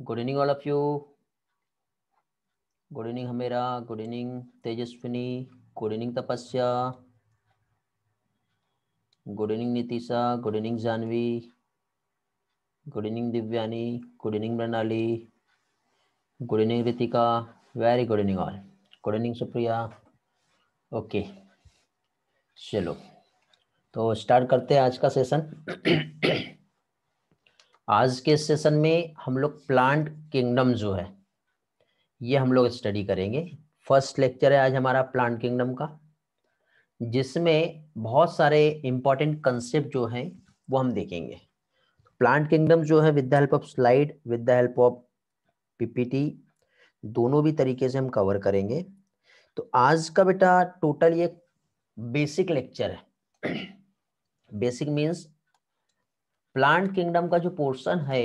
Good evening all of you good evening Humera good evening Tejaswini good evening Tapasya good evening Nitisha good evening Janhvi good evening Divyani good evening Pranali good evening Ritika very good evening all good evening Supriya okay चलो तो start करते हैं आज का session आज के session में हम लोग प्लांट किंगडम जो है ये हम लोग स्टडी करेंगे फर्स्ट लेक्चर है आज हमारा प्लांट किंगडम का जिसमें बहुत सारे इंपॉर्टेंट कंसेप्ट जो हैं वो हम देखेंगे प्लांट किंगडम जो है with the help of slide with the help of PPT दोनों भी तरीके से हम कवर करेंगे तो आज का बेटा टोटल ये बेसिक लेक्चर है बेसिक मीन्स प्लांट किंगडम का जो पोर्शन है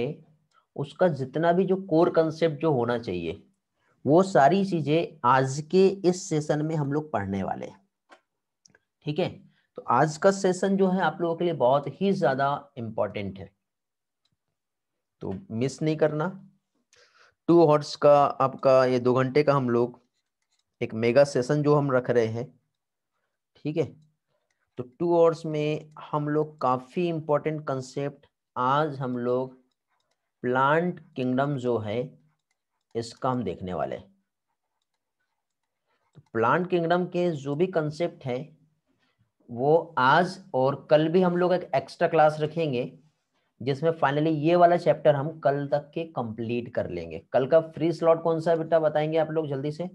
उसका जितना भी जो कोर कंसेप्ट जो होना चाहिए वो सारी चीजें आज के इस सेशन में हम लोग पढ़ने वाले हैं ठीक है तो आज का सेशन जो है आप लोगों के लिए बहुत ही ज्यादा इम्पोर्टेंट है तो मिस नहीं करना टू हॉर्स का आपका ये दो घंटे का हम लोग एक मेगा सेशन जो हम रख रहे हैं ठीक है तो टू आवर्स में हम लोग काफ़ी इम्पोर्टेंट कंसेप्ट आज हम लोग प्लांट किंगडम जो है इसका हम देखने वाले तो प्लांट किंगडम के जो भी कंसेप्ट है वो आज और कल भी हम लोग एक एक्स्ट्रा क्लास रखेंगे जिसमें फाइनली ये वाला चैप्टर हम कल तक के कंप्लीट कर लेंगे कल का फ्री स्लॉट कौन सा है बेटा बताएंगे आप लोग जल्दी से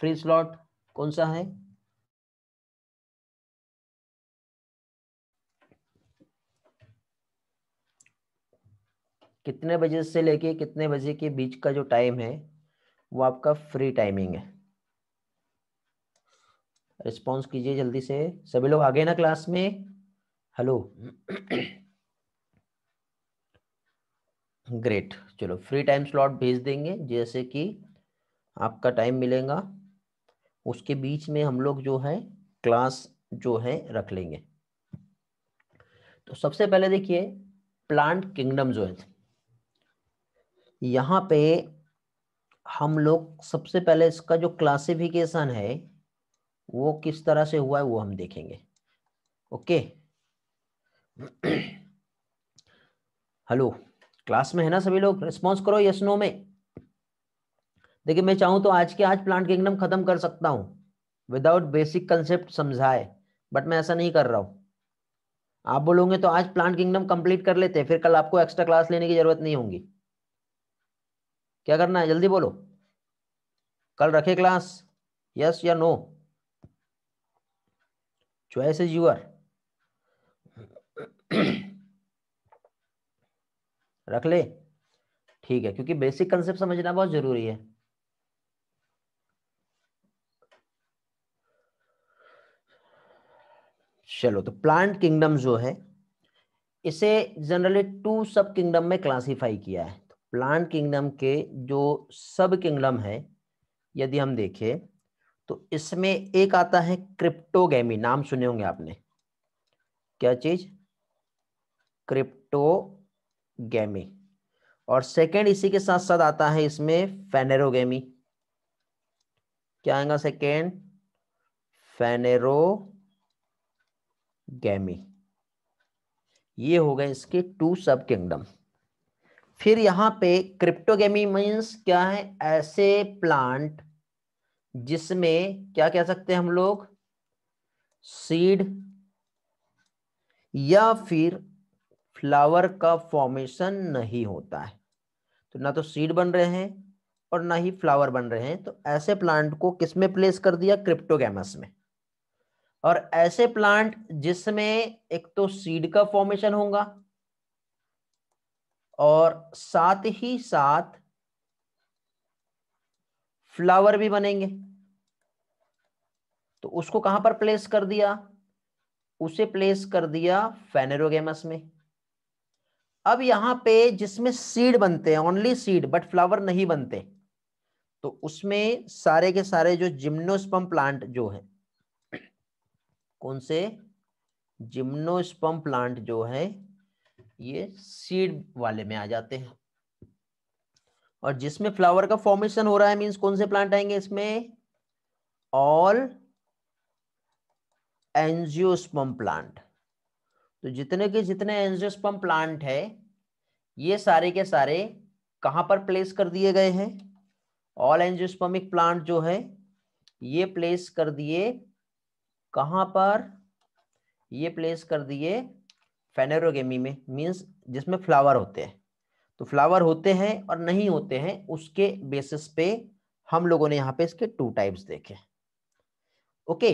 फ्री स्लॉट कौन सा है कितने बजे से लेके कितने बजे के बीच का जो टाइम है वो आपका फ्री टाइमिंग है रिस्पॉन्स कीजिए जल्दी से सभी लोग आगे ना क्लास में हेलो ग्रेट चलो फ्री टाइम स्लॉट भेज देंगे जैसे कि आपका टाइम मिलेगा उसके बीच में हम लोग जो है क्लास जो है रख लेंगे तो सबसे पहले देखिए प्लांट किंगडम जो है यहाँ पे हम लोग सबसे पहले इसका जो क्लासिफिकेशन है वो किस तरह से हुआ है वो हम देखेंगे ओके हेलो क्लास में है ना सभी लोग रिस्पॉन्स करो यस नो में देखिए मैं चाहूँ तो आज के आज प्लांट किंगडम खत्म कर सकता हूँ विदाउट बेसिक कंसेप्ट समझाए बट मैं ऐसा नहीं कर रहा हूँ आप बोलोगे तो आज प्लांट किंगडम कंप्लीट कर लेते हैं फिर कल आपको एक्स्ट्रा क्लास लेने की जरूरत नहीं होगी क्या करना है जल्दी बोलो कल रखे क्लास यस या नो चॉइस इज यूर रख ले ठीक है क्योंकि बेसिक कंसेप्ट समझना बहुत जरूरी है चलो तो प्लांट किंगडम जो है इसे जनरली टू सब किंगडम में क्लासिफाई किया है प्लांट किंगडम के जो सब किंगडम है यदि हम देखें तो इसमें एक आता है क्रिप्टोगेमी नाम सुने होंगे आपने क्या चीज क्रिप्टोगेमी और सेकंड इसी के साथ साथ आता है इसमें फेनेरोगेमी क्या आएगा सेकेंड फेनेरोगेमी ये हो गए इसके टू सब किंगडम फिर यहाँ पे क्रिप्टोगेमी मीन्स क्या है ऐसे प्लांट जिसमें क्या कह सकते हैं हम लोग सीड या फिर फ्लावर का फॉर्मेशन नहीं होता है तो ना तो सीड बन रहे हैं और ना ही फ्लावर बन रहे हैं तो ऐसे प्लांट को किस में प्लेस कर दिया क्रिप्टोगेमस में और ऐसे प्लांट जिसमें एक तो सीड का फॉर्मेशन होगा और साथ ही साथ फ्लावर भी बनेंगे तो उसको कहां पर प्लेस कर दिया उसे प्लेस कर दिया फेनेरोगेमस में अब यहां पे जिसमें सीड बनते हैं ओनली सीड बट फ्लावर नहीं बनते तो उसमें सारे के सारे जो जिम्नोस्पम प्लांट जो है कौन से जिम्नोस्पम प्लांट जो है ये सीड वाले में आ जाते हैं और जिसमें फ्लावर का फॉर्मेशन हो रहा है मींस कौन से प्लांट आएंगे इसमें ऑल एंजियोस्पम प्लांट तो जितने के जितने एंजियोस्पम प्लांट है ये सारे के सारे कहां पर प्लेस कर दिए गए हैं ऑल एंजियोस्पमिक प्लांट जो है ये प्लेस कर दिए कहां पर ये प्लेस कर दिए फेनेरोगेमी में मीन्स जिसमें फ्लावर होते हैं तो फ्लावर होते हैं और नहीं होते हैं उसके बेसिस पे हम लोगों ने यहाँ पे इसके टू टाइप्स देखे ओके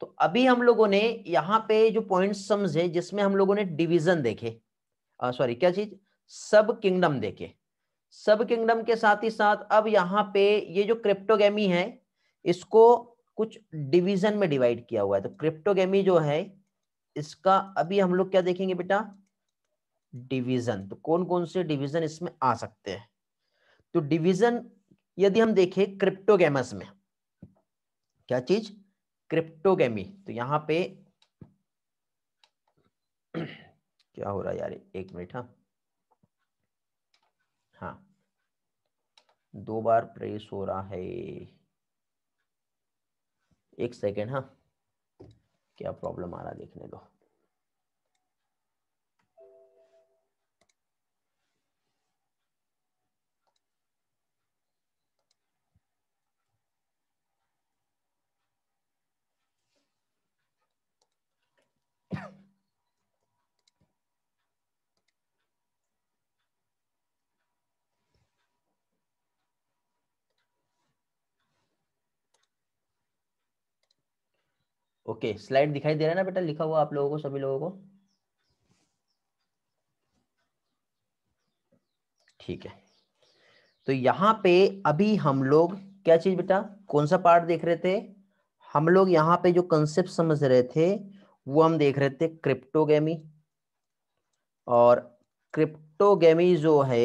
तो अभी हम लोगों ने यहाँ पे जो पॉइंट समझे जिसमें हम लोगों ने डिवीजन देखे सॉरी क्या चीज सब किंगडम देखे सब किंगडम के साथ ही साथ अब यहाँ पे ये जो क्रिप्टोगेमी है इसको कुछ डिवीजन में डिवाइड किया हुआ है तो क्रिप्टोगेमी जो है इसका अभी हम लोग क्या देखेंगे बेटा डिवीजन तो कौन कौन से डिवीजन इसमें आ सकते हैं तो डिवीजन यदि हम देखें क्रिप्टोगेमस में क्या चीज क्रिप्टोगेमी तो यहां पे क्या हो रहा है यार एक मिनट हाँ हाँ दो बार प्रेस हो रहा है एक सेकेंड हाँ क्या प्रॉब्लम आ रहा देखने दो ओके स्लाइड दिखाई दे रहा है ना बेटा लिखा हुआ आप लोगों को सभी लोगों को ठीक है तो यहाँ पे अभी हम लोग क्या चीज बेटा कौन सा पार्ट देख रहे थे हम लोग यहाँ पे जो कंसेप्ट समझ रहे थे वो हम देख रहे थे क्रिप्टोगेमी और क्रिप्टोगेमी जो है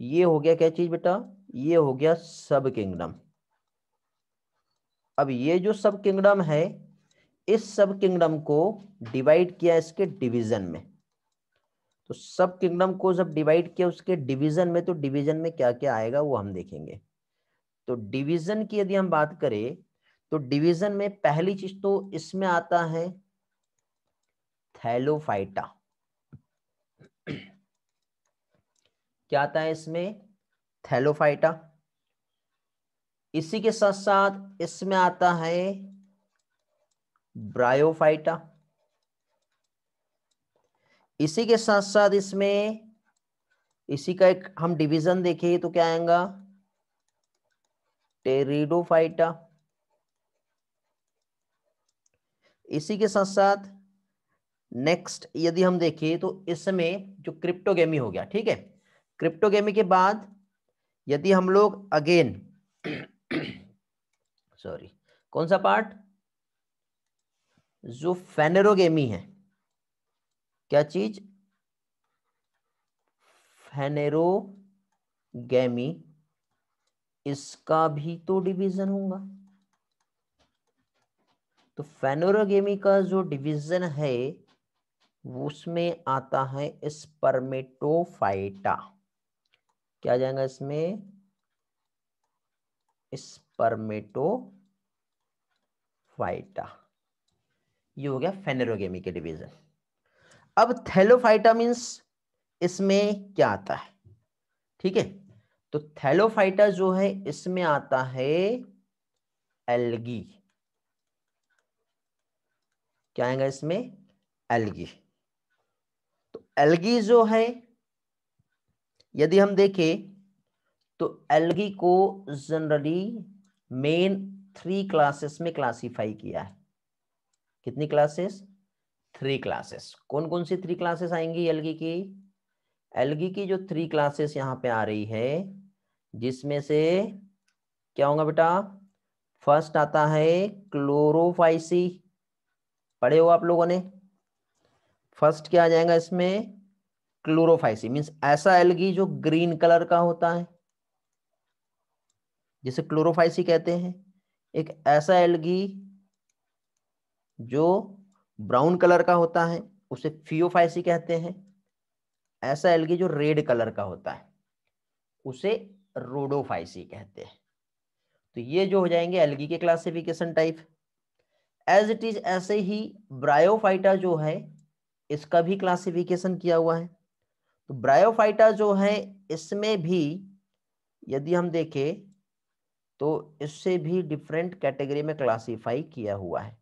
ये हो गया क्या चीज बेटा ये हो गया सब किंगडम अब ये जो सब किंगडम है इस सब किंगडम को डिवाइड किया इसके डिवीजन में तो सब किंगडम को जब डिवाइड किया उसके डिवीजन में तो डिवीजन में क्या क्या आएगा वो हम देखेंगे तो डिवीजन की यदि हम बात करें तो डिवीजन में पहली चीज तो इसमें आता है थैलोफाइटा क्या आता है इसमें थैलोफाइटा इसी के साथ साथ इसमें आता है ब्रायोफाइटा इसी के साथ साथ इसमें इसी का एक हम डिवीजन देखें तो क्या आएगा टेरिडोफाइटा इसी के साथ साथ नेक्स्ट यदि हम देखें तो इसमें जो क्रिप्टोगेमी हो गया ठीक है क्रिप्टोगेमी के बाद यदि हम लोग अगेन सॉरी कौन सा पार्ट जो फेनेरोगेमी है क्या चीज फेनेरोगेमी इसका भी तो डिवीजन होगा तो फेनोरोगेमी का जो डिवीजन है उसमें आता है स्पर्मेटोफाइटा क्या जाएगा इसमें स्पर्मेटो फाइटा ये हो गया फेनेरोगेमी के डिवीजन अब थैलोफाइटा मींस इसमें क्या आता है ठीक है तो थैलोफाइटा जो है इसमें आता है एल्गी क्या आएगा इसमें एल्गी तो एल्गी जो है यदि हम देखें तो एल्गी को जनरली मेन थ्री क्लासेस में क्लासिफाई किया है कितनी क्लासेस थ्री क्लासेस कौन कौन सी थ्री क्लासेस आएंगी एलगी की एलगी की जो थ्री क्लासेस यहाँ पे आ रही है जिसमें से क्या होगा बेटा फर्स्ट आता है क्लोरोफाइसी पढ़े हो आप लोगों ने फर्स्ट क्या आ जाएगा इसमें क्लोरोफाइसी मींस ऐसा एलगी जो ग्रीन कलर का होता है जिसे क्लोरोफाइसी कहते हैं एक ऐसा एलगी जो ब्राउन कलर का होता है उसे फियोफाइसी कहते हैं ऐसा एलगी जो रेड कलर का होता है उसे रोडोफाइसी कहते हैं तो ये जो हो जाएंगे एलगी के classification type as it is ऐसे ही ब्रायोफाइटा जो है इसका भी क्लासिफिकेशन किया हुआ है तो ब्रायोफाइटा जो है इसमें भी यदि हम देखें तो इससे भी डिफरेंट कैटेगरी में क्लासिफाई किया हुआ है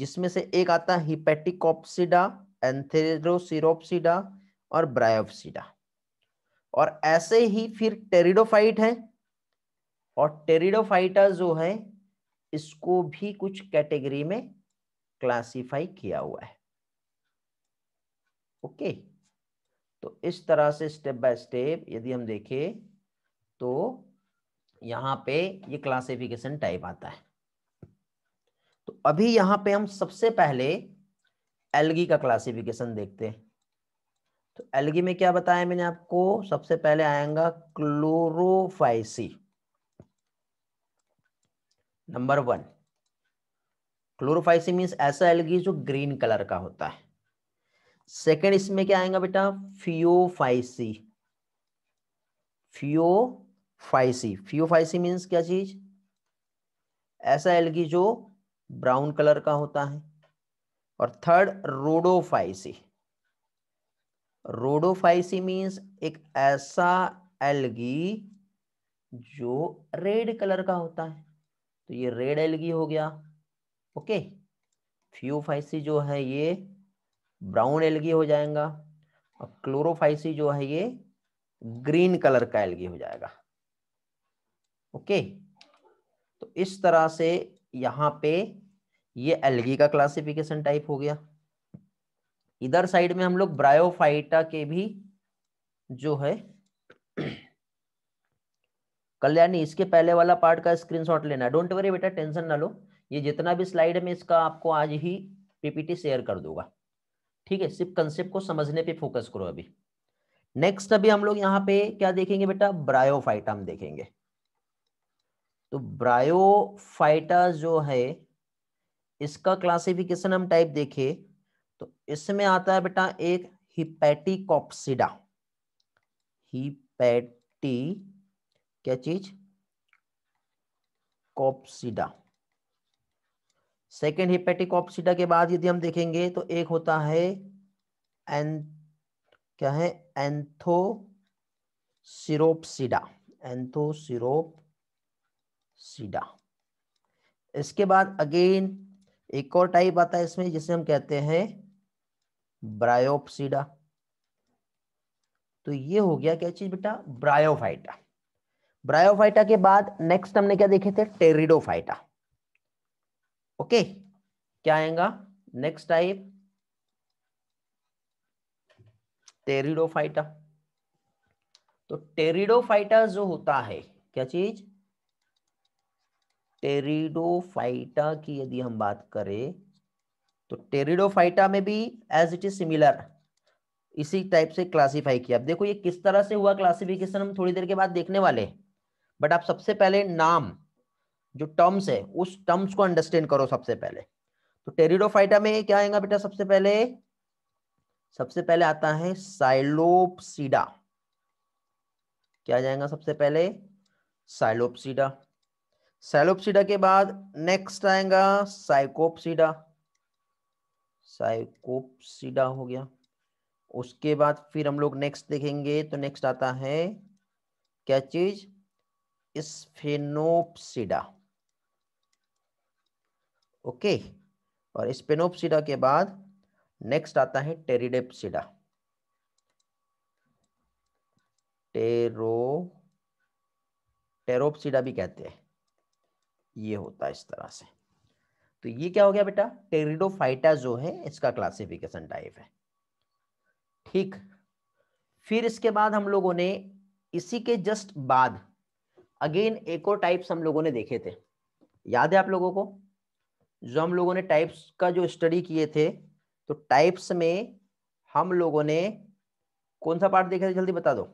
जिसमें से एक आता है हिपेटिकॉप्सिडा एंथेरोसिरोप्सिडा और ब्रायोप्सिडा और ऐसे ही फिर टेरिडोफाइट है और टेरिडोफाइटा जो है इसको भी कुछ कैटेगरी में क्लासिफाई किया हुआ है ओके तो इस तरह से स्टेप बाय स्टेप यदि हम देखें तो यहाँ पे ये क्लासिफिकेशन टाइप आता है तो अभी यहाँ पे हम सबसे पहले एलगी का क्लासिफिकेशन देखते हैं तो एलगी में क्या बताया मैंने आपको सबसे पहले आएगा Chlorophyceae number one Chlorophyceae means ऐसा एलगी जो ग्रीन कलर का होता है सेकंड इसमें क्या आएगा बेटा Phaeophyceae Phaeophyceae Phaeophyceae means क्या चीज ऐसा एलगी जो ब्राउन कलर का होता है और थर्ड रोडोफाइसी रोडोफाइसी मीन्स एक ऐसा एलगी जो रेड कलर का होता है तो ये रेड एलगी हो गया ओके फ्यूफाइसी जो है ये ब्राउन एलगी हो जाएगा और क्लोरोफाइसी जो है ये ग्रीन कलर का एलगी हो जाएगा ओके तो इस तरह से यहाँ पे ये एलगी का क्लासिफिकेशन टाइप हो गया इधर साइड में हम लोग ब्रायोफाइटा के भी जो है कल्याणी इसके पहले वाला पार्ट का स्क्रीनशॉट लेना डोंट वरी बेटा टेंशन ना लो ये जितना भी स्लाइड में इसका आपको आज ही पीपीटी शेयर कर दूंगा ठीक है सिर्फ कंसेप्ट को समझने पे फोकस करो अभी नेक्स्ट अभी हम लोग यहाँ पे क्या देखेंगे बेटा ब्रायोफाइट हम देखेंगे तो ब्रायोफाइटा जो है इसका क्लासिफिकेशन हम टाइप देखे तो इसमें आता है बेटा एक हिपैटिकॉप्सिडा हिपैटी क्या चीज कॉप्सिडा सेकेंड हिपैटिकॉप्सिडा के बाद यदि हम देखेंगे तो एक होता है एन क्या है एंथो एंथो एंथोसिरोप सीडा इसके बाद अगेन एक और टाइप आता है इसमें जिसे हम कहते हैं ब्रायोपसीडा तो ये हो गया क्या चीज बेटा ब्रायोफाइटा ब्रायोफाइटा के बाद नेक्स्ट हमने क्या देखे थे टेरिडोफाइटा ओके क्या आएगा नेक्स्ट टाइप टेरिडोफाइटा तो टेरिडोफाइटा जो होता है क्या चीज टेरिडोफाइटा की यदि हम बात करें तो टेरिडोफाइटा में भी एज इट इज सिमिलर इसी टाइप से क्लासिफाई किया अब देखो ये किस तरह से हुआ क्लासिफिकेशन हम थोड़ी देर के बाद देखने वाले बट आप सबसे पहले नाम जो टर्म्स है उस टर्म्स को अंडरस्टैंड करो सबसे पहले तो टेरिडोफाइटा में क्या आएगा बेटा सबसे पहले सबसे पहले आता है साइलोपसीडा क्या जाएगा सबसे पहले साइलोपसीडा सैलोपसीडा के बाद नेक्स्ट आएगा साइकोपसीडा साइकोपसीडा हो गया उसके बाद फिर हम लोग नेक्स्ट देखेंगे तो नेक्स्ट आता है क्या चीज स्पेनोपसीडा ओके और स्पेनोपसीडा के बाद नेक्स्ट आता है टेरिडेपसीडा टेरो टेरोपसीडा भी कहते हैं ये होता है इस तरह से तो ये क्या हो गया बेटा टेरिडोफाइटा जो है इसका क्लासिफिकेशन टाइप है ठीक फिर इसके बाद हम लोगों ने इसी के जस्ट बाद अगेन एक और टाइप्स हम लोगों ने देखे थे याद है आप लोगों को जो हम लोगों ने टाइप्स का जो स्टडी किए थे तो टाइप्स में हम लोगों ने कौन सा पार्ट देखे थे जल्दी बता दो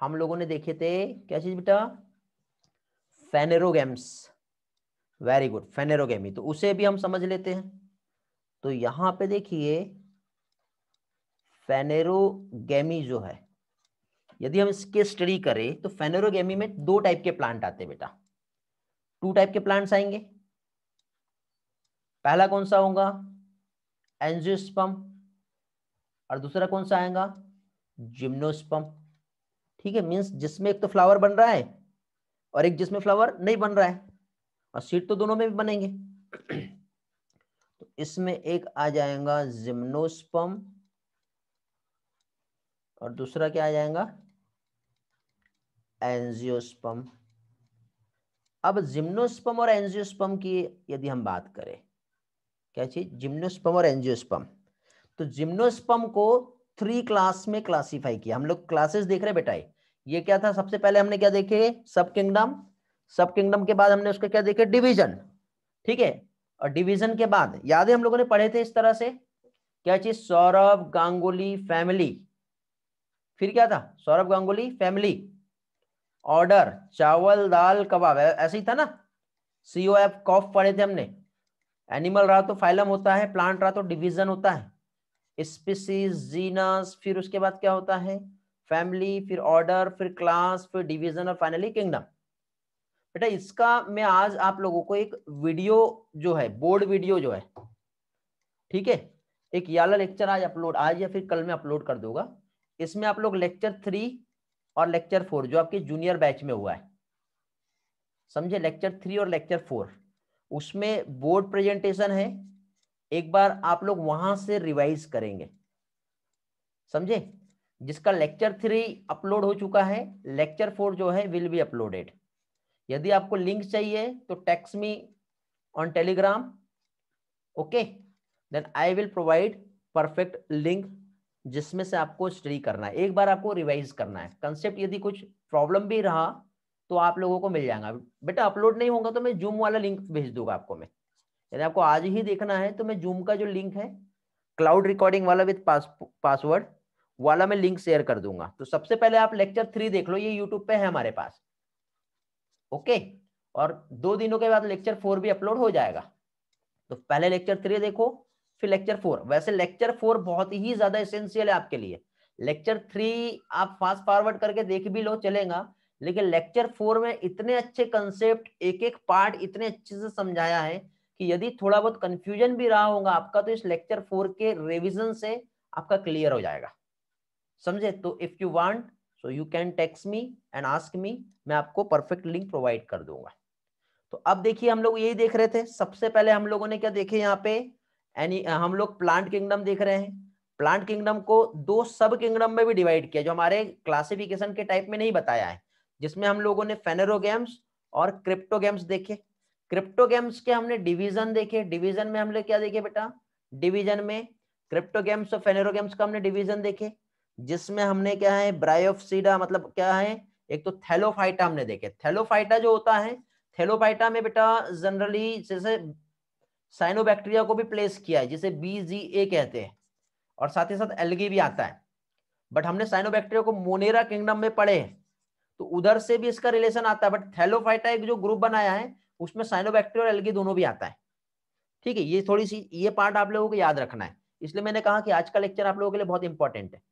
हम लोगों ने देखे थे क्या चीज बेटा फेनेरोगेम्स वेरी गुड फेनेरोगेमी तो उसे भी हम समझ लेते हैं तो यहां पे देखिए फेनेरोगेमी जो है यदि हम इसके स्टडी करें तो फेनेरोगेमी में दो टाइप के प्लांट आते हैं बेटा टू टाइप के प्लांट्स आएंगे पहला कौन सा होगा एंजियोस्पम और दूसरा कौन सा आएगा जिम्नोस्पम ठीक है मीन्स जिसमें एक तो फ्लावर बन रहा है और एक जिसमें फ्लावर नहीं बन रहा है और सीट तो दोनों में भी बनेंगे तो इसमें एक आ जाएगा जिम्नोस्पम और दूसरा क्या आ जाएगा एंजियोस्पम अब जिम्नोस्पम और एंजियोस्पम की यदि हम बात करें क्या चीज जिम्नोस्पम और एंजियोस्पम तो जिम्नोस्पम को थ्री क्लास में क्लासिफाई किया हम लोग क्लासेस देख रहे हैं बेटा ये क्या था सबसे पहले हमने क्या देखे सब किंगडम सब किंगडम के बाद हमने उसके क्या देखे डिवीजन ठीक है और डिवीजन के बाद याद है हम लोगों ने पढ़े थे इस तरह से क्या चीज सौरभ गांगुली फैमिली फिर क्या था सौरभ गांगुली फैमिली ऑर्डर चावल दाल कबाब ऐसे ही था ना सीओ एफ कॉफ पढ़े थे हमने एनिमल रहा तो फाइलम होता है प्लांट रहा तो डिवीजन होता है स्पीसीज जीनस फिर उसके बाद क्या होता है फैमिली फिर ऑर्डर फिर क्लास फिर डिवीजन और फाइनली किंगडम बेटा इसका मैं आज आप लोगों को एक वीडियो जो है बोर्ड वीडियो जो है ठीक है एक याला लेक्चर आज अपलोड आज या फिर कल में अपलोड कर दूंगा इसमें आप लोग लेक्चर थ्री और लेक्चर फोर जो आपके जूनियर बैच में हुआ है समझे लेक्चर थ्री और लेक्चर फोर उसमें बोर्ड प्रेजेंटेशन है एक बार आप लोग वहां से रिवाइज करेंगे समझे जिसका लेक्चर थ्री अपलोड हो चुका है लेक्चर फोर जो है विल बी अपलोडेड यदि आपको लिंक चाहिए तो text me on Telegram okay then I will provide perfect link जिसमें से आपको स्टडी करना है एक बार आपको रिवाइज करना है कंसेप्ट यदि कुछ प्रॉब्लम भी रहा तो आप लोगों को मिल जाएगा बेटा अपलोड नहीं होगा तो मैं जूम वाला लिंक भेज दूंगा आपको मैं यदि आपको आज ही देखना है तो मैं जूम का जो लिंक है क्लाउड रिकॉर्डिंग वाला विथ पासवर्ड वाला मैं लिंक शेयर कर दूंगा तो सबसे पहले आप लेक्चर थ्री देख लो ये यूट्यूब पे है हमारे पास ओके और दो दिनों के बाद लेक्चर फोर भी अपलोड हो जाएगा तो पहले लेक्चर थ्री देखो फिर लेक्चर फोर वैसे लेक्चर फोर बहुत ही ज्यादा एसेंशियल है आपके लिए लेक्चर थ्री आप फास्ट फॉरवर्ड करके देख भी लो चलेगा लेकिन लेक्चर फोर में इतने अच्छे कंसेप्ट एक एक पार्ट इतने अच्छे से समझाया है कि यदि थोड़ा बहुत कंफ्यूजन भी रहा होगा आपका तो इस लेक्चर फोर के रिविजन से आपका क्लियर हो जाएगा समझे तो if you want so you can text me and ask me मैं आपको परफेक्ट लिंक प्रोवाइड कर दूंगा तो अब देखिए हम लोग यही देख रहे थे सबसे पहले हम लोगों ने क्या देखे यहाँ पे एनी हम लोग प्लांट किंगडम देख रहे हैं प्लांट किंगडम को दो सब किंगडम में भी डिवाइड किया जो हमारे क्लासिफिकेशन के टाइप में नहीं बताया है जिसमें हम लोगों ने फेनेरोगेम्स और क्रिप्टो गेम्स देखे क्रिप्टो गेम्स के हमने डिवीजन देखे डिवीजन में हमने क्या देखे बेटा डिवीजन में क्रिप्टो गेम्स और फेनेरोगेम्स का हमने डिवीजन देखे जिसमें हमने क्या है ब्रायोफसीडा मतलब क्या है एक तो थैलोफाइटा हमने देखे थैलोफाइटा जो होता है थैलोफाइटा में बेटा जनरली जैसे साइनोबैक्टीरिया को भी प्लेस किया है जिसे बी कहते हैं और साथ ही साथ एलगी भी आता है बट हमने साइनोबैक्टीरिया को मोनेरा किंगडम में पढ़े तो उधर से भी इसका रिलेशन आता है बट थैलोफाइटा एक जो ग्रुप बनाया है उसमें साइनोबैक्टीरिया और एलगी दोनों भी आता है ठीक है ये थोड़ी सी ये पार्ट आप लोगों को याद रखना है इसलिए मैंने कहा कि आज का लेक्चर आप लोगों के लिए बहुत इंपॉर्टेंट है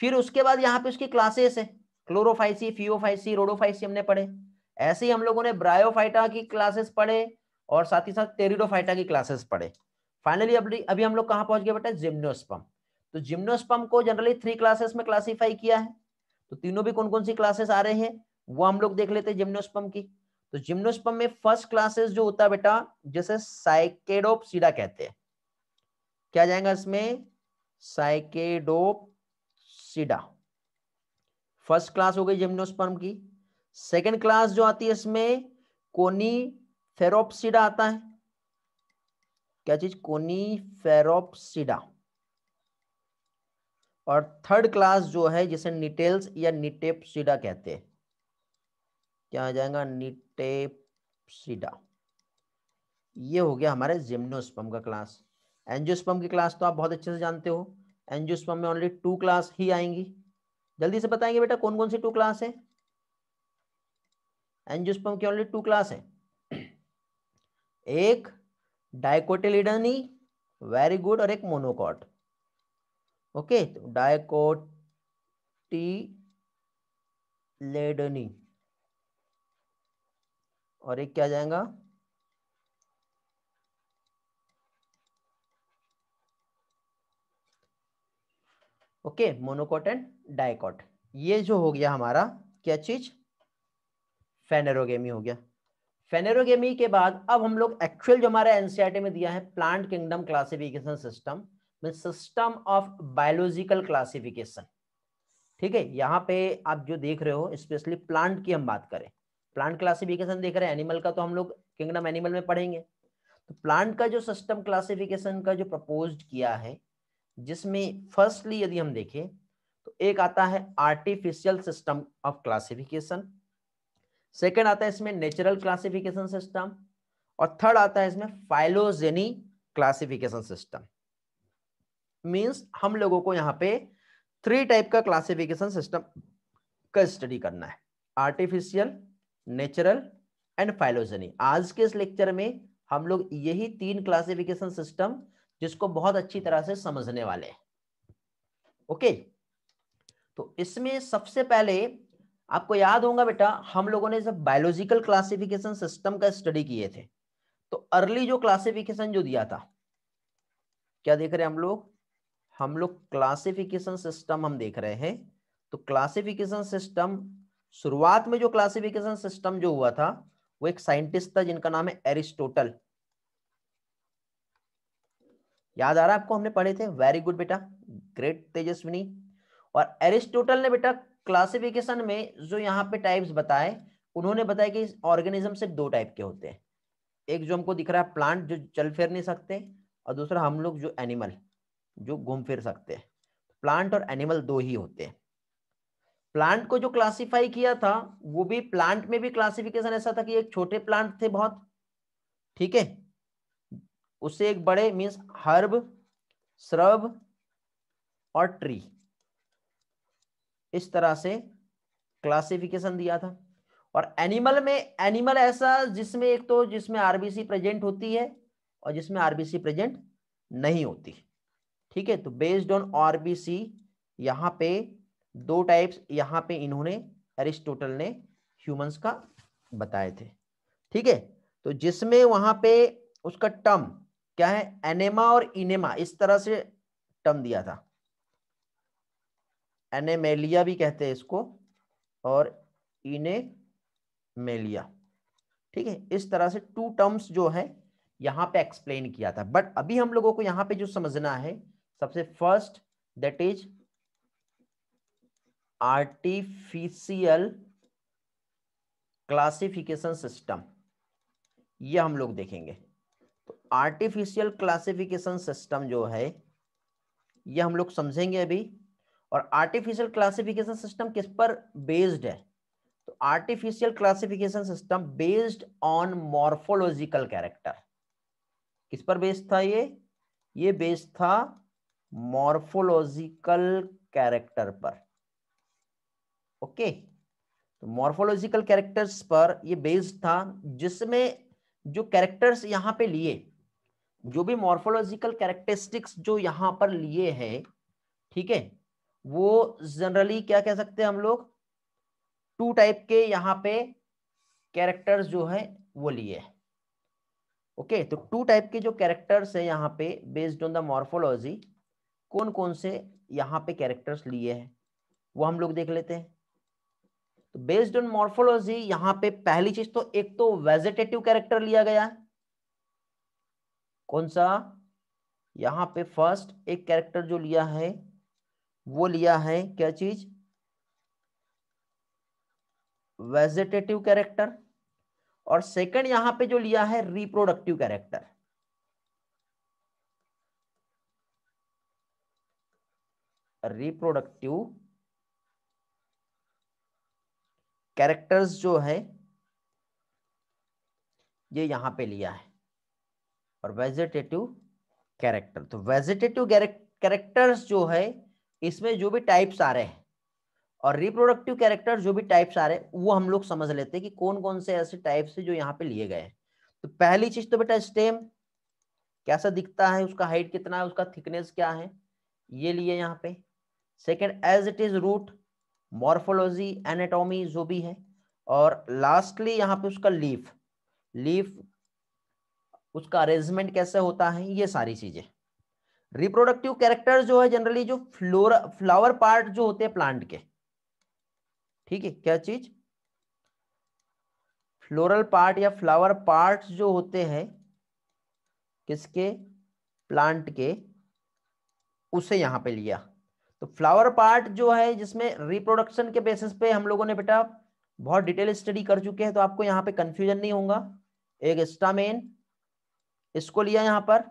फिर उसके बाद यहाँ पे उसकी क्लासेस है क्लोरोफाइसी फियोफाइसी रोडोफाइसी हमने पढ़े ऐसे ही हम लोगों ने ब्रायोफाइटा की क्लासेस पढ़े और साथ ही साथ टेरिडोफाइटा की क्लासेस पढ़े फाइनली अभी अभी हम लोग कहाँ पहुंच गए बेटा जिम्नोस्पम तो जिम्नोस्पम को जनरली थ्री क्लासेस में क्लासीफाई किया है तो तीनों भी कौन कौन सी क्लासेस आ रहे हैं वो हम लोग देख लेते हैं जिम्नोस्पम की तो जिम्नोस्पम में फर्स्ट क्लासेस जो होता है बेटा जैसे साइकेडोपसीडा कहते हैं क्या जाएगा इसमें साइकेडोप सीडा फर्स्ट क्लास हो गई जिम्नोस्पर्म की सेकंड क्लास जो आती है इसमें कोनी फेरोपसीडा आता है क्या चीज कोनी फेरोपसीडा और थर्ड क्लास जो है जिसे निटेल्स या निटेपसीडा कहते हैं क्या आ जाएगा निटेपसीडा ये हो गया हमारे जिम्नोस्पर्म का क्लास एंजियोस्पम की क्लास तो आप बहुत अच्छे से जानते हो एंजियोस्पर्म में ओनली टू क्लास ही आएंगी जल्दी से बताएंगे बेटा कौन कौन सी टू क्लास है एंजियोस्पर्म की ओनली टू क्लास है एक डायकोटिलिडनी वेरी गुड और एक मोनोकॉट ओके तो डायकोटिलेडनी और एक क्या जाएगा ओके मोनोकोट एंड डायकोट ये जो हो गया हमारा क्या चीज फेनेरोगेमी हो गया फेनेरोगेमी के बाद अब हम लोग एक्चुअल जो हमारा एनसीआरटी e में दिया है plant kingdom classification system system of biological classification ठीक है यहाँ पे आप जो देख रहे हो स्पेशली प्लांट की हम बात करें प्लांट क्लासिफिकेशन देख रहे हैं एनिमल का तो हम लोग किंगडम एनिमल में पढ़ेंगे तो प्लांट का जो सिस्टम क्लासिफिकेशन का जो प्रपोज किया है जिसमें फर्स्टली यदि हम देखें तो एक आता है artificial system of classification second आता है इसमें नेचुरल क्लासिफिकेशन सिस्टम और थर्ड आता है इसमें फाइलोजेनी क्लासिफिकेशन सिस्टम मींस हम लोगों को यहाँ पे थ्री टाइप का क्लासिफिकेशन सिस्टम का स्टडी करना है आर्टिफिशियल नेचुरल एंड फाइलोजेनी आज के इस लेक्चर में हम लोग यही तीन क्लासिफिकेशन सिस्टम जिसको बहुत अच्छी तरह से समझने वाले हैं ओके तो इसमें सबसे पहले आपको याद होगा बेटा हम लोगों ने जब बायोलॉजिकल क्लासिफिकेशन सिस्टम का स्टडी किए थे तो अर्ली जो क्लासिफिकेशन जो दिया था क्या देख रहे हैं हम लोग हम लोग क्लासिफिकेशन सिस्टम हम देख रहे हैं तो क्लासिफिकेशन सिस्टम शुरुआत में जो क्लासिफिकेशन सिस्टम जो हुआ था वो एक साइंटिस्ट था जिनका नाम है एरिस्टोटल याद आ रहा है आपको हमने पढ़े थे वेरी गुड बेटा ग्रेट तेजस्विनी और एरिस्टोटल ने बेटा क्लासिफिकेशन में जो यहाँ पे टाइप्स बताए उन्होंने बताया कि ऑर्गेनिज्म सिर्फ दो टाइप के होते हैं एक जो हमको दिख रहा है प्लांट जो चल फिर नहीं सकते और दूसरा हम लोग जो एनिमल जो घूम फिर सकते हैं प्लांट और एनिमल दो ही होते हैं प्लांट को जो क्लासिफाई किया था वो भी प्लांट में भी क्लासिफिकेशन ऐसा था कि एक छोटे प्लांट थे बहुत ठीक है उससे एक बड़े मीन्स हर्ब श्रब और ट्री इस तरह से क्लासिफिकेशन दिया था और एनिमल में एनिमल ऐसा जिसमें एक तो जिसमें आरबीसी प्रेजेंट होती है और जिसमें आरबीसी प्रेजेंट नहीं होती ठीक है तो बेस्ड ऑन आरबीसी यहां पे दो टाइप्स यहां पे इन्होंने एरिस्टोटल ने ह्यूमंस का बताए थे ठीक है तो जिसमें वहां पे उसका टर्म क्या है एनेमा और इनेमा इस तरह से टर्म दिया था एनेमेलिया भी कहते हैं इसको और इनेमेलिया ठीक है इस तरह से टू टर्म्स जो है यहां पे एक्सप्लेन किया था बट अभी हम लोगों को यहां पे जो समझना है सबसे first that is artificial classification system ये हम लोग देखेंगे आर्टिफिशियल क्लासिफिकेशन सिस्टम जो है ये हम लोग समझेंगे अभी और आर्टिफिशियल क्लासिफिकेशन सिस्टम किस पर बेस्ड है तो artificial classification system based on morphological character किस पर बेस्ड था ये ये बेस्ड था मॉर्फोलॉजिकल कैरेक्टर पर ओके तो मॉर्फोलॉजिकल कैरेक्टर्स पर ये बेस्ड था जिसमें जो कैरेक्टर्स यहां पे लिए जो भी मॉर्फोलॉजिकल कैरेक्टरिस्टिक्स जो यहां पर लिए हैं ठीक है वो जनरली क्या कह सकते हैं हम लोग टू टाइप के यहाँ पे कैरेक्टर्स जो है वो लिए है ओके तो टू टाइप के जो कैरेक्टर्स है यहाँ पे बेस्ड ऑन द मॉर्फोलॉजी कौन कौन से यहाँ पे कैरेक्टर्स लिए हैं वो हम लोग देख लेते हैं तो बेस्ड ऑन मॉर्फोलॉजी यहाँ पे पहली चीज तो एक तो वेजिटेटिव कैरेक्टर लिया गया है कौन सा यहाँ पे फर्स्ट एक कैरेक्टर जो लिया है वो लिया है क्या चीज वेजिटेटिव कैरेक्टर और सेकंड यहां पे जो लिया है रिप्रोडक्टिव कैरेक्टर रिप्रोडक्टिव कैरेक्टर्स जो है ये यहां पे लिया है और वेजिटेटिव कैरेक्टर तो वेजिटेटिव कैरेक्टर्स जो है इसमें जो भी टाइप्स आ रहे हैं और रिप्रोडक्टिव कैरेक्टर जो भी टाइप्स आ रहे हैं वो हम लोग समझ लेते हैं कि कौन कौन से ऐसे टाइप्स है जो यहाँ पे लिए गए हैं तो पहली चीज तो बेटा स्टेम कैसा दिखता है उसका हाइट कितना है उसका थिकनेस क्या है ये लिए यहाँ पे second as it is root morphology anatomy जो भी है और लास्टली यहाँ पे उसका लीफ लीफ उसका अरेंजमेंट कैसे होता है ये सारी चीजें रिप्रोडक्टिव कैरेक्टर जो है जनरली जो फ्लोर फ्लावर पार्ट जो होते हैं प्लांट के ठीक है क्या चीज फ्लोरल पार्ट या फ्लावर पार्ट जो होते हैं किसके प्लांट के उसे यहां पे लिया तो फ्लावर पार्ट जो है जिसमें रिप्रोडक्शन के बेसिस पे हम लोगों ने बेटा बहुत डिटेल स्टडी कर चुके हैं तो आपको यहाँ पे कंफ्यूजन नहीं होगा एक स्टामेन इसको लिया यहां पर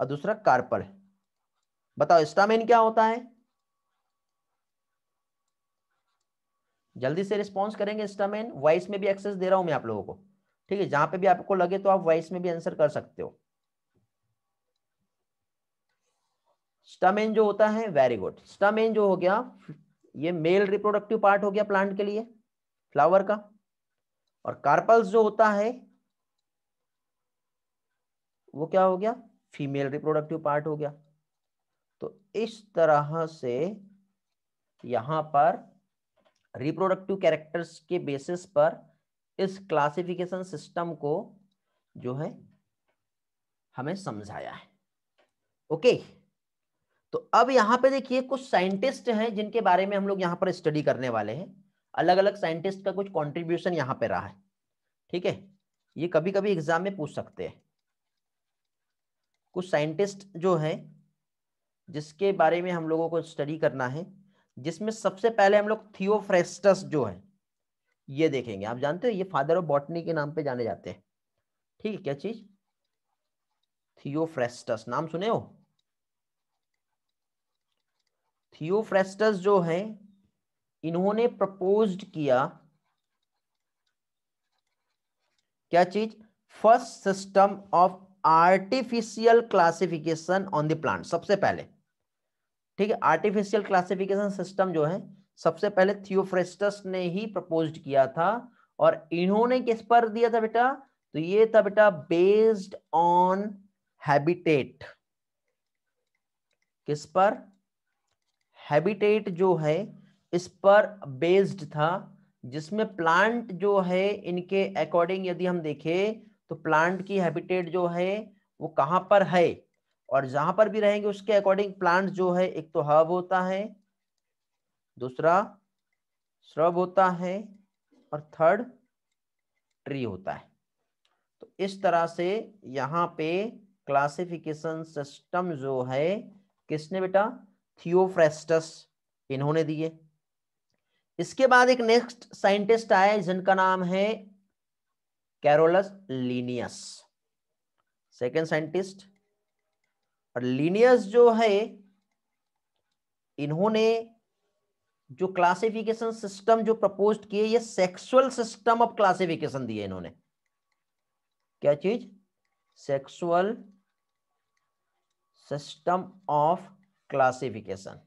और दूसरा कार्पल बताओ स्टामिन क्या होता है जल्दी से रिस्पॉन्स करेंगे स्टामिन वॉइस में भी एक्सेस दे रहा हूं मैं आप लोगों को ठीक है जहां पे भी आपको लगे तो आप वॉइस में भी आंसर कर सकते हो स्टामिन जो होता है वेरी गुड स्टामिन जो हो गया ये मेल रिप्रोडक्टिव पार्ट हो गया प्लांट के लिए फ्लावर का और कार्पल्स जो होता है वो क्या हो गया फीमेल रिप्रोडक्टिव पार्ट हो गया तो इस तरह से यहां पर रिप्रोडक्टिव कैरेक्टर्स के बेसिस पर इस क्लासिफिकेशन सिस्टम को जो है हमें समझाया है ओके तो अब यहाँ पे देखिए कुछ साइंटिस्ट हैं जिनके बारे में हम लोग यहाँ पर स्टडी करने वाले हैं अलग अलग साइंटिस्ट का कुछ कंट्रीब्यूशन यहां पे रहा है ठीक है ये कभी कभी एग्जाम में पूछ सकते हैं कुछ साइंटिस्ट जो है जिसके बारे में हम लोगों को स्टडी करना है जिसमें सबसे पहले हम लोग थियोफ्रेस्टस जो है ये देखेंगे आप जानते हो ये फादर ऑफ बॉटनी के नाम पे जाने जाते हैं ठीक है क्या चीज थियोफ्रेस्टस नाम सुने हो थियोफ्रेस्टस जो है इन्होंने प्रपोज किया क्या चीज first system of artificial classification on the plant सबसे पहले ठीक है आर्टिफिशियल क्लासिफिकेशन सिस्टम जो है सबसे पहले थियोफ्रेस्टस ने ही प्रपोज किया था और इन्होंने किस पर दिया था बेटा तो ये था बेटा बेस्ड ऑन हैबिटेट किस पर हैबिटेट जो है इस पर बेस्ड था जिसमें प्लांट जो है इनके अकॉर्डिंग यदि हम देखें तो प्लांट की हैबिटेट जो है वो कहाँ पर है और जहां पर भी रहेंगे उसके अकॉर्डिंग प्लांट जो है एक तो हब होता है दूसरा श्रब होता है और थर्ड ट्री होता है तो इस तरह से यहाँ पे क्लासिफिकेशन सिस्टम जो है किसने बेटा थियोफ्रेस्टस इन्होंने दिए इसके बाद एक नेक्स्ट साइंटिस्ट आए जिनका नाम है कैरोलस लीनियस सेकेंड साइंटिस्ट और लीनियस जो है इन्होंने जो क्लासिफिकेशन सिस्टम जो प्रपोज किए ये सेक्सुअल सिस्टम ऑफ क्लासिफिकेशन दिए इन्होंने क्या चीज सेक्सुअल सिस्टम ऑफ क्लासिफिकेशन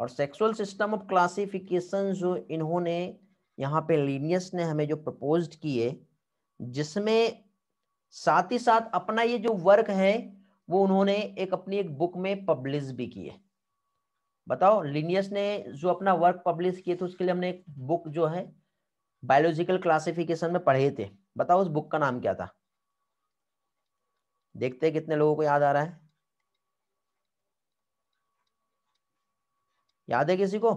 और सेक्सुअल सिस्टम ऑफ क्लासिफिकेशन जो इन्होंने यहाँ पे लीनियस ने हमें जो प्रपोज किए जिसमें साथ ही साथ अपना ये जो वर्क है वो उन्होंने एक अपनी एक बुक में पब्लिश भी किए बताओ लिनियस ने जो अपना वर्क पब्लिश किए थे उसके लिए हमने एक बुक जो है बायोलॉजिकल क्लासिफिकेशन में पढ़े थे बताओ उस बुक का नाम क्या था देखते हैं कितने लोगों को याद आ रहा है याद है किसी को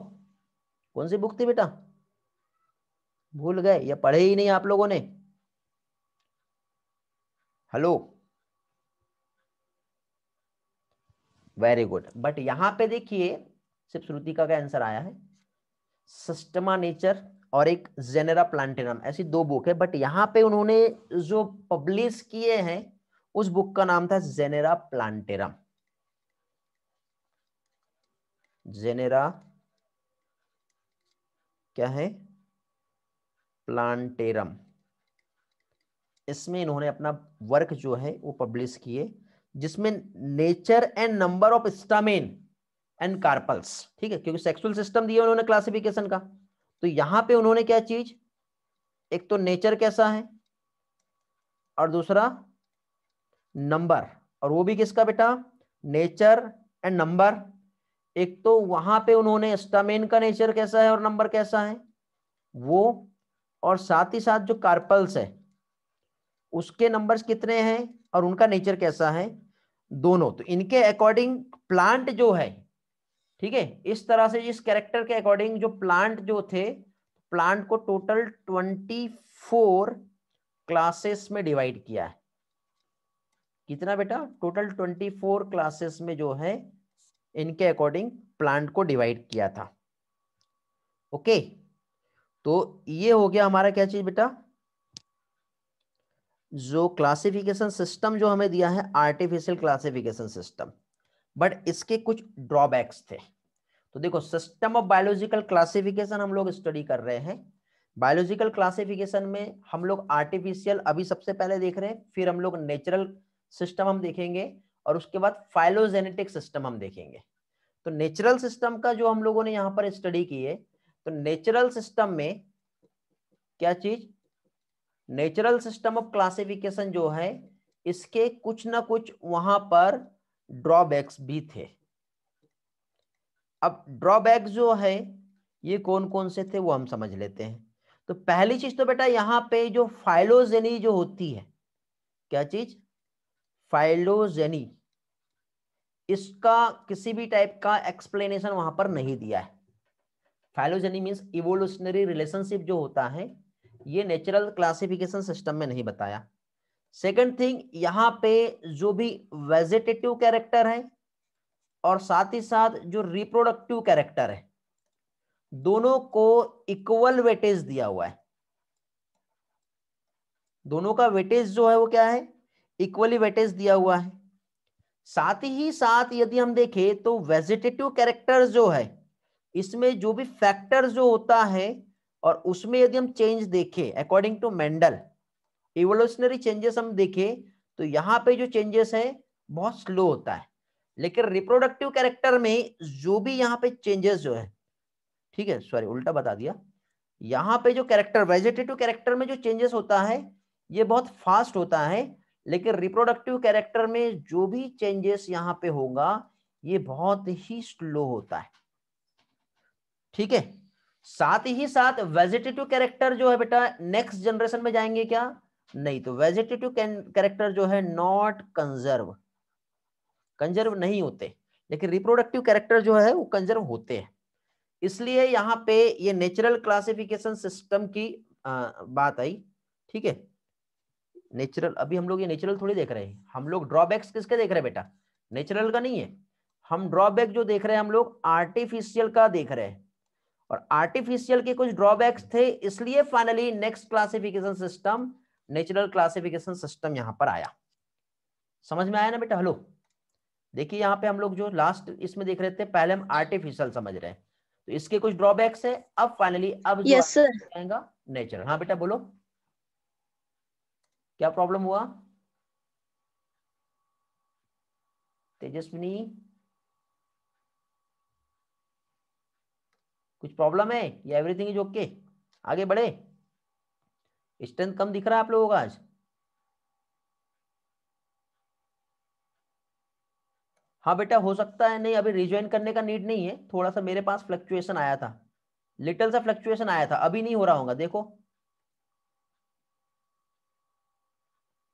कौन सी बुक थी बेटा भूल गए या पढ़े ही नहीं आप लोगों ने हेलो वेरी गुड बट यहां पे देखिए सिर्फ श्रुति का क्या आंसर आया है सिस्टमा नेचर और एक जेनेरा प्लांटेनम ऐसी दो बुक है बट यहां पे उन्होंने जो पब्लिश किए हैं उस बुक का नाम था जेनेरा प्लांटेरम जेनेरा क्या है प्लांटेरम इसमें इन्होंने अपना वर्क जो है वो पब्लिश किए जिसमें nature and number of stamen and carpels ठीक है क्योंकि सेक्सुअल सिस्टम दिया उन्होंने क्लासिफिकेशन का तो यहां पे उन्होंने क्या चीज एक तो नेचर कैसा है और दूसरा नंबर और वो भी किसका बेटा नेचर एंड नंबर एक तो वहां पे उन्होंने स्टामेन का नेचर कैसा है और नंबर कैसा है वो और साथ ही साथ जो कार्पल्स है उसके नंबर्स कितने हैं और उनका नेचर कैसा है दोनों तो इनके अकॉर्डिंग प्लांट जो है ठीक है इस तरह से इस कैरेक्टर के अकॉर्डिंग जो प्लांट जो थे प्लांट को टोटल ट्वेंटी फोर क्लासेस में डिवाइड किया है कितना बेटा टोटल ट्वेंटी फोर क्लासेस में जो है इनके अकॉर्डिंग प्लांट को डिवाइड किया था ओके okay? तो ये हो गया हमारा क्या चीज बेटा जो क्लासिफिकेशन सिस्टम जो हमें दिया है आर्टिफिशियल क्लासिफिकेशन सिस्टम बट इसके कुछ ड्रॉबैक्स थे तो देखो सिस्टम ऑफ बायोलॉजिकल क्लासिफिकेशन हम लोग स्टडी कर रहे हैं बायोलॉजिकल क्लासिफिकेशन में हम लोग आर्टिफिशियल अभी सबसे पहले देख रहे हैं फिर हम लोग नेचुरल सिस्टम हम देखेंगे और उसके बाद फाइलोजेनेटिक सिस्टम हम देखेंगे तो नेचुरल सिस्टम का जो हम लोगों ने यहाँ पर स्टडी की है तो नेचुरल सिस्टम में क्या चीज नेचुरल सिस्टम ऑफ क्लासिफिकेशन जो है इसके कुछ ना कुछ वहां पर ड्रॉबैक्स भी थे अब ड्रॉबैक्स जो है ये कौन कौन से थे वो हम समझ लेते हैं तो पहली चीज तो बेटा यहाँ पे जो फाइलोजेनी जो होती है क्या चीज फाइलोजेनी इसका किसी भी टाइप का एक्सप्लेनेशन वहां पर नहीं दिया है फाइलोजेनी मीन्स इवोल्यूशनरी रिलेशनशिप जो होता है ये नेचुरल क्लासिफिकेशन सिस्टम में नहीं बताया सेकंड थिंग यहाँ पे जो भी वेजिटेटिव कैरेक्टर है और साथ ही साथ जो रिप्रोडक्टिव कैरेक्टर है दोनों को इक्वल वेटेज दिया हुआ है दोनों का वेटेज जो है वो क्या है इक्वली वेटेज दिया हुआ है साथ ही साथ यदि हम देखें तो वेजिटेटिव कैरेक्टर जो है इसमें जो भी फैक्टर जो होता है और उसमें यदि हम चेंज देखें according to Mendel evolutionary changes हम देखें तो यहाँ पे जो चेंजेस है बहुत स्लो होता है लेकिन रिप्रोडक्टिव कैरेक्टर में जो भी यहाँ पे चेंजेस जो है ठीक है सॉरी उल्टा बता दिया यहाँ पे जो कैरेक्टर वेजिटेटिव कैरेक्टर में जो चेंजेस होता है ये बहुत फास्ट होता है लेकिन रिप्रोडक्टिव कैरेक्टर में जो भी चेंजेस यहाँ पे होगा ये बहुत ही स्लो होता है ठीक है साथ ही साथ वेजिटेटिव कैरेक्टर जो है बेटा नेक्स्ट जनरेशन में जाएंगे क्या नहीं तो वेजिटेटिव कैरेक्टर जो है नॉट कंजर्व कंजर्व नहीं होते लेकिन रिप्रोडक्टिव कैरेक्टर जो है वो कंजर्व होते हैं इसलिए यहाँ पे ये नेचुरल क्लासिफिकेशन सिस्टम की आ, बात आई ठीक है नेचुरल अभी हम लोग ये नेचुरल थोड़ी देख रहे हैं हम लोग ड्रॉबैक्स किसके देख रहे हैं बेटा नेचुरल का नहीं है हम ड्रॉबैक जो देख रहे हैं हम लोग आर्टिफिशियल का देख रहे हैं और आर्टिफिशियल के कुछ ड्रॉबैक्स थे इसलिए finally next classification system natural classification system यहां पर आया समझ में आया ना बेटा हेलो देखिए यहाँ पे हम लोग जो लास्ट इसमें देख रहे थे पहले हम आर्टिफिशियल समझ रहे हैं तो इसके कुछ ड्रॉबैक्स है अब फाइनली अब yes, नेचुरल हाँ बेटा बोलो क्या प्रॉब्लम हुआ तेजस्विनी कुछ प्रॉब्लम है या एवरीथिंग इज ओके आगे बढ़े स्ट्रेंथ कम दिख रहा है आप लोगों का आज हाँ बेटा हो सकता है नहीं अभी रिज्वाइन करने का नीड नहीं है थोड़ा सा मेरे पास फ्लक्चुएशन आया था लिटल सा फ्लक्चुएशन आया था अभी नहीं हो रहा होगा देखो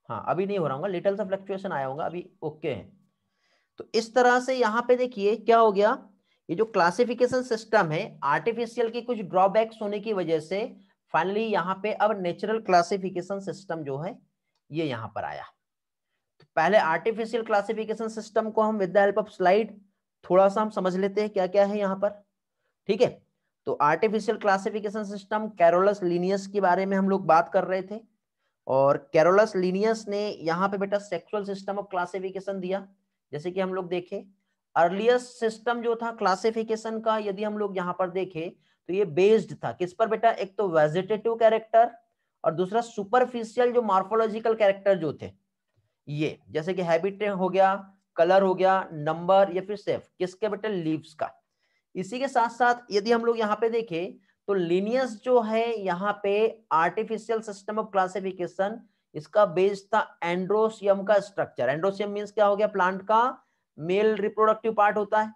हाँ अभी नहीं हो रहा होगा लिटल सा फ्लक्चुएशन आया होगा अभी ओके है तो इस तरह से यहाँ पे देखिए क्या हो गया ये जो क्लासिफिकेशन सिस्टम है आर्टिफिशियल के कुछ ड्रॉबैक्स होने की वजह से फाइनली यहाँ पे अब नेचुरल क्लासिफिकेशन सिस्टम जो है ये यहाँ पर आया तो पहले आर्टिफिशियल क्लासिफिकेशन सिस्टम को हम with the help of slide थोड़ा सा हम समझ लेते हैं क्या क्या है यहाँ पर ठीक है तो artificial classification system Carolus Linnaeus के बारे में हम लोग बात कर रहे थे और कैरोलस लीनियस ने यहाँ पे बेटा सेक्सुअल सिस्टम ऑफ क्लासिफिकेशन दिया जैसे कि हम लोग देखें अर्लिएस्ट सिस्टम जो था क्लासिफिकेशन का यदि हम लोग यहाँ पर देखें तो ये बेस्ड था किस पर बेटा एक तो वेजिटेटिव कैरेक्टर और दूसरा सुपरफिशियल जो मार्फोलॉजिकल कैरेक्टर जो थे ये जैसे कि हैबिट हो गया कलर हो गया नंबर या फिर सेफ किसके बेटा लीव्स का इसी के साथ साथ यदि हम लोग यहाँ पे देखें तो लिनियस जो है यहाँ पे आर्टिफिशियल सिस्टम ऑफ क्लासिफिकेशन इसका बेस था एंड्रोसियम का स्ट्रक्चर एंड्रोसियम मीन्स क्या हो गया प्लांट का मेल रिप्रोडक्टिव पार्ट होता है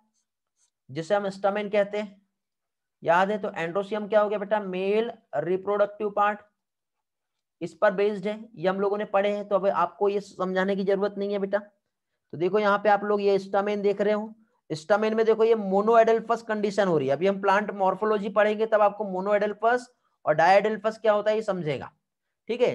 जिसे हम स्टमेन कहते हैं याद है तो एंड्रोसियम क्या हो गया बेटा मेल रिप्रोडक्टिव पार्ट इस पर बेस्ड है ये हम लोगों ने पढ़े हैं तो अब आपको ये समझाने की जरूरत नहीं है बेटा तो देखो यहाँ पे आप लोग ये स्टमेन देख रहे हो स्टमेन में देखो ये मोनोएडल्फस कंडीशन हो रही है अभी हम प्लांट मॉर्फोलॉजी पढ़ेंगे तब आपको मोनोएडल्फस और डायडल्फस क्या होता है ये समझेगा ठीक है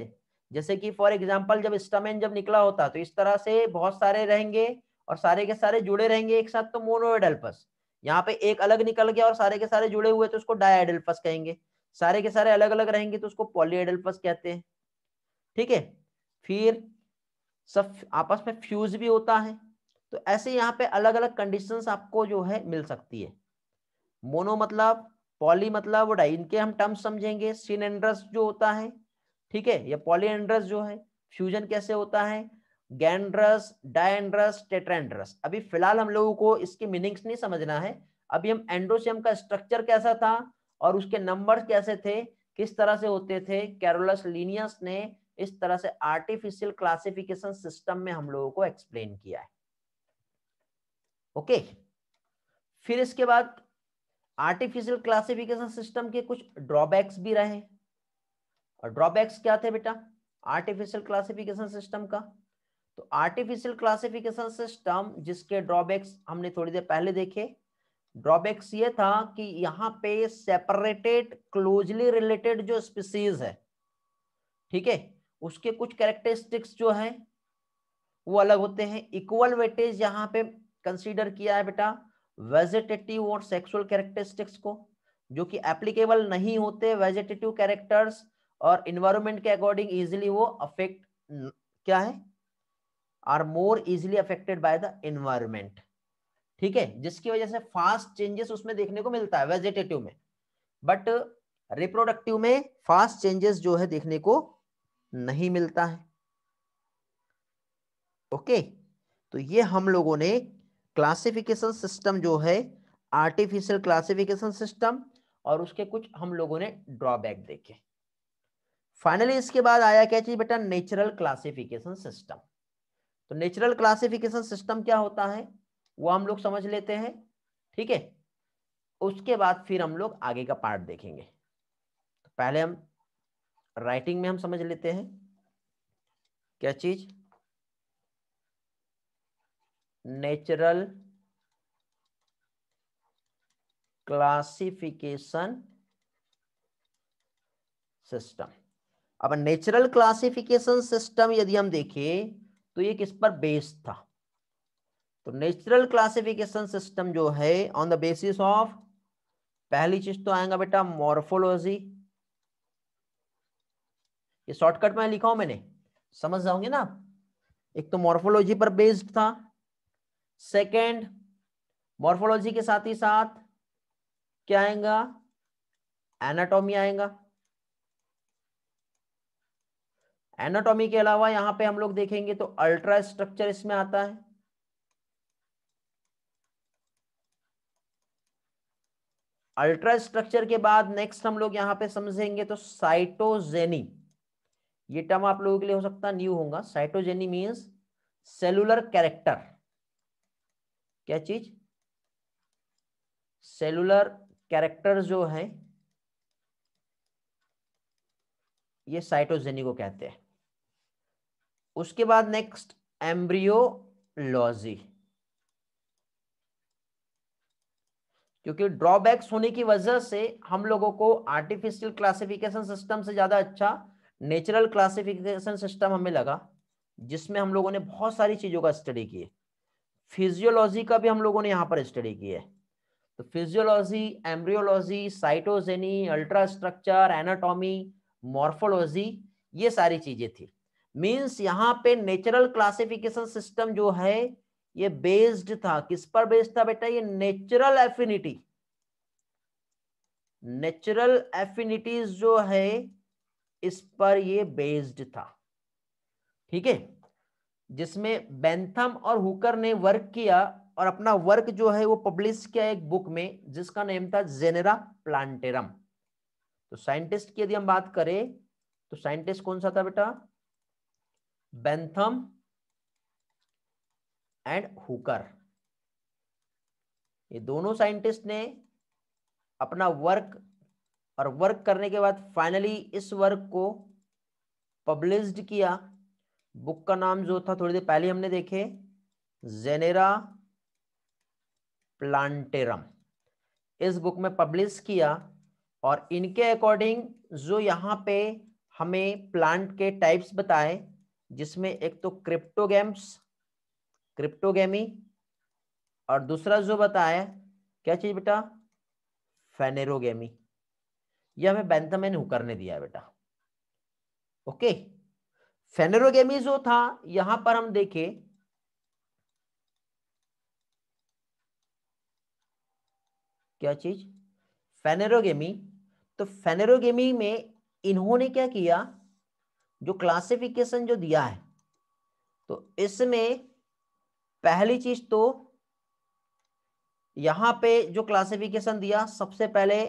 जैसे कि फॉर एग्जाम्पल जब स्टमेन जब निकला होता तो इस तरह से बहुत सारे रहेंगे और सारे के सारे जुड़े रहेंगे एक साथ तो मोनोएडल्पस यहाँ पे एक अलग निकल गया और सारे के सारे जुड़े हुए तो उसको डायडल्पस कहेंगे सारे के सारे अलग अलग रहेंगे तो उसको पॉलीएडल्पस कहते हैं ठीक है फिर सब आपस में फ्यूज भी होता है तो ऐसे यहाँ पे अलग अलग कंडीशंस आपको जो है मिल सकती है मोनो मतलब पॉली मतलब वो डाई इनके हम टर्म्स समझेंगे सिनेंड्रस जो होता है ठीक है या पॉलीएंड्रस जो है फ्यूजन कैसे होता है गैंड्रस डायड्रस टेट्रेंड्रस अभी फिलहाल हम लोगों को इसके मीनिंग्स नहीं समझना है अभी हम एंड्रोशियम का स्ट्रक्चर कैसा था और उसके नंबर्स कैसे थे किस तरह से होते थे कैरोलस लीनियस ने इस तरह से आर्टिफिशियल क्लासिफिकेशन सिस्टम में हम लोगों को एक्सप्लेन किया है ओके फिर इसके बाद आर्टिफिशियल क्लासिफिकेशन सिस्टम के कुछ ड्रॉबैक्स भी रहे और ड्रॉबैक्स क्या थे बेटा आर्टिफिशियल क्लासिफिकेशन सिस्टम का तो आर्टिफिशियल क्लासिफिकेशन सिस्टम जिसके ड्रॉबैक्स हमने थोड़ी देर पहले देखे ड्रॉबैक्स ये था कि यहाँ पे सेपरेटेड क्लोजली रिलेटेड जो स्पीसीज है ठीक है उसके कुछ कैरेक्टरिस्टिक्स जो है वो अलग होते हैं इक्वल वेटेज यहाँ पे कंसीडर किया है बेटा वेजिटेटिव और सेक्सुअल कैरेक्टरिस्टिक्स को जो कि एप्लीकेबल नहीं होते वेजिटेटिव कैरेक्टर्स और इन्वायरमेंट के अकॉर्डिंग इजिली वो अफेक्ट क्या है are more easily affected by the environment ठीक है जिसकी वजह से फास्ट चेंजेस उसमें देखने को मिलता है वेजिटेटिव में बट रिप्रोडक्टिव uh, में फास्ट चेंजेस जो है देखने को नहीं मिलता है ओके okay? तो ये हम लोगों ने क्लासिफिकेशन सिस्टम जो है आर्टिफिशियल क्लासिफिकेशन सिस्टम और उसके कुछ हम लोगों ने ड्रॉबैक देखे फाइनली इसके बाद आया क्या चीज बेटा नेचुरल क्लासिफिकेशन सिस्टम तो नेचुरल क्लासिफिकेशन सिस्टम क्या होता है वो हम लोग समझ लेते हैं ठीक है उसके बाद फिर हम लोग आगे का पार्ट देखेंगे तो पहले हम राइटिंग में हम समझ लेते हैं क्या चीज नेचुरल क्लासिफिकेशन सिस्टम अब नेचुरल क्लासिफिकेशन सिस्टम यदि हम देखें तो ये किस पर बेस्ड था तो नेचुरल क्लासिफिकेशन सिस्टम जो है ऑन द बेसिस ऑफ पहली चीज तो आएगा बेटा मॉर्फोलॉजी ये शॉर्टकट में लिखा हूं मैंने समझ जाओगे ना एक तो मॉर्फोलॉजी पर बेस्ड था सेकंड मॉर्फोलॉजी के साथ ही साथ क्या आएगा एनाटॉमी आएगा एनाटॉमी के अलावा यहां पे हम लोग देखेंगे तो अल्ट्रा स्ट्रक्चर इसमें आता है अल्ट्रा स्ट्रक्चर के बाद नेक्स्ट हम लोग यहां पे समझेंगे तो साइटोजेनी ये टर्म आप लोगों के लिए हो सकता है न्यू होगा साइटोजेनी मीन्स सेलुलर कैरेक्टर क्या चीज सेलुलर कैरेक्टर जो है ये साइटोजेनी को कहते हैं उसके बाद नेक्स्ट एम्ब्रियोलॉजी क्योंकि ड्रॉबैक्स होने की वजह से हम लोगों को आर्टिफिशियल क्लासिफिकेशन सिस्टम से ज्यादा अच्छा नेचुरल क्लासिफिकेशन सिस्टम हमें लगा जिसमें हम लोगों ने बहुत सारी चीजों का स्टडी किए फिजियोलॉजी का भी हम लोगों ने यहाँ पर स्टडी किया है तो physiology embryology cytogeny ultrastructure anatomy morphology ये सारी चीजें थी मीन्स यहाँ पे नेचुरल क्लासिफिकेशन सिस्टम जो है ये बेस्ड था किस पर बेस्ड था बेटा ये नेचुरल एफिनिटी नेचुरल एफिनिटीज जो है इस पर ये बेस्ड था ठीक है जिसमें बेंथम और हुकर ने वर्क किया और अपना वर्क जो है वो पब्लिश किया एक बुक में जिसका नेम था जेनेरा प्लांटेरम तो साइंटिस्ट की यदि हम बात करें तो साइंटिस्ट कौन सा था बेटा बेंथम एंड हुकर ये दोनों साइंटिस्ट ने अपना वर्क और वर्क करने के बाद फाइनली इस वर्क को पब्लिश्ड किया बुक का नाम जो था थोड़ी देर पहले हमने देखे जेनेरा प्लांटेरम इस बुक में पब्लिश किया और इनके अकॉर्डिंग जो यहाँ पे हमें प्लांट के टाइप्स बताए जिसमें एक तो क्रिप्टोगेम्स गेमी और दूसरा जो बताया क्या चीज बेटा फेनेरोगेमी ये हमें बैंथम एंड हुकर ने दिया बेटा ओके फेनेरोगेमी जो था यहां पर हम देखे क्या चीज फेनेरोगेमी तो फेनेरोगेमी में इन्होंने क्या किया जो क्लासिफिकेशन जो दिया है तो इसमें पहली चीज तो यहां पे जो क्लासिफिकेशन दिया सबसे पहले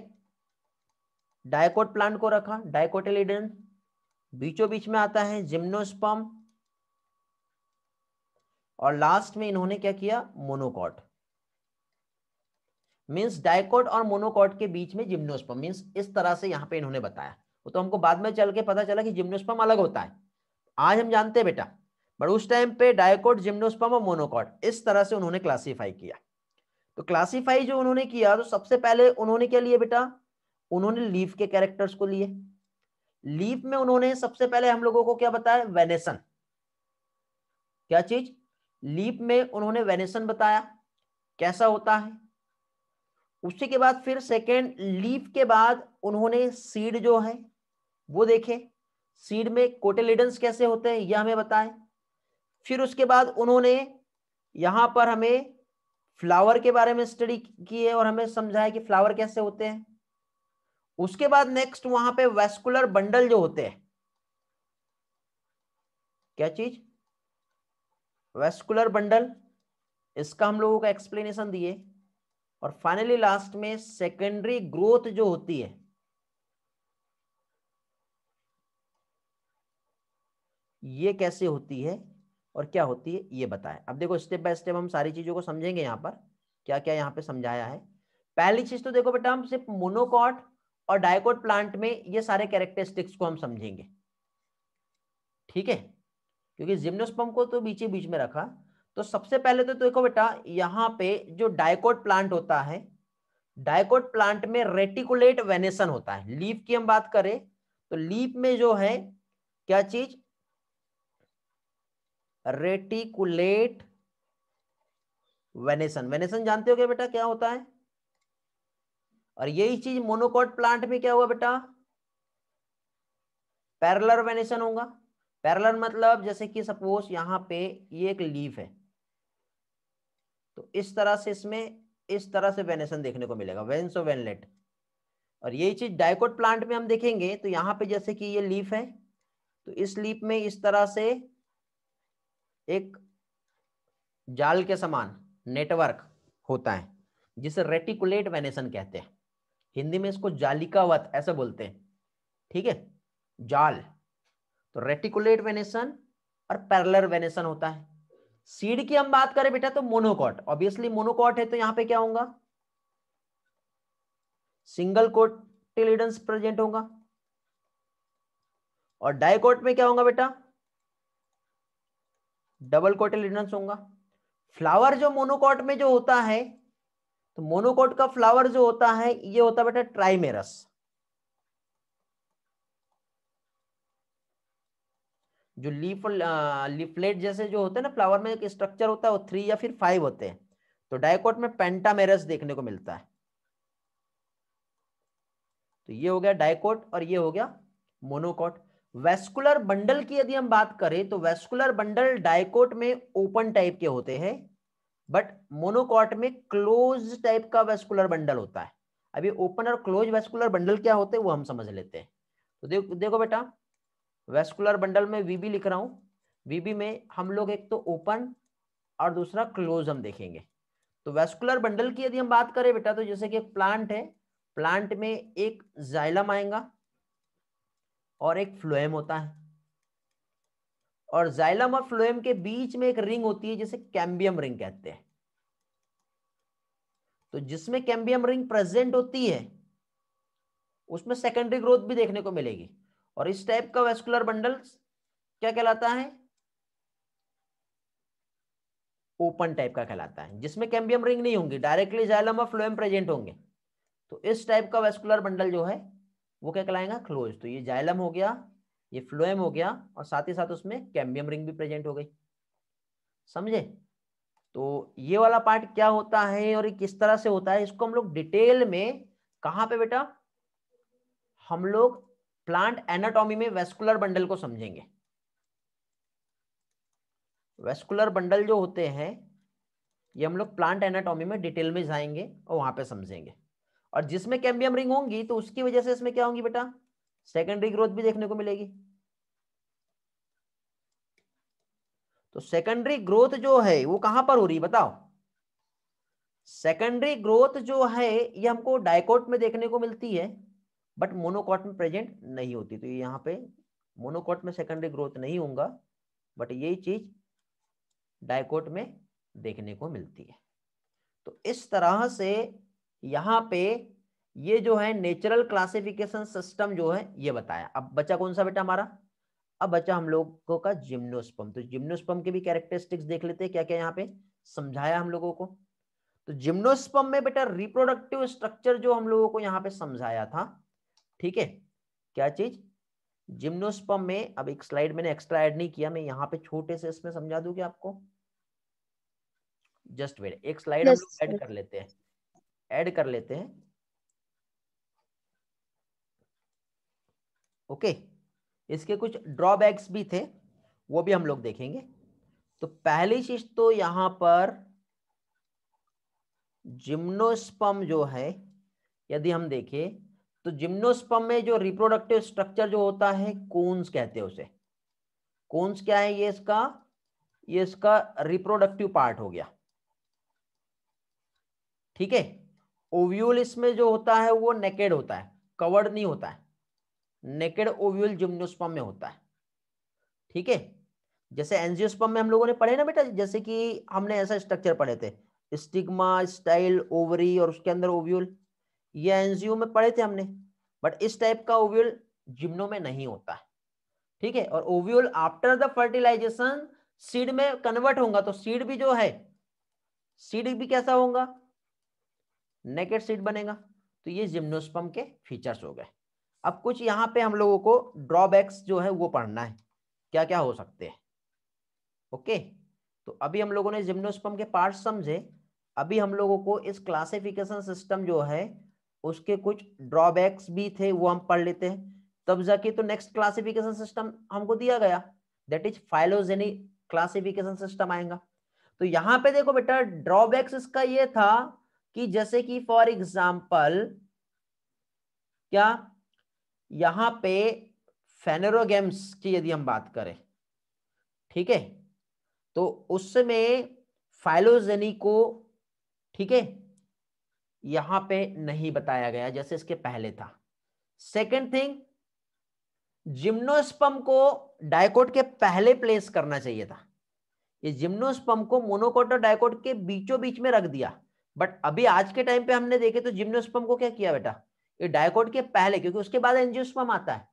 डायकोट प्लांट को रखा डायकोटेलिडन बीचों बीच में आता है जिम्नोस्पम और लास्ट में इन्होंने क्या किया मोनोकॉट मीन्स डायकोट और मोनोकॉट के बीच में जिम्नोस्पम मीन्स इस तरह से यहां पे इन्होंने बताया वो तो हमको बाद में चल के पता चला कि जिम्नोस्पम अलग होता है आज हम जानते हैं बेटा बट उस टाइम पे डायकोट जिम्नोस्पम और मोनोकॉट इस तरह से उन्होंने क्लासीफाई किया तो क्लासीफाई जो उन्होंने किया तो सबसे पहले उन्होंने क्या लिए बेटा उन्होंने लीफ के कैरेक्टर्स को लिए लीफ में उन्होंने सबसे पहले हम लोगों को क्या बताया वेनेसन क्या चीज लीफ में उन्होंने वेनेसन बताया कैसा होता है उसी के बाद फिर सेकेंड लीफ के बाद उन्होंने सीड जो है वो देखें सीड में कोटेलिडन्स कैसे होते हैं यह हमें बताएं फिर उसके बाद उन्होंने यहाँ पर हमें फ्लावर के बारे में स्टडी की है और हमें समझाया कि फ्लावर कैसे होते हैं उसके बाद नेक्स्ट वहां पे वेस्कुलर बंडल जो होते हैं क्या चीज वेस्कुलर बंडल इसका हम लोगों का एक्सप्लेनेशन दिए और फाइनली लास्ट में सेकेंडरी ग्रोथ जो होती है ये कैसे होती है और क्या होती है ये बताएं अब देखो स्टेप बाय स्टेप हम सारी चीज़ों को समझेंगे यहाँ पर क्या क्या यहाँ पे समझाया है पहली चीज़ तो देखो बेटा हम सिर्फ मोनोकॉट और डायकोट प्लांट में ये सारे कैरेक्टरिस्टिक्स को हम समझेंगे ठीक है क्योंकि जिम्नोस्पम को तो बीच बीच में रखा तो सबसे पहले तो देखो बेटा यहाँ पे जो डायकोट प्लांट होता है डायकोट प्लांट में रेटिकुलेट वेनेसन होता है लीप की हम बात करें तो लीप में जो है क्या चीज रेटिकुलेट वेनेसन वेनेसन जानते हो क्या बेटा क्या होता है और यही चीज मोनोकॉट प्लांट में क्या हुआ बेटा पैरलर वेनेसन होगा पैरलर मतलब जैसे कि सपोज यहां पे ये एक लीफ है तो इस तरह से इसमें इस तरह से वेनेसन देखने को मिलेगा वेन्सो वेनलेट और यही चीज डायकोट प्लांट में हम देखेंगे तो यहां पे जैसे कि ये लीफ है तो इस लीफ में इस तरह से एक जाल के समान नेटवर्क होता है जिसे रेटिकुलेट वेनेशन कहते हैं हिंदी में इसको जालिकावत ऐसे बोलते हैं ठीक है जाल तो रेटिकुलेट वेनेशन और पैरलर वेनेशन होता है सीड की हम बात करें बेटा तो मोनोकॉट ऑब्वियसली मोनोकॉट है तो यहां पे क्या होगा सिंगल कोटिलिडन्स प्रेजेंट होगा और डायकोट में क्या होगा बेटा डबल कोटिलिडन्स होगा फ्लावर जो मोनोकॉट में जो होता है तो मोनोकॉट का फ्लावर जो होता है ये होता है बेटा ट्राइमेरस जो लीफ लीफलेट जैसे जो होते हैं ना फ्लावर में एक स्ट्रक्चर होता है वो थ्री या फिर फाइव होते हैं तो डायकोट में पेंटामेरस देखने को मिलता है तो ये हो गया डायकोट और ये हो गया मोनोकॉट वेस्कुलर बंडल की यदि हम बात करें तो वेस्कुलर बंडल डायकोट में ओपन टाइप के होते हैं बट मोनोकॉट में क्लोज टाइप का वेस्कुलर बंडल होता है अभी ओपन और क्लोज वेस्कुलर बंडल क्या होते हैं वो हम समझ लेते हैं तो दे, देखो बेटा वेस्कुलर बंडल में वीबी लिख रहा हूँ वीबी में हम लोग एक तो ओपन और दूसरा क्लोज हम देखेंगे तो वेस्कुलर बंडल की यदि हम बात करें बेटा तो जैसे कि एक प्लांट है प्लांट में एक जाइलम आएगा और एक फ्लोएम होता है और जाइलम और फ्लोएम के बीच में एक रिंग होती है जिसे कैम्बियम रिंग कहते हैं तो जिसमें कैम्बियम रिंग प्रेजेंट होती है उसमें सेकेंडरी ग्रोथ भी देखने को मिलेगी और इस टाइप का वेस्कुलर बंडल क्या कहलाता है ओपन टाइप का कहलाता है जिसमें कैम्बियम रिंग नहीं होंगी डायरेक्टली जाइलम और फ्लोएम प्रेजेंट होंगे तो इस टाइप का वेस्कुलर बंडल जो है वो क्या कहलाएगा क्लोज तो ये जाइलम हो गया ये फ्लोएम हो गया और साथ ही साथ उसमें कैम्बियम रिंग भी प्रेजेंट हो गई समझे तो ये वाला पार्ट क्या होता है और ये किस तरह से होता है इसको हम लोग डिटेल में कहां पे बेटा हम लोग प्लांट एनाटॉमी में वेस्कुलर बंडल को समझेंगे वेस्कुलर बंडल जो होते हैं ये हम लोग प्लांट एनाटॉमी में डिटेल में जाएंगे और वहां पे समझेंगे और जिसमें कैम्बियम रिंग होंगी तो उसकी वजह से इसमें क्या होंगी बेटा सेकेंडरी ग्रोथ भी देखने को मिलेगी तो सेकेंडरी ग्रोथ जो है वो कहां पर हो रही बताओ सेकेंडरी ग्रोथ जो है ये हमको डायकोट में देखने को मिलती है बट मोनोकॉट में प्रेजेंट नहीं होती तो यहां पे मोनोकॉट में सेकेंडरी ग्रोथ नहीं होगा बट यही चीज डायकोट में देखने को मिलती है तो इस तरह से यहाँ पे ये जो है नेचुरल क्लासिफिकेशन सिस्टम जो है ये बताया अब बचा कौन सा बेटा हमारा अब बचा हम लोगों का जिम्नोस्पम तो जिम्नोस्पम के भी कैरेक्टरिस्टिक्स देख लेते हैं क्या क्या यहाँ पे समझाया हम लोगों को तो जिम्नोस्पम में बेटा रिप्रोडक्टिव स्ट्रक्चर जो हम लोगों को यहाँ पे समझाया था ठीक है क्या चीज जिम्नोस्पम में अब एक स्लाइड मैंने एक्स्ट्रा एड नहीं किया मैं यहाँ पे छोटे से इसमें समझा दूंगी आपको जस्ट वेट एक स्लाइड हम लोग एड कर लेते हैं ऐड कर लेते हैं ओके इसके कुछ ड्रॉबैक्स भी थे वो भी हम लोग देखेंगे तो पहली चीज तो यहां पर जिम्नोस्पम जो है यदि हम देखें तो जिम्नोस्पम में जो रिप्रोडक्टिव स्ट्रक्चर जो होता है कोन्स कहते हैं उसे कोन्स क्या है ये इसका ये इसका रिप्रोडक्टिव पार्ट हो गया ठीक है ओव्यूल इसमें जो होता है वो नेकेड होता है कवर्ड नहीं होता है नेकेड ओव्यूल जिम्नोस्पम में होता है ठीक है जैसे एनजियोस्पम में हम लोगों ने पढ़े ना बेटा जैसे कि हमने ऐसा स्ट्रक्चर पढ़े थे स्टिग्मा स्टाइल ओवरी और उसके अंदर ओव्यूल ये एनजीओ में पढ़े थे हमने बट इस टाइप का ओव्यूल जिम्नो में नहीं होता है ठीक है और ovule after the fertilization seed में कन्वर्ट होगा तो सीड भी जो है सीड भी कैसा होगा नेकेट सीड बनेगा तो ये जिम्नोस्पम के फीचर्स हो गए अब कुछ यहाँ पे हम लोगों को ड्रॉबैक्स जो है वो पढ़ना है क्या क्या हो सकते हैं ओके तो अभी हम लोगों ने जिम्नोस्पम के पार्ट समझे अभी हम लोगों को इस क्लासिफिकेशन सिस्टम जो है उसके कुछ ड्रॉबैक्स भी थे वो हम पढ़ लेते हैं तब जाके तो नेक्स्ट क्लासिफिकेशन सिस्टम हमको दिया गया that is phylogenic classification system आएगा तो यहाँ पे देखो बेटा ड्रॉबैक्स इसका ये था कि जैसे कि फॉर एग्जाम्पल क्या यहां पे फेनेरोगेम्स की यदि हम बात करें ठीक है तो उसमें फाइलोजेनी को ठीक है यहां पे नहीं बताया गया जैसे इसके पहले था सेकेंड थिंग जिम्नोस्पम को डायकोट के पहले प्लेस करना चाहिए था ये जिम्नोस्पम को मोनोकोट और डायकोट के बीचों बीच में रख दिया बट अभी आज के टाइम पे हमने देखे तो जिम्नोस्पम को क्या किया बेटा ये डायकोट के पहले क्योंकि उसके बाद एंजियोस्पम आता है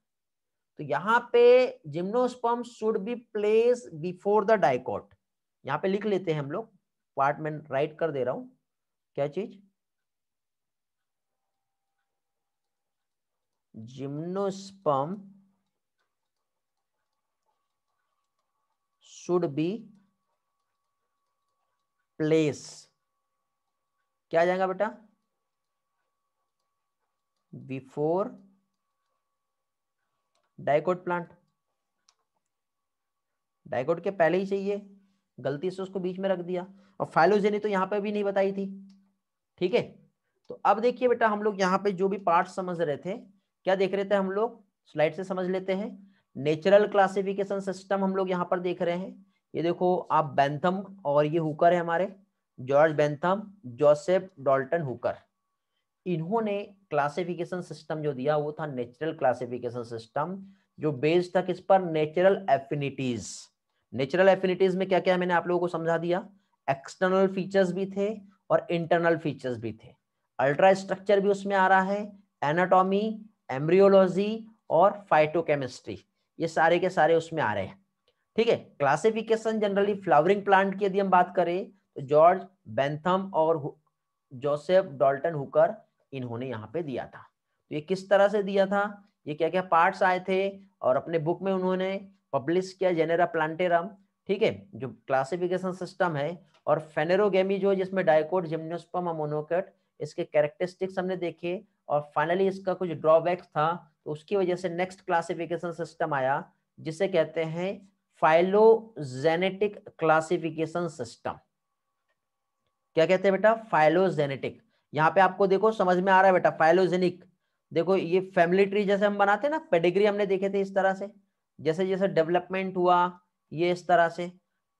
तो यहाँ पे gymnosperm should be place before the dicot यहाँ पे लिख लेते हैं हम लोग पार्ट में राइट कर दे रहा हूं क्या चीज जिम्नोस्पम शुड बी प्लेस क्या आ जाएगा बेटा बिफोर डाइकोट प्लांट डाइकोट के पहले ही चाहिए गलती से उसको बीच में रख दिया और फाइलोजेनी तो यहां पे भी नहीं बताई थी ठीक है तो अब देखिए बेटा हम लोग यहाँ पे जो भी पार्ट समझ रहे थे क्या देख रहे थे हम लोग स्लाइड से समझ लेते हैं नेचुरल क्लासिफिकेशन सिस्टम हम लोग यहाँ पर देख रहे हैं ये देखो आप बैंथम और ये हुकर है हमारे George Bentham Joseph Dalton Hooker इन्होंने क्लासिफिकेशन सिस्टम जो दिया वो था नेचुरल क्लासिफिकेशन सिस्टम जो बेस्ड था किस पर नेचुरल एफिनिटीज नेचुरल एफिनिटीज में क्या क्या मैंने आप लोगों को समझा दिया एक्सटर्नल फीचर्स भी थे और इंटरनल फीचर्स भी थे अल्ट्रा स्ट्रक्चर भी उसमें आ रहा है एनाटॉमी एम्ब्रियोलॉजी और फाइटोकेमिस्ट्री ये सारे के सारे उसमें आ रहे हैं ठीक है क्लासिफिकेशन जनरली फ्लावरिंग प्लांट की यदि हम बात करें जॉर्ज बेंथम और जोसेफ डॉल्टन हुकर इन्होंने यहाँ पे दिया था तो ये किस तरह से दिया था ये क्या क्या पार्ट्स आए थे और अपने बुक में उन्होंने पब्लिश किया जेनेरा प्लांटेरम ठीक है जो क्लासिफिकेशन सिस्टम है और फेनेरोगेमी जो जिसमें डायकोट जिम्नोस्पम और मोनोकट इसके कैरेक्टरिस्टिक्स हमने देखे और फाइनली इसका कुछ ड्रॉबैक्स था तो उसकी वजह से नेक्स्ट क्लासिफिकेशन सिस्टम आया जिसे कहते हैं फाइलोजेनेटिक क्लासिफिकेशन सिस्टम क्या कहते हैं बेटा फाइलोजेनेटिक यहाँ पे आपको देखो समझ में आ रहा है बेटा फाइलोजेनिक देखो ये फैमिली ट्री जैसे हम बनाते हैं ना पेडिग्री हमने देखे थे इस तरह से जैसे जैसे डेवलपमेंट हुआ ये इस तरह से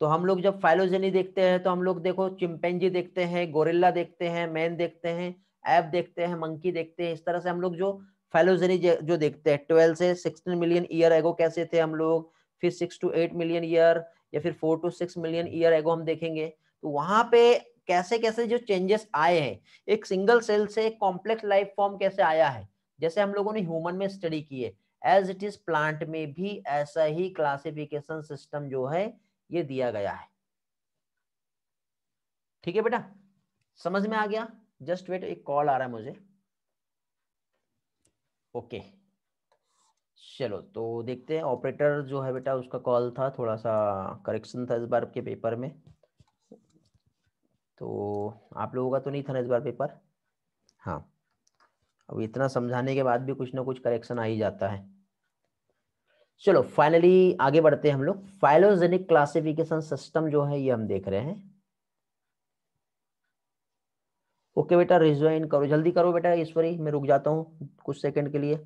तो हम लोग जब फाइलोजेनी देखते हैं तो हम लोग देखो चिमपेंजी देखते हैं गोरिल्ला देखते हैं मैन देखते हैं ऐप देखते हैं मंकी देखते हैं इस तरह से हम लोग जो फाइलोजेनी जो देखते हैं ट्वेल्व से सिक्सटीन मिलियन ईयर एगो कैसे थे हम लोग फिर six to eight million year या फिर four to six million year ago हम देखेंगे तो वहां पे कैसे कैसे जो चेंजेस आए हैं एक सिंगल सेल से कॉम्प्लेक्स लाइफ फॉर्म कैसे आया है जैसे हम लोगों ने ह्यूमन में स्टडी की है एज इट इज प्लांट में भी ऐसा ही क्लासिफिकेशन सिस्टम जो है ये दिया गया है ठीक है बेटा समझ में आ गया जस्ट वेट एक कॉल आ रहा है मुझे ओके चलो तो देखते हैं ऑपरेटर जो है बेटा उसका कॉल था थोड़ा सा करेक्शन था इस बार के पेपर में तो आप लोगों का तो नहीं था ना इस बार पेपर हाँ अब इतना समझाने के बाद भी कुछ ना कुछ करेक्शन आ ही जाता है चलो फाइनली आगे बढ़ते हैं हम लोग फाइलोजेनिक क्लासिफिकेशन सिस्टम जो है ये हम देख रहे हैं ओके बेटा रिज्वाइन करो जल्दी करो बेटा ईश्वरी मैं रुक जाता हूँ कुछ सेकंड के लिए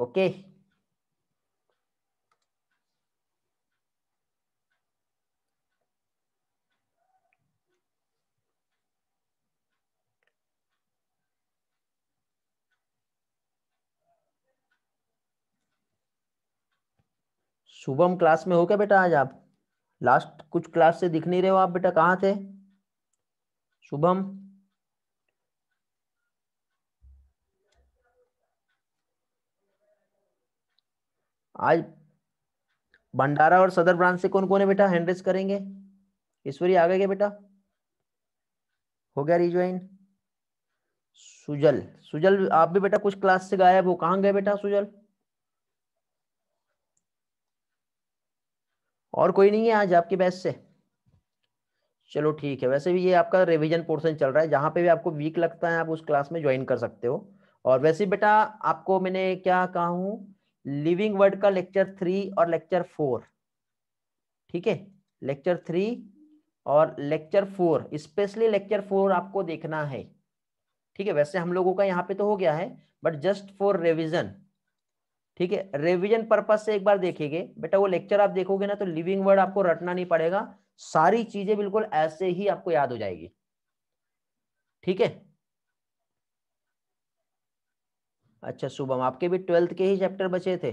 ओके okay. शुभम क्लास में हो क्या बेटा आज आप लास्ट कुछ क्लास से दिख नहीं रहे हो आप बेटा कहाँ थे शुभम आज भंडारा और सदर ब्रांच से कौन कौन है बेटा हैंड करेंगे ईश्वरी आ गए क्या बेटा हो गया रिज्वाइन सुजल सुजल आप भी बेटा कुछ क्लास से गायब हो कहाँ गए बेटा सुजल और कोई नहीं है आज आपके बैच से चलो ठीक है वैसे भी ये आपका रिवीजन पोर्शन चल रहा है जहाँ पे भी आपको वीक लगता है आप उस क्लास में ज्वाइन कर सकते हो और वैसे बेटा आपको मैंने क्या कहा हूँ लिविंग वर्ड का लेक्चर थ्री और लेक्चर फोर ठीक है लेक्चर थ्री और lecture four specially lecture four आपको देखना है ठीक है वैसे हम लोगों का यहाँ पे तो हो गया है बट जस्ट फॉर रिविजन ठीक है रिविजन पर्पज से एक बार देखेंगे बेटा वो लेक्चर आप देखोगे ना तो लिविंग वर्ड आपको रटना नहीं पड़ेगा सारी चीजें बिल्कुल ऐसे ही आपको याद हो जाएगी ठीक है अच्छा शुभम आपके भी ट्वेल्थ के ही चैप्टर बचे थे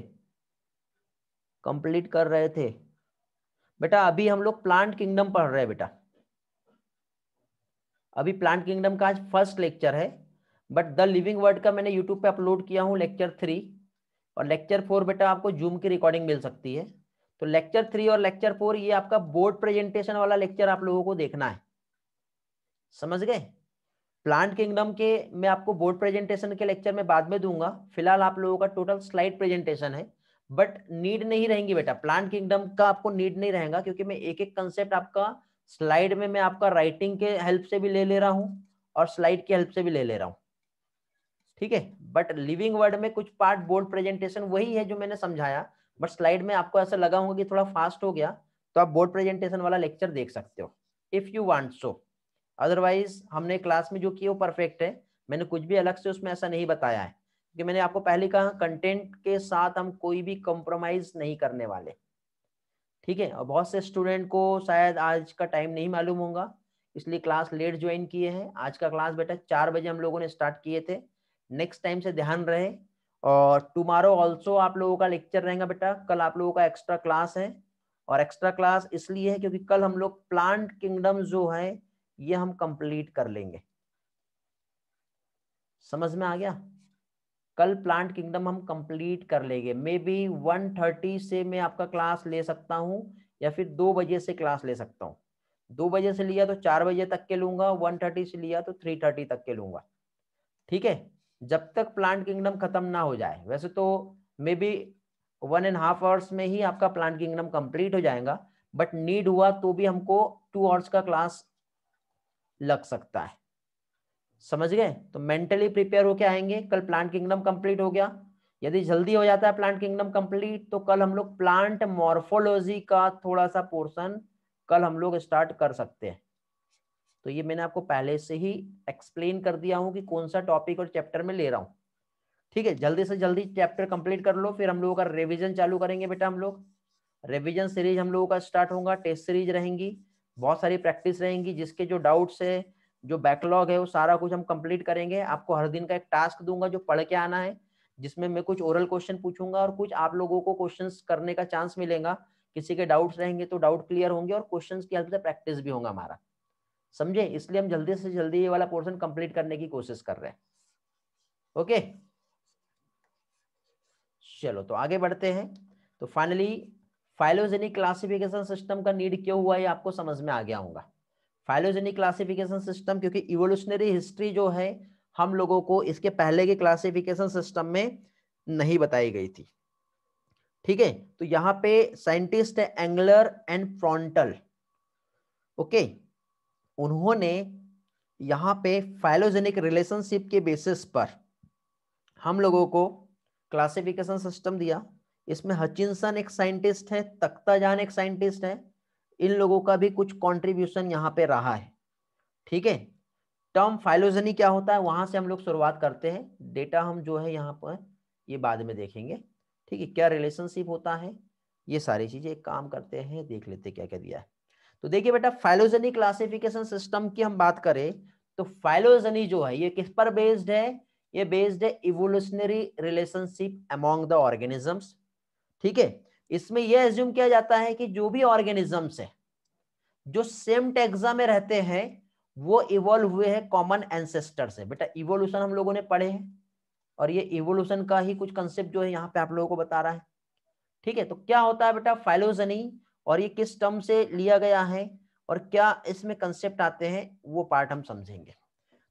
कंप्लीट कर रहे थे बेटा अभी हम लोग प्लांट किंगडम पढ़ रहे हैं बेटा अभी प्लांट किंगडम का आज फर्स्ट लेक्चर है बट द लिविंग वर्ड का मैंने यूट्यूब पे अपलोड किया हूँ लेक्चर थ्री और लेक्चर फोर बेटा आपको जूम की रिकॉर्डिंग मिल सकती है तो लेक्चर थ्री और लेक्चर फोर ये आपका बोर्ड प्रेजेंटेशन वाला लेक्चर आप लोगों को देखना है समझ गए प्लांट किंगडम के मैं आपको बोर्ड प्रेजेंटेशन के लेक्चर में बाद में दूंगा फिलहाल आप लोगों का टोटल स्लाइड प्रेजेंटेशन है बट नीड नहीं रहेंगी बेटा प्लांट किंगडम का आपको नीड नहीं रहेगा क्योंकि मैं एक एक कंसेप्ट आपका स्लाइड में मैं आपका राइटिंग के हेल्प से भी ले ले रहा हूँ और स्लाइड की हेल्प से भी ले ले रहा हूँ ठीक है बट लिविंग वर्ड में कुछ पार्ट बोर्ड प्रेजेंटेशन वही है जो मैंने समझाया बट स्लाइड में आपको ऐसा लगा होगा कि थोड़ा फास्ट हो गया तो आप बोर्ड प्रेजेंटेशन वाला लेक्चर देख सकते हो if you want so otherwise हमने क्लास में जो किया वो परफेक्ट है मैंने कुछ भी अलग से उसमें ऐसा नहीं बताया है क्योंकि मैंने आपको पहले कहा कंटेंट के साथ हम कोई भी कॉम्प्रोमाइज नहीं करने वाले ठीक है और बहुत से स्टूडेंट को शायद आज का टाइम नहीं मालूम होगा इसलिए क्लास लेट ज्वाइन किए हैं आज का क्लास बेटा चार बजे हम लोगों ने स्टार्ट किए थे नेक्स्ट टाइम से ध्यान रहे और टुमारो ऑल्सो आप लोगों का लेक्चर रहेगा बेटा कल आप लोगों का एक्स्ट्रा क्लास है और एक्स्ट्रा क्लास इसलिए है क्योंकि कल हम लोग प्लांट किंगडम जो है ये हम कंप्लीट कर लेंगे समझ में आ गया कल प्लांट किंगडम हम कंप्लीट कर लेंगे मे बी वन थर्टी से मैं आपका क्लास ले सकता हूँ या फिर दो बजे से क्लास ले सकता हूँ दो बजे से लिया तो चार बजे तक के लूंगा वन थर्टी से लिया तो थ्री थर्टी तक के लूंगा ठीक है जब तक प्लांट किंगडम खत्म ना हो जाए वैसे तो maybe one and half hours में ही आपका प्लांट किंगडम कंप्लीट हो जाएगा बट नीड हुआ तो भी हमको टू आवर्स का क्लास लग सकता है समझ गए तो मेंटली प्रिपेयर होके आएंगे कल प्लांट किंगडम कंप्लीट हो गया यदि जल्दी हो जाता है प्लांट किंगडम कंप्लीट तो कल हम लोग प्लांट मॉर्फोलॉजी का थोड़ा सा पोर्शन कल हम लोग स्टार्ट कर सकते हैं तो ये मैंने आपको पहले से ही एक्सप्लेन कर दिया हूँ कि कौन सा टॉपिक और चैप्टर में ले रहा हूँ ठीक है जल्दी से जल्दी चैप्टर कंप्लीट कर लो फिर हम लोगों का रिविजन चालू करेंगे बेटा हम लोग रिविजन सीरीज हम लोगों का स्टार्ट होगा टेस्ट सीरीज रहेंगी बहुत सारी प्रैक्टिस रहेंगी जिसके जो डाउट्स है जो बैकलॉग है वो सारा कुछ हम कंप्लीट करेंगे आपको हर दिन का एक टास्क दूंगा जो पढ़ के आना है जिसमें मैं कुछ ओरल क्वेश्चन पूछूंगा और कुछ आप लोगों को क्वेश्चन करने का चांस मिलेगा किसी के डाउट्स रहेंगे तो डाउट क्लियर होंगे और क्वेश्चन की हेल्प से प्रैक्टिस भी होगा हमारा समझे इसलिए हम जल्दी से जल्दी ये वाला पोर्शन कंप्लीट करने की कोशिश कर रहे हैं ओके चलो तो आगे बढ़ते हैं तो फाइनली फाइलोजेनिक क्लासिफिकेशन सिस्टम का नीड क्यों हुआ ये आपको समझ में आ गया होगा फाइलोजेनिक क्लासिफिकेशन सिस्टम क्योंकि इवोल्यूशनरी हिस्ट्री जो है हम लोगों को इसके पहले के क्लासिफिकेशन सिस्टम में नहीं बताई गई थी ठीक है तो यहाँ पे साइंटिस्ट है Engler and Prantl okay okay. उन्होंने यहाँ पे फाइलोजेनिक रिलेशनशिप के बेसिस पर हम लोगों को क्लासिफिकेशन सिस्टम दिया इसमें हचिनसन एक साइंटिस्ट है तख्ताजान एक साइंटिस्ट है इन लोगों का भी कुछ कंट्रीब्यूशन यहाँ पे रहा है ठीक है टर्म फाइलोजनी क्या होता है वहां से हम लोग शुरुआत करते हैं डेटा हम जो है यहाँ पर ये बाद में देखेंगे ठीक है क्या रिलेशनशिप होता है ये सारी चीजें काम करते हैं देख लेते क्या क्या दिया है तो देखिए बेटा फाइलोजनी क्लासिफिकेशन सिस्टम की हम बात करें तो फाइलोजनी जो है ये किस पर बेस्ड है ये बेस्ड है evolutionary relationship among the organisms ठीक है इसमें ये एज्यूम किया जाता है कि जो भी ऑर्गेनिजम्स है जो सेम टेक्सा में रहते हैं वो इवोल्व हुए हैं कॉमन एंसेस्टर से बेटा इवोल्यूशन हम लोगों ने पढ़े हैं और ये इवोल्यूशन का ही कुछ कंसेप्ट जो है यहाँ पे आप लोगों को बता रहा है ठीक है तो क्या होता है बेटा फाइलोजनी और ये किस टर्म से लिया गया है और क्या इसमें कंसेप्ट आते हैं वो पार्ट हम समझेंगे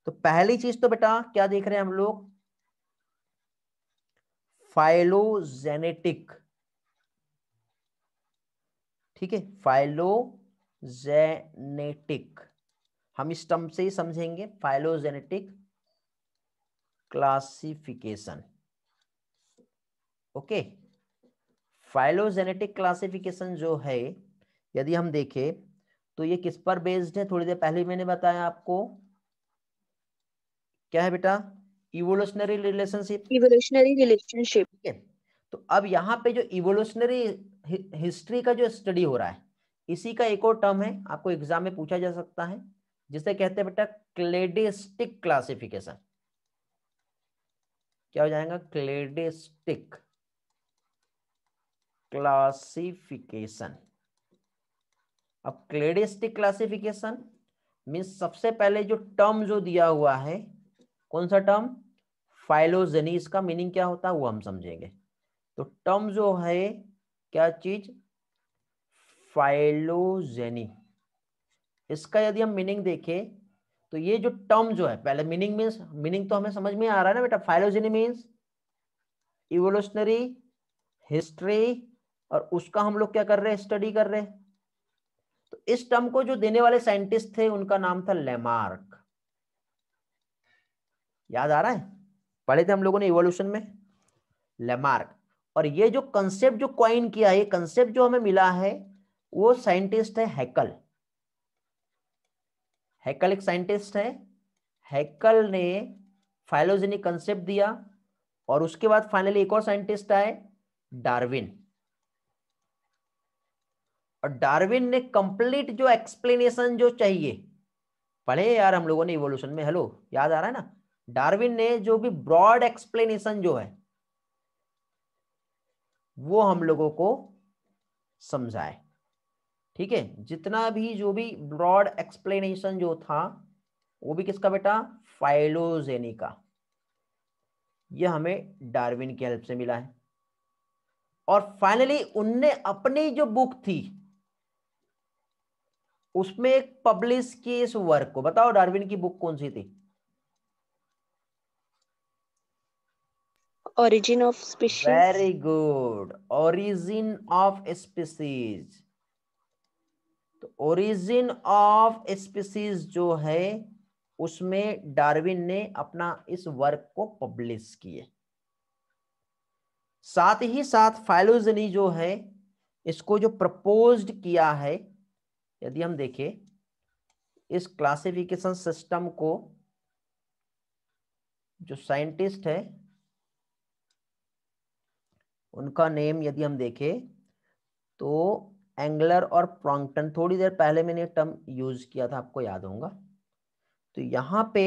तो पहली चीज तो बेटा क्या देख रहे हैं हम लोग फाइलोजेनेटिक ठीक है फाइलोजेनेटिक हम इस टर्म से ही समझेंगे phylogenetic classification okay okay. Phylogenetic classification जो है यदि हम देखें तो ये किस पर बेस्ड है थोड़ी देर पहले मैंने बताया आपको क्या है बेटा इवोल्यूशनरी रिलेशनशिप इवोल्यूशनरी रिलेशनशिप ठीक है तो अब यहाँ पे जो इवोल्यूशनरी हिस्ट्री का जो स्टडी हो रहा है इसी का एक और टर्म है आपको एग्जाम में पूछा जा सकता है जिसे कहते हैं बेटा क्लेडिस्टिक क्लासिफिकेशन क्या हो जाएगा क्लेडिस्टिक क्लासिफिकेशन अब क्लेडिस्टिक क्लासिफिकेशन मीन्स सबसे पहले जो टर्म जो दिया हुआ है कौन सा टर्म फाइलोजेनी इसका मीनिंग क्या होता है वो हम समझेंगे तो टर्म जो है क्या चीज फाइलोजेनी इसका यदि हम मीनिंग देखें तो ये जो टर्म जो है पहले मीनिंग मीन्स मीनिंग तो हमें समझ में आ रहा है ना बेटा फाइलोजेनी मीन्स इवोल्यूशनरी हिस्ट्री और उसका हम लोग क्या कर रहे हैं स्टडी कर रहे हैं तो इस टर्म को जो देने वाले साइंटिस्ट थे उनका नाम था लेमार्क याद आ रहा है पढ़े थे हम लोगों ने इवोल्यूशन में लेमार्क और ये जो कंसेप्ट जो क्वाइन किया है कंसेप्ट जो हमें मिला है वो साइंटिस्ट है हैकल हैकल एक साइंटिस्ट है हैकल ने फाइलोजेनिक कंसेप्ट दिया और उसके बाद फाइनली एक और साइंटिस्ट आए डार्विन और डार्विन ने कंप्लीट जो एक्सप्लेनेशन जो चाहिए पढ़े यार हम लोगों ने इवोल्यूशन में हेलो याद आ रहा है ना डार्विन ने जो भी ब्रॉड एक्सप्लेनेशन जो है वो हम लोगों को समझाए ठीक है जितना भी जो भी ब्रॉड एक्सप्लेनेशन जो था वो भी किसका बेटा फाइलोजेनी का यह हमें डार्विन की हेल्प से मिला है और फाइनली उनने अपनी जो बुक थी उसमें एक पब्लिश किए इस वर्क को बताओ डार्विन की बुक कौन सी थी origin of species very good origin of species तो ओरिजिन ऑफ स्पीसीज जो है उसमें डार्विन ने अपना इस वर्क को पब्लिश किए साथ ही साथ फाइलोजनी जो है इसको जो प्रपोज्ड किया है यदि हम देखें इस क्लासिफिकेशन सिस्टम को जो साइंटिस्ट है उनका नेम यदि हम देखें तो एंगलर और प्रॉन्टन थोड़ी देर पहले मैंने टर्म यूज किया था आपको याद होगा तो यहां पे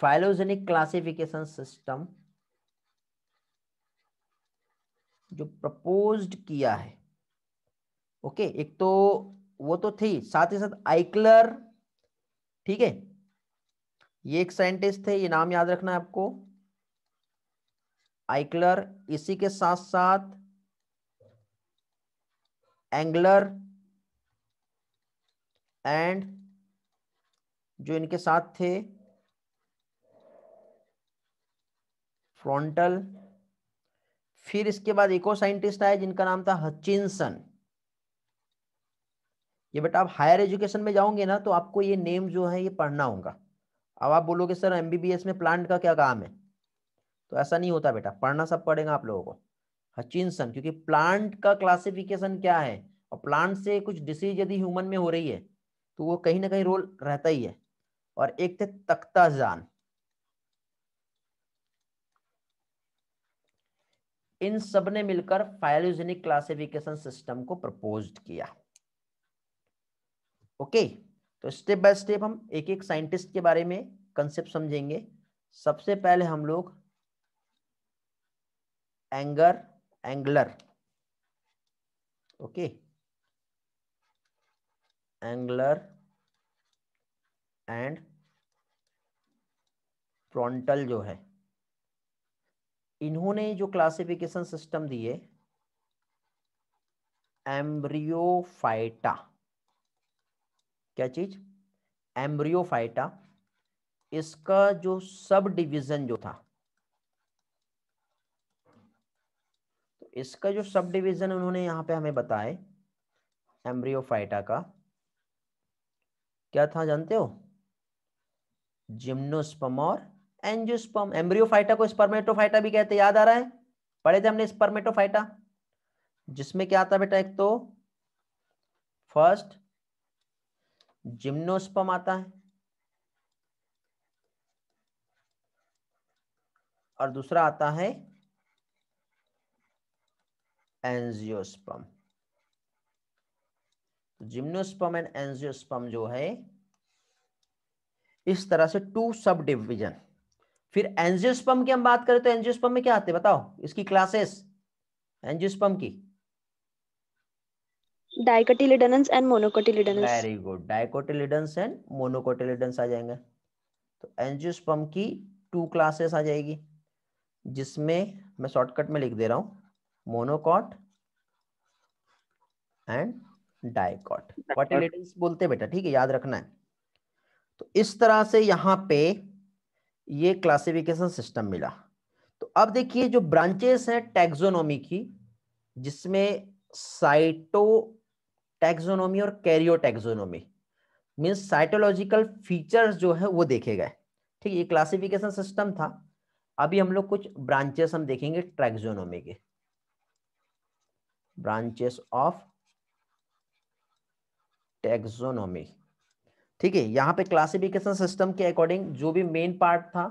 फाइलोजेनिक क्लासिफिकेशन सिस्टम जो प्रपोज्ड किया है ओके एक तो वो तो थी साथ ही साथ आइकलर ठीक है ये एक साइंटिस्ट थे ये नाम याद रखना है आपको आइकलर इसी के साथ साथ एंगलर एंड जो इनके साथ थे फ्रॉन्टल फिर इसके बाद एक और साइंटिस्ट आए जिनका नाम था हचिनसन ये बट आप हायर एजुकेशन में जाओगे ना तो आपको ये नेम जो है ये पढ़ना होगा अब आप बोलोगे सर एम में प्लांट का क्या काम है तो ऐसा नहीं होता बेटा पढ़ना सब पड़ेगा आप लोगों को हचिनसन क्योंकि प्लांट का क्लासिफिकेशन क्या है और प्लांट से कुछ डिसीज यदि ह्यूमन में हो रही है तो वो कहीं ना कहीं रोल रहता ही है और एक थे तख्ता जान इन सब ने मिलकर फायलोजेनिक क्लासिफिकेशन सिस्टम को प्रपोज किया ओके तो स्टेप बाय स्टेप हम एक एक साइंटिस्ट के बारे में कंसेप्ट समझेंगे सबसे पहले हम लोग Engler Engler okay Engler and Prantl जो है इन्होंने जो क्लासिफिकेशन सिस्टम दिए एम्ब्रियोफाइटा क्या चीज एम्ब्रियोफाइटा इसका जो सब डिवीजन जो था तो इसका जो सब डिवीजन उन्होंने यहां पे हमें बताए एम्ब्रियोफाइटा का क्या था जानते हो जिम्नोस्पम और एंजियोस्पम एम्ब्रियोफाइटा को स्पर्मेटोफाइटा भी कहते याद आ रहा है पढ़े थे हमने स्पर्मेटोफाइटा जिसमें क्या आता बेटा एक तो फर्स्ट जिम्नोस्पम आता है और दूसरा आता है एंजियोस्पम तो जिम्नोस्पम एंड एंजियोस्पम जो है इस तरह से टू सब डिविजन फिर एंजियोस्पम की हम बात करें तो एंजियोस्पम में क्या आते हैं बताओ इसकी क्लासेस एंजियोस्पम की dicotyledons and monocotyledons very good dicotyledons and monocotyledons आ जाएंगे तो एंजियोस्पर्म की टू क्लासेस आ जाएगी जिसमें मैं शॉर्टकट में लिख दे रहा हूं मोनोकॉट एंड डाइकॉट कोटिलिडोनेंस बोलते बेटा ठीक है याद रखना है तो इस तरह से यहां पे ये क्लासिफिकेशन सिस्टम मिला तो अब देखिए जो ब्रांचेस हैं टेक्सोनोमी की जिसमें साइटो टैक्सोनोमी और karyo karyotaxonomy means cytological features जो है वो देखे गए ठीक है ये क्लासिफिकेशन सिस्टम था अभी हम लोग कुछ ब्रांचेस हम देखेंगे ट्रैक्सोनोमी के ब्रांचेस ऑफ टैक्सोनोमी ठीक है यहाँ पे क्लासिफिकेशन सिस्टम के अकॉर्डिंग जो भी मेन पार्ट था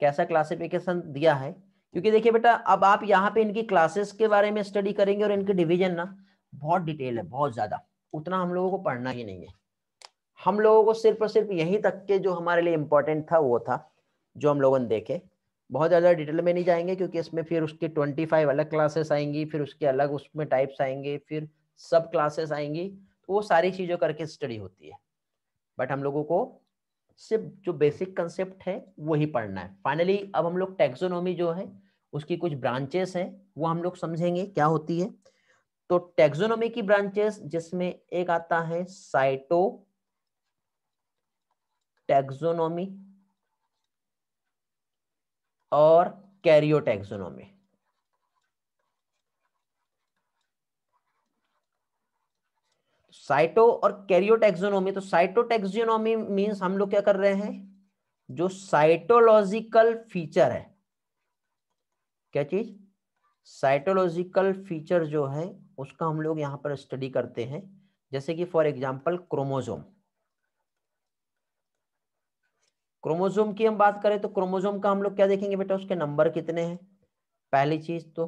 कैसा क्लासिफिकेशन दिया है क्योंकि देखिए बेटा अब आप यहाँ पे इनकी क्लासेस के बारे में स्टडी करेंगे और इनके डिवीजन ना बहुत डिटेल है बहुत ज्यादा उतना हम लोगों को पढ़ना ही नहीं है हम लोगों को सिर्फ और सिर्फ यहीं तक के जो हमारे लिए इम्पोर्टेंट था वो था जो हम लोगों ने देखे बहुत ज़्यादा डिटेल में नहीं जाएंगे क्योंकि इसमें फिर उसकी ट्वेंटी फाइव अलग क्लासेस आएंगी फिर उसके अलग उसमें टाइप्स आएंगे फिर सब क्लासेस आएंगी तो वो सारी चीज़ों करके स्टडी होती है बट हम लोगों को सिर्फ जो बेसिक कंसेप्ट है वही पढ़ना है फाइनली अब हम लोग टेक्सोनोमी जो है उसकी कुछ ब्रांचेस हैं वो हम लोग समझेंगे क्या होती है तो टेक्सोनोमी की ब्रांचेस जिसमें एक आता है साइटो टेक्सोनोमी और टेक्सोनोमी साइटो और कैरियोटेक्सोनोमी तो साइटोटेक्सोनोमी मींस हम लोग क्या कर रहे हैं जो साइटोलॉजिकल फीचर है क्या चीज साइटोलॉजिकल फीचर जो है उसका हम लोग यहाँ पर स्टडी करते हैं जैसे कि फॉर एग्जाम्पल क्रोमोजोम क्रोमोजोम की हम बात करें तो क्रोमोजोम का हम लोग क्या देखेंगे बेटा उसके नंबर कितने हैं पहली चीज तो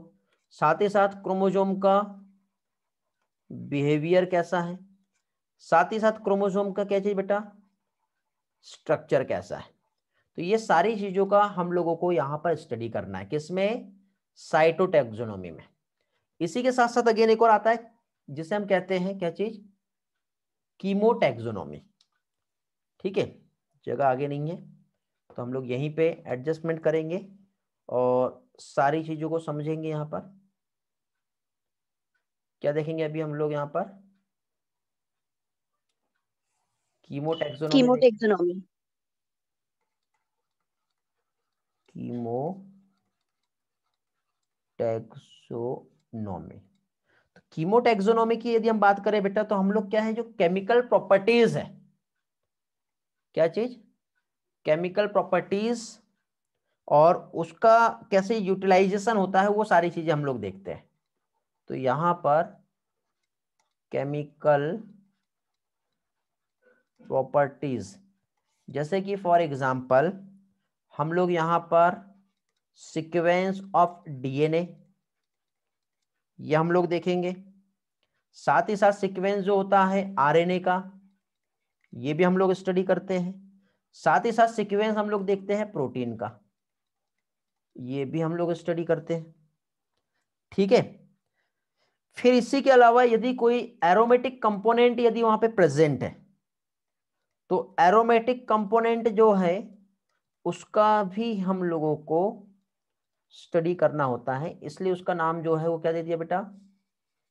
साथ ही साथ क्रोमोजोम का बिहेवियर कैसा है साथ ही साथ क्रोमोजोम का क्या चीज बेटा स्ट्रक्चर कैसा है तो ये सारी चीजों का हम लोगों को यहाँ पर स्टडी करना है किसमें साइटोटेक्जोनोमी में इसी के साथ साथ अगेन एक और आता है जिसे हम कहते हैं क्या चीज कीमोटेक्सोनोमी ठीक है जगह आगे नहीं है तो हम लोग यहीं पे एडजस्टमेंट करेंगे और सारी चीजों को समझेंगे यहाँ पर क्या देखेंगे अभी हम लोग यहाँ पर कीमोटेक्सोनोमी कीमोटेक्सोनोमी कीमो टेक्सो टेक्सोनोमी तो कीमोटेक्सोनोमी की यदि हम बात करें बेटा तो हम लोग क्या है जो केमिकल प्रॉपर्टीज है क्या चीज केमिकल प्रॉपर्टीज और उसका कैसे यूटिलाइजेशन होता है वो सारी चीजें हम लोग देखते हैं तो यहां पर केमिकल प्रॉपर्टीज जैसे कि फॉर एग्जांपल हम लोग यहां पर सीक्वेंस ऑफ डीएनए ये हम लोग देखेंगे साथ ही साथ सीक्वेंस जो होता है आरएनए का ये भी हम लोग स्टडी करते हैं साथ ही साथ सीक्वेंस हम लोग देखते हैं प्रोटीन का ये भी हम लोग स्टडी करते हैं ठीक है फिर इसी के अलावा यदि कोई एरोमेटिक कंपोनेंट यदि वहां पे प्रेजेंट है तो एरोमेटिक कंपोनेंट जो है उसका भी हम लोगों को स्टडी करना होता है इसलिए उसका नाम जो है वो क्या दे दिया बेटा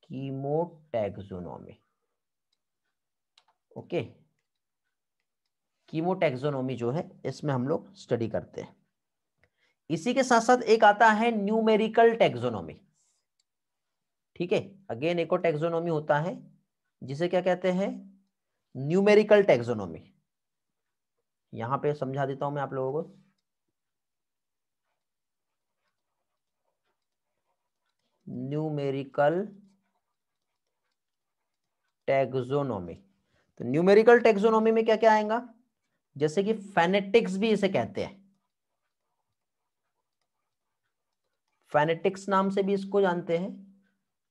कीमोटैक्सोनोमी ओके कीमोटैक्सोनोमी जो है इसमें हम लोग स्टडी करते हैं इसी के साथ साथ एक आता है न्यूमेरिकल टैक्सोनोमी ठीक है अगेन एक और टैक्सोनोमी होता है जिसे क्या कहते हैं न्यूमेरिकल टैक्सोनोमी यहां पे समझा देता हूं मैं आप लोगों को न्यूमेरिकल टेक्सोनोमी तो न्यूमेरिकल टेक्सोनोमी में क्या क्या आएगा जैसे कि फेनेटिक्स भी इसे कहते हैं फेनेटिक्स नाम से भी इसको जानते हैं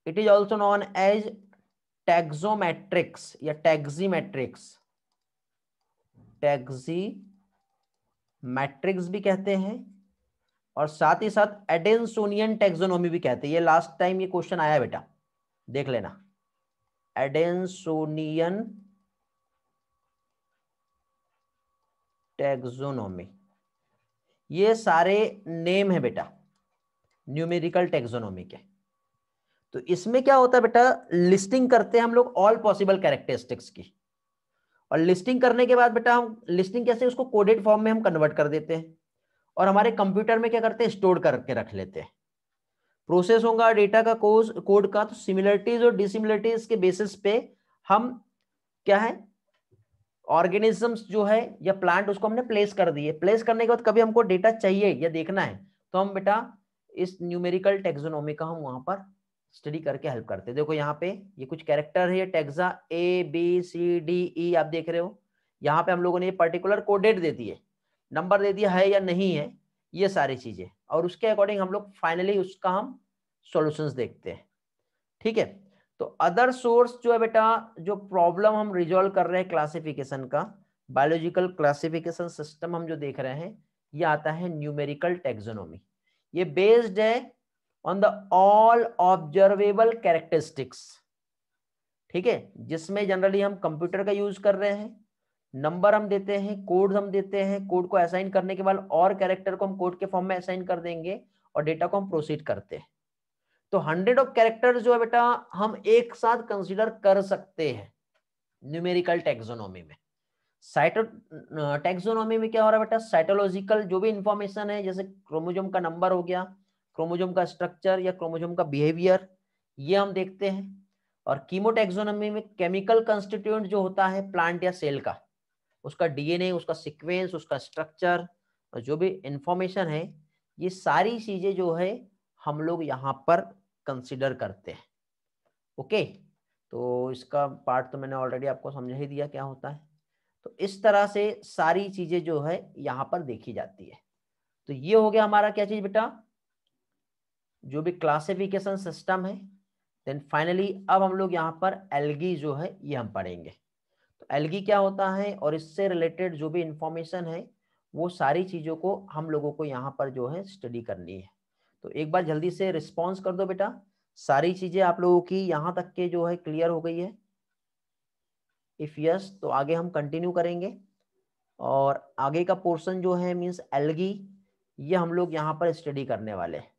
it is also known as taxometrics या टैक्सीमेट्रिक्स टैक्सी मैट्रिक्स भी कहते हैं और साथ ही साथ एडेंसोनियन टेक्सोनोमी भी कहते हैं ये लास्ट टाइम ये क्वेश्चन आया बेटा देख लेना एडेंसोनियन टेक्सोनोमी ये सारे नेम है बेटा न्यूमेरिकल टेक्सोनोमी के तो इसमें क्या होता है बेटा लिस्टिंग करते हैं हम लोग ऑल पॉसिबल कैरेक्टरिस्टिक्स की और लिस्टिंग करने के बाद बेटा हम लिस्टिंग कैसे उसको कोडेड फॉर्म में हम कन्वर्ट कर देते हैं और हमारे कंप्यूटर में क्या करते हैं स्टोर करके रख लेते हैं प्रोसेस होगा डेटा का कोर्स कोड का तो सिमिलरिटीज और डिसिमिलरिटीज के बेसिस पे हम क्या है ऑर्गेनिजम्स जो है या प्लांट उसको हमने प्लेस कर दिए प्लेस करने के बाद कभी हमको डेटा चाहिए या देखना है तो हम बेटा इस न्यूमेरिकल टेक्सोनोमी का हम वहां पर स्टडी करके हेल्प करते हैं देखो यहाँ पे ये कुछ कैरेक्टर है taxa A B C D E आप देख रहे हो यहाँ पे हम लोगों ने ये पर्टिकुलर कोडेट दे दी है नंबर दे दिया है या नहीं है ये सारी चीज़ें और उसके अकॉर्डिंग हम लोग फाइनली उसका हम सॉल्यूशंस देखते हैं ठीक है तो अदर सोर्स जो है बेटा जो प्रॉब्लम हम रिजोल्व कर रहे हैं क्लासिफिकेशन का बायोलॉजिकल क्लासिफिकेशन सिस्टम हम जो देख रहे हैं ये आता है न्यूमेरिकल टेक्सोनोमी ये बेस्ड है on the all observable characteristics ठीक है जिसमें जनरली हम कंप्यूटर का यूज कर रहे हैं नंबर हम देते हैं कोड हम देते हैं कोड को असाइन करने के बाद और कैरेक्टर को हम कोड के फॉर्म में असाइन कर देंगे और डेटा को हम प्रोसीड करते हैं तो हंड्रेड ऑफ कैरेक्टर जो है बेटा हम एक साथ कंसिडर कर सकते हैं न्यूमेरिकल टेक्सोनोमी में साइटो टेक्सोनोमी में क्या हो रहा है बेटा साइटोलॉजिकल जो भी इंफॉर्मेशन है जैसे क्रोमोजोम का नंबर हो गया क्रोमोजोम का स्ट्रक्चर या क्रोमोजोम का बिहेवियर ये हम देखते हैं और कीमोटेक्सोनोमी में केमिकल कंस्टिट्यूएंट जो होता है प्लांट या सेल का उसका डीएनए उसका सिक्वेंस उसका स्ट्रक्चर और जो भी इंफॉर्मेशन है ये सारी चीजें जो है हम लोग यहाँ पर कंसिडर करते हैं ओके तो इसका पार्ट तो मैंने ऑलरेडी आपको समझा ही दिया क्या होता है तो इस तरह से सारी चीजें जो है यहाँ पर देखी जाती है तो ये हो गया हमारा क्या चीज बेटा जो भी क्लासिफिकेशन सिस्टम है देन फाइनली अब हम लोग यहाँ पर एलगी जो है ये हम पढ़ेंगे एलगी क्या होता है और इससे रिलेटेड जो भी इंफॉर्मेशन है वो सारी चीज़ों को हम लोगों को यहाँ पर जो है स्टडी करनी है तो एक बार जल्दी से रिस्पॉन्स कर दो बेटा सारी चीज़ें आप लोगों की यहाँ तक के जो है क्लियर हो गई है इफ़ यस yes, तो आगे हम कंटिन्यू करेंगे और आगे का पोर्शन जो है मीन्स एलगी ये हम लोग यहाँ पर स्टडी करने वाले हैं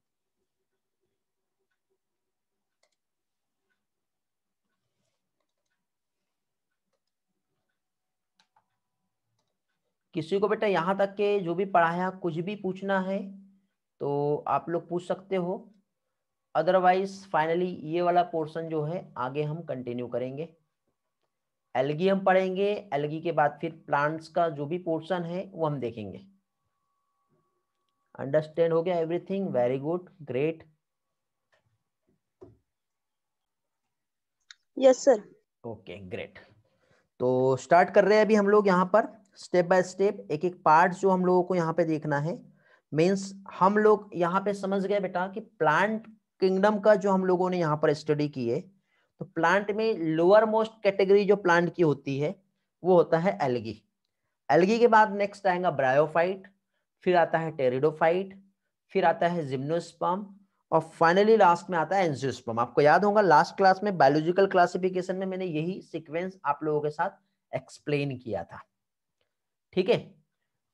किसी को बेटा यहाँ तक के जो भी पढ़ाया कुछ भी पूछना है तो आप लोग पूछ सकते हो अदरवाइज फाइनली ये वाला पोर्शन जो है आगे हम कंटिन्यू करेंगे एलगी हम पढ़ेंगे एलगी के बाद फिर प्लांट्स का जो भी पोर्शन है वो हम देखेंगे अंडरस्टैंड हो गया everything very good great yes sir okay great तो स्टार्ट कर रहे हैं अभी हम लोग यहाँ पर स्टेप बाय स्टेप एक एक पार्ट जो हम लोगों को यहाँ पे देखना है मीन्स हम लोग यहाँ पे समझ गए बेटा कि प्लांट किंगडम का जो हम लोगों ने यहाँ पर स्टडी की है तो प्लांट में लोअर मोस्ट कैटेगरी जो प्लांट की होती है वो होता है एलगी एलगी के बाद नेक्स्ट आएगा ब्रायोफाइट फिर आता है टेरिडोफाइट फिर आता है जिम्नोस्पम और फाइनली लास्ट में आता है एंजियोस्पम आपको याद होगा लास्ट क्लास में बायोलॉजिकल क्लासिफिकेशन में मैंने यही सिक्वेंस आप लोगों के साथ एक्सप्लेन किया था ठीक है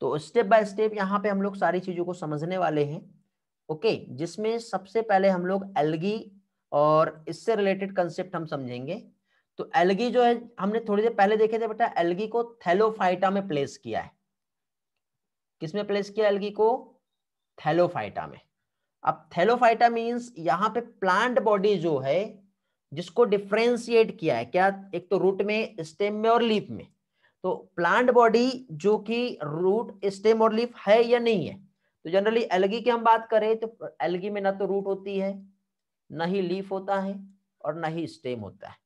तो स्टेप बाय स्टेप यहाँ पे हम लोग सारी चीजों को समझने वाले हैं ओके जिसमें सबसे पहले हम लोग एलगी और इससे रिलेटेड कंसेप्ट हम समझेंगे तो एलगी जो है हमने थोड़ी देर पहले देखे थे बेटा एलगी को थैलोफाइटा में प्लेस किया है किसमें प्लेस किया एलगी को थैलोफाइटा में अब थैलोफाइटा मींस यहाँ पे प्लांट बॉडी जो है जिसको डिफ्रेंशिएट किया है क्या एक तो रूट में स्टेम में और लीफ में तो प्लांट बॉडी जो कि रूट स्टेम और लीफ है या नहीं है तो जनरली एलगी की हम बात करें तो एलगी में ना तो रूट होती है ना ही लीफ होता है और ना ही स्टेम होता है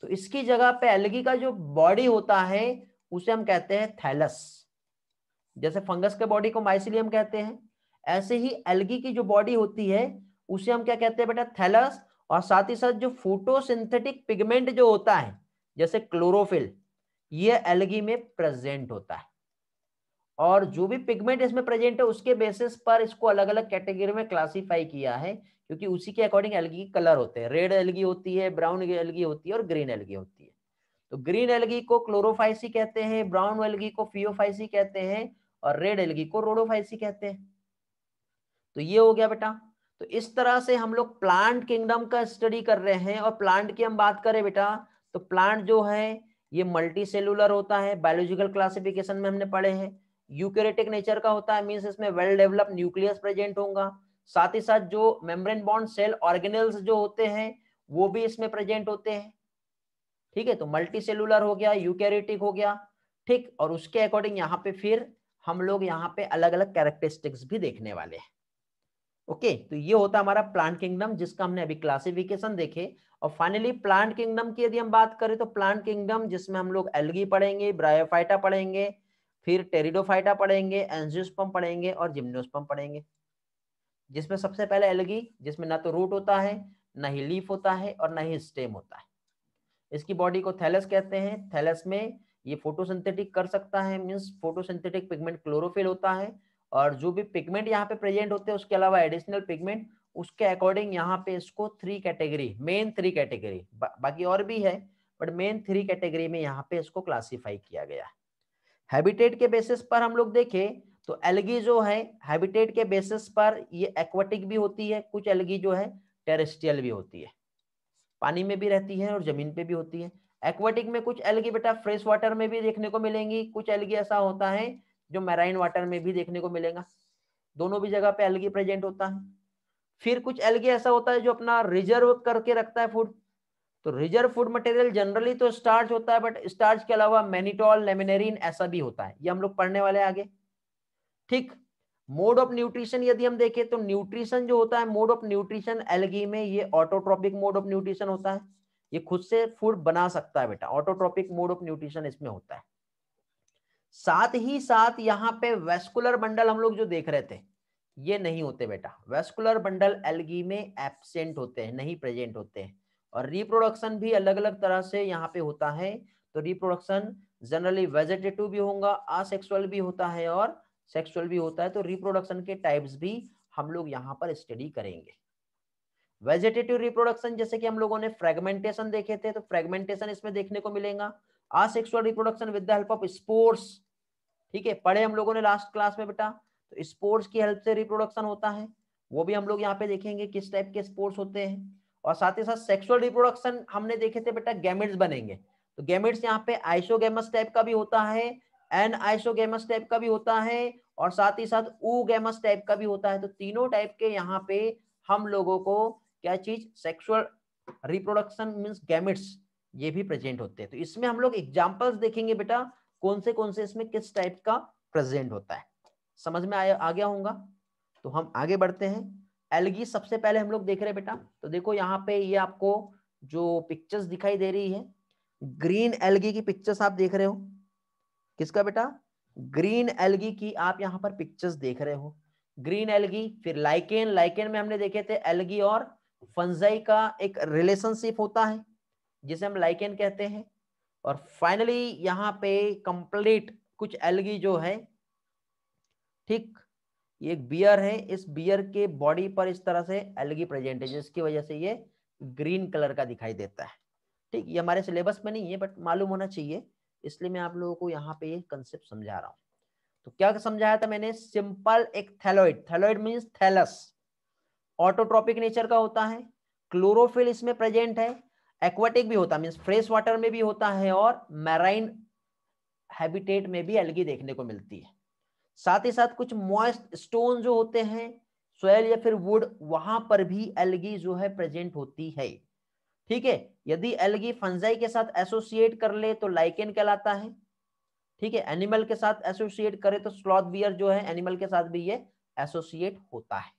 तो इसकी जगह पे एलगी का जो बॉडी होता है उसे हम कहते हैं थैलस जैसे फंगस के बॉडी को माइसिलियम कहते हैं ऐसे ही एलगी की जो बॉडी होती है उसे हम क्या कहते हैं बेटा थैलस और साथ ही साथ जो फोटोसिंथेटिक पिगमेंट जो होता है जैसे क्लोरोफिल ये एलगी में प्रेजेंट होता है और जो भी पिगमेंट इसमें प्रेजेंट है उसके बेसिस पर इसको अलग अलग कैटेगरी में क्लासीफाई किया है क्योंकि उसी के अकॉर्डिंग एलगी कलर होते हैं रेड एलगी होती है ब्राउन एलगी होती है और ग्रीन एलगी होती है तो ग्रीन एलगी को क्लोरोफाइसी कहते हैं ब्राउन एलगी को फियोफाइसी कहते हैं और रेड एलगी को रोडोफाइसी कहते हैं तो ये हो गया बेटा तो इस तरह से हम लोग प्लांट किंगडम का स्टडी कर रहे हैं और प्लांट की हम बात करें बेटा तो प्लांट जो है ये मल्टी सेलुलर होता है बायोलॉजिकल क्लासिफिकेशन में हमने पढ़े हैं यूक्योरेटिक नेचर का होता है मीन्स इसमें वेल डेवलप न्यूक्लियस प्रेजेंट होगा साथ ही साथ जो मेम्ब्रेन बॉन्ड सेल ऑर्गेनल्स जो होते हैं वो भी इसमें प्रेजेंट होते हैं ठीक है तो मल्टी सेलुलर हो गया यूकैरिटिक हो गया ठीक और उसके अकॉर्डिंग यहाँ पे फिर हम लोग यहाँ पे अलग अलग कैरेक्टरिस्टिक्स भी देखने वाले हैं ओके तो ये होता हमारा प्लांट किंगडम जिसका हमने अभी क्लासिफिकेशन देखे और फाइनली प्लांट किंगडम की यदि हम बात करें तो प्लांट किंगडम जिसमें हम लोग एलगी पढ़ेंगे ब्रायोफाइटा पढ़ेंगे फिर टेरिडोफाइटा पढ़ेंगे एंजियोस्पम पढ़ेंगे और जिम्नोस्पम पढ़ेंगे जिसमें सबसे पहले एलगी जिसमें ना तो रूट होता है ना ही लीफ होता है और ना ही स्टेम होता है इसकी बॉडी को थैलस कहते हैं थैलस में ये फोटोसिंथेटिक कर सकता है मीन्स फोटोसिंथेटिक पिगमेंट क्लोरोफिल होता है और जो भी पिगमेंट यहाँ पे प्रेजेंट होते हैं उसके अलावा एडिशनल पिगमेंट उसके अकॉर्डिंग यहाँ पे इसको three category main three category बाकी और भी है बट मेन थ्री कैटेगरी में यहाँ पे इसको क्लासीफाई किया गया है हैबिटेट के बेसिस पर हम लोग देखें तो एलगी जो है हैबिटेट के बेसिस पर ये एक्वाटिक भी होती है कुछ एलगी जो है टेरेस्ट्रियल भी होती है पानी में भी रहती है और जमीन पे भी होती है एक्वाटिक में कुछ एलगी बेटा फ्रेश वाटर में भी देखने को मिलेंगी कुछ एलगी ऐसा होता है जो मैराइन वाटर में भी देखने को मिलेगा दोनों भी जगह पे एलगी प्रेजेंट होता है फिर कुछ एलगी ऐसा होता है जो अपना रिजर्व करके रखता है फूड तो रिजर्व फूड मटेरियल जनरली तो स्टार्च होता है बट स्टार्च के अलावा मैनिटॉल लेमिनेरिन ऐसा भी होता है ये हम लोग पढ़ने वाले आगे ठीक मोड ऑफ न्यूट्रिशन यदि हम देखें तो न्यूट्रिशन जो होता है मोड ऑफ न्यूट्रिशन एलगी में ये ऑटोट्रॉपिक मोड ऑफ न्यूट्रिशन होता है ये खुद से फूड बना सकता है बेटा ऑटोट्रॉपिक मोड ऑफ न्यूट्रिशन इसमें होता है साथ ही साथ यहाँ पे वेस्कुलर बंडल हम लोग जो देख रहे थे ये नहीं होते बेटा वेस्कुलर बंडल एलगी में एबसेंट होते हैं नहीं प्रेजेंट होते हैं और रिप्रोडक्शन भी अलग अलग तरह से यहाँ पे होता है तो रिप्रोडक्शन जनरली वेजिटेटिव भी होगा असेक्सुअल भी होता है और सेक्सुअल भी होता है तो रिप्रोडक्शन के टाइप्स भी हम लोग यहाँ पर स्टडी करेंगे वेजिटेटिव रिप्रोडक्शन जैसे कि हम लोगों ने फ्रेगमेंटेशन देखे थे तो फ्रेगमेंटेशन इसमें देखने को मिलेगा asexual reproduction with the help of spores ठीक है पढ़े हम लोगों ने लास्ट क्लास में बेटा तो स्पोर्ट्स की हेल्प से रिप्रोडक्शन होता है वो भी हम लोग यहाँ पे देखेंगे किस टाइप के स्पोर्ट्स होते हैं और साथ ही साथ सेक्सुअल रिप्रोडक्शन हमने देखे थे बेटा गैमेट्स बनेंगे तो गैमेट्स यहाँ पे आइसोगेमस टाइप का भी होता है एन आइसोगेमस टाइप का भी होता है और साथ ही साथ ऊ गैमस टाइप का भी होता है तो तीनों टाइप के यहाँ पे हम लोगों को क्या चीज सेक्सुअल रिप्रोडक्शन मीन्स गैमेट्स ये भी प्रेजेंट होते हैं तो इसमें हम लोग एग्जाम्पल्स देखेंगे बेटा कौन से कौन से इसमें किस टाइप का प्रेजेंट होता है समझ में आया आ गया होगा तो हम आगे बढ़ते हैं एलगी सबसे पहले हम लोग देख रहे हैं बेटा तो देखो यहाँ पे ये आपको जो पिक्चर्स दिखाई दे रही है ग्रीन एलगी की पिक्चर्स आप देख रहे हो किसका बेटा ग्रीन एलगी की आप यहाँ पर पिक्चर्स देख रहे हो ग्रीन एलगी फिर लाइकेन लाइकेन में हमने देखे थे एलगी और फंजाई का एक रिलेशनशिप होता है जिसे हम लाइकेन कहते हैं और फाइनली यहाँ पे कंप्लीट कुछ एलगी जो है ठीक ये एक बियर है इस बियर के बॉडी पर इस तरह से एलगी प्रेजेंट है जिसकी वजह से ये ग्रीन कलर का दिखाई देता है ठीक ये हमारे सिलेबस में नहीं है बट मालूम होना चाहिए इसलिए मैं आप लोगों को यहाँ पे ये कंसेप्ट समझा रहा हूँ तो क्या समझाया था मैंने सिंपल एक thalloid thalloid means thallus autotrophic nature का होता है क्लोरोफिल इसमें प्रेजेंट है एक्वाटिक भी होता है मीन्स फ्रेश वाटर में भी होता है और मैराइन हैबिटेट में भी एलगी देखने को मिलती है साथ ही साथ कुछ मॉइस्ट स्टोन जो होते हैं सोयल या फिर वुड वहां पर भी एलगी जो है प्रेजेंट होती है ठीक है यदि एलगी फंजाई के साथ एसोसिएट कर ले तो लाइकेन कहलाता है ठीक है एनिमल के साथ एसोसिएट करे तो स्लॉथ बियर जो है एनिमल के साथ भी ये एसोसिएट होता है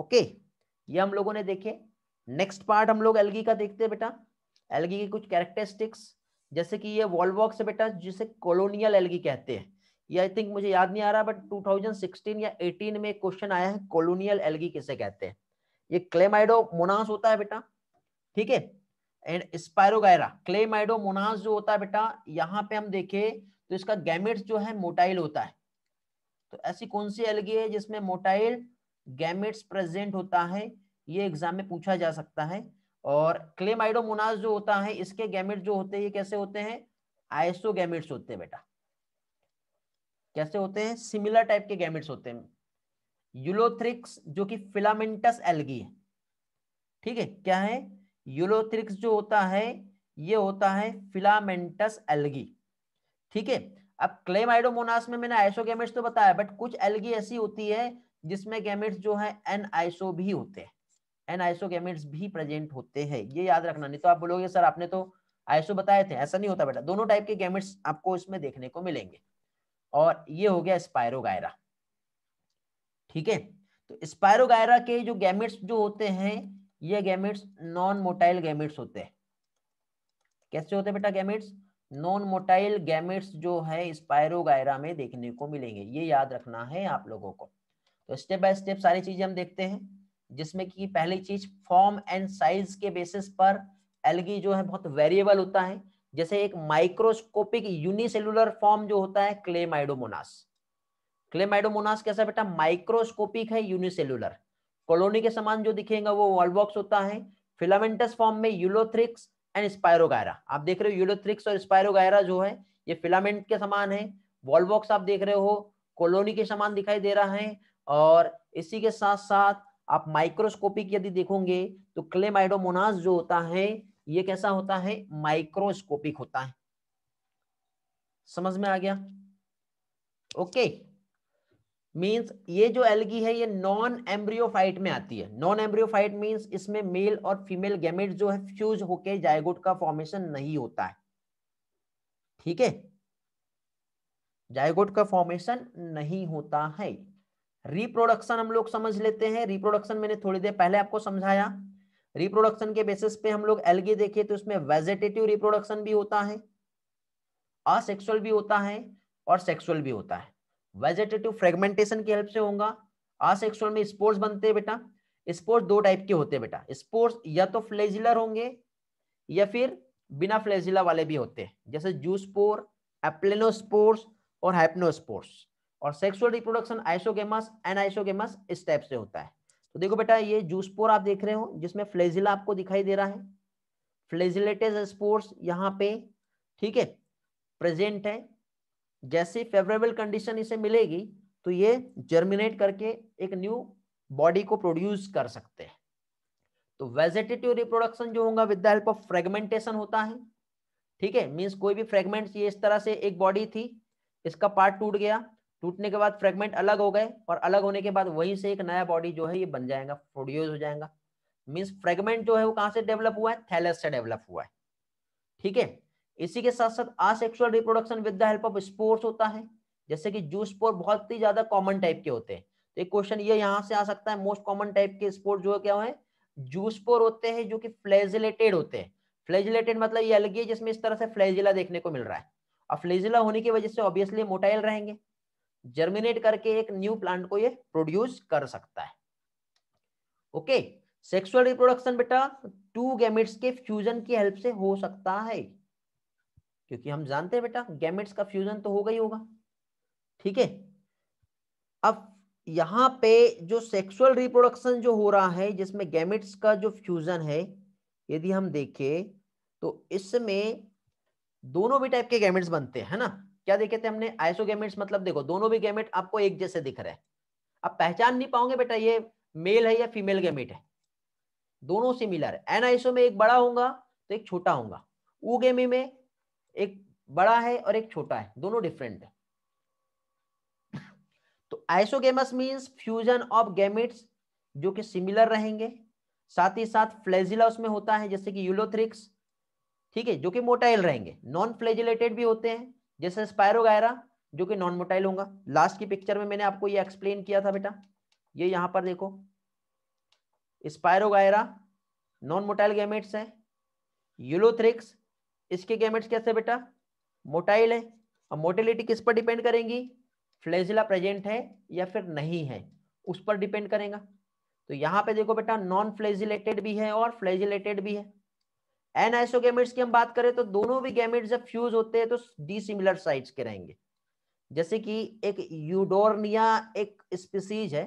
ओके ये हम लोगों ने देखे नेक्स्ट पार्ट हम लोग एलगी का देखते हैं बेटा एलगी के कुछ कैरेक्टरिस्टिक्स जैसे कि ये वॉलवॉक्स है बेटा जिसे कॉलोनियल एलगी कहते हैं ये आई थिंक मुझे याद नहीं आ रहा बट 2016 या 18 में क्वेश्चन आया है कॉलोनियल एलगी किसे कहते हैं ये क्लेमाइडो मोनास होता है बेटा ठीक है एंड स्पायरोगायरा क्लेमाइडो मोनास जो होता है बेटा यहाँ पे हम देखे तो इसका गैमेट्स जो है मोटाइल होता है तो ऐसी कौन सी एलगी है जिसमें मोटाइल गैमेट्स प्रेजेंट होता है ये एग्जाम में पूछा जा सकता है और क्लेमाइडो मोनास जो होता है इसके गैमेट जो होते हैं ये कैसे होते हैं आइसो होते हैं बेटा कैसे होते हैं सिमिलर टाइप के गैमेट्स होते हैं यूलोथ्रिक्स जो कि फिलामेंटस एलगी है ठीक है क्या है यूलोथ्रिक्स जो होता है ये होता है फिलामेंटस एलगी ठीक है अब क्लेम आइडोमोनास में मैंने आइसो गैमेट्स तो बताया बट कुछ एलगी ऐसी होती है जिसमें गैमेट्स जो है एन आइसो भी होते हैं एन आइसो गैमेट्स भी प्रेजेंट होते हैं ये याद रखना नहीं तो आप बोलोगे सर आपने तो आइसो बताए थे ऐसा नहीं होता बेटा दोनों टाइप के गैमेट्स आपको इसमें देखने को मिलेंगे और ये हो गया स्पायरोगायरा ठीक है तो स्पायरोगायरा के जो गैमेट्स जो होते हैं ये गैमेट्स नॉन मोटाइल गैमेट्स होते हैं कैसे होते बेटा गैमेट्स नॉन मोटाइल गैमेट्स जो है स्पायरोगायरा में देखने को मिलेंगे ये याद रखना है आप लोगों को तो स्टेप बाय स्टेप सारी चीजें हम देखते हैं जिसमें कि पहली चीज फॉर्म एंड साइज के बेसिस पर एलगी जो है बहुत वेरिएबल होता है जैसे एक माइक्रोस्कोपिक यूनिसेलुलर फॉर्म जो होता है क्लेमाइडोमोनास क्लेमाइडोमोनास कैसा बेटा माइक्रोस्कोपिक है यूनिसेलुलर कॉलोनी के समान जो दिखेगा वो वॉलबॉक्स होता है फिलामेंटस फॉर्म में यूलोथ्रिक्स एंड स्पायरोगायरा आप देख रहे हो यूलोथ्रिक्स और स्पायरोगायरा जो है ये फिलामेंट के समान है वॉलबॉक्स आप देख रहे हो कॉलोनी के समान दिखाई दे रहा है और इसी के साथ साथ आप माइक्रोस्कोपिक यदि देखोगे तो क्लेमाइडोमोनास जो होता है ये कैसा होता है माइक्रोस्कोपिक होता है समझ में आ गया ओके मींस ये जो एलगी है ये नॉन एम्ब्रियोफाइट में आती है नॉन एम्ब्रियोफाइट मींस इसमें मेल और फीमेल गैमेट जो है फ्यूज होके जायगोट का फॉर्मेशन नहीं होता है ठीक है जायगोट का फॉर्मेशन नहीं होता है रिप्रोडक्शन हम लोग समझ लेते हैं रिप्रोडक्शन मैंने थोड़ी देर पहले आपको समझाया रिप्रोडक्शन के बेसिस पे हम लोग एलगी देखे तो उसमें वेजिटेटिव रिप्रोडक्शन भी होता है असेक्सुअल भी होता है और सेक्सुअल भी होता है वेजिटेटिव फ्रेगमेंटेशन की हेल्प से होगा असेक्सुअल में स्पोर्ट्स बनते हैं बेटा स्पोर्ट्स दो टाइप के होते हैं बेटा स्पोर्ट्स या तो फ्लेजिलर होंगे या फिर बिना फ्लेजिला वाले भी होते हैं जैसे जूसपोर एप्लेनोस्पोर्स और हाइपनोस्पोर्स और sexual reproduction isogamous and isogamous इस टाइप से होता है तो देखो बेटा ये जूसपोर आप देख रहे हो जिसमें फ्लेजिला आपको दिखाई दे रहा है फ्लेजिलेटेज स्पोर्स यहाँ पे ठीक है प्रेजेंट है जैसे फेवरेबल कंडीशन इसे मिलेगी तो ये जर्मिनेट करके एक न्यू बॉडी को प्रोड्यूस कर सकते हैं तो वेजिटेटिव रिप्रोडक्शन जो होगा with the help of fragmentation होता है ठीक है मीन्स कोई भी फ्रेगमेंट ये इस तरह से एक बॉडी थी इसका पार्ट टूट गया टूटने के बाद फ्रेगमेंट अलग हो गए और अलग होने के बाद वहीं से एक नया बॉडी जो है ये बन जाएगा प्रोड्यूस हो जाएगा मीन्स फ्रेगमेंट जो है वो कहाँ से डेवलप हुआ है थैलस से डेवलप हुआ है ठीक है इसी के साथ साथ asexual reproduction with the help of spores होता है जैसे कि जूस स्पोर बहुत ही ज्यादा कॉमन टाइप के होते हैं तो एक क्वेश्चन ये यहाँ से आ सकता है मोस्ट कॉमन टाइप के स्पोर्ट जो है क्या है जूसपोर होते हैं जो कि फ्लेजिलेटेड होते हैं फ्लेजिलेटेड मतलब ये अलग है जिसमें इस तरह से फ्लेजिला देखने को मिल रहा है और फ्लेजिला होने की वजह से ऑब्वियसली मोटाइल रहेंगे जर्मिनेट करके एक न्यू प्लांट को ये प्रोड्यूस कर सकता है ओके सेक्सुअल रिप्रोडक्शन बेटा टू गैमेट्स के फ्यूजन की हेल्प से हो सकता है क्योंकि हम जानते हैं बेटा गैमेट्स का फ्यूजन तो होगा ही होगा ठीक है अब यहां पे जो सेक्सुअल रिप्रोडक्शन जो हो रहा है जिसमें गैमेट्स का जो फ्यूजन है यदि हम देखें तो इसमें दोनों भी टाइप के गैमेट्स बनते हैं ना क्या देखे थे हमने आइसोगेमेट्स मतलब देखो दोनों भी गेमेट आपको एक जैसे दिख रहे हैं आप पहचान नहीं पाओगे बेटा ये मेल है या फीमेल गेमेट है दोनों सिमिलर है एन आइसो में एक बड़ा होगा तो एक छोटा होगा गेमी में एक बड़ा है और एक छोटा है दोनों डिफरेंट है तो isogamous means fusion of gametes जो कि सिमिलर रहेंगे साथ ही साथ फ्लेजिला उसमें होता है जैसे कि यूलोथ्रिक्स ठीक है जो कि मोटाइल रहेंगे नॉन फ्लेजिलेटेड भी होते हैं जैसे स्पायरो जो कि नॉन मोटाइल होगा लास्ट की पिक्चर में मैंने आपको ये एक्सप्लेन किया था बेटा ये यहाँ पर देखो स्पायरोगायरा नॉन मोटाइल गैमेट्स है यूलोथ्रिक्स इसके गैमेट्स कैसे बेटा मोटाइल है और मोटिलिटी किस पर डिपेंड करेंगी फ्लेजिला प्रेजेंट है या फिर नहीं है उस पर डिपेंड करेगा तो यहाँ पे देखो बेटा नॉन फ्लेजिलेटेड भी है और फ्लेजिलेटेड भी है एन गैमेट्स की हम बात करें तो दोनों भी गैमिट जब फ्यूज होते हैं तो डिसिमिलर साइज के रहेंगे जैसे कि एक यूडोर्निया एक स्पीसीज है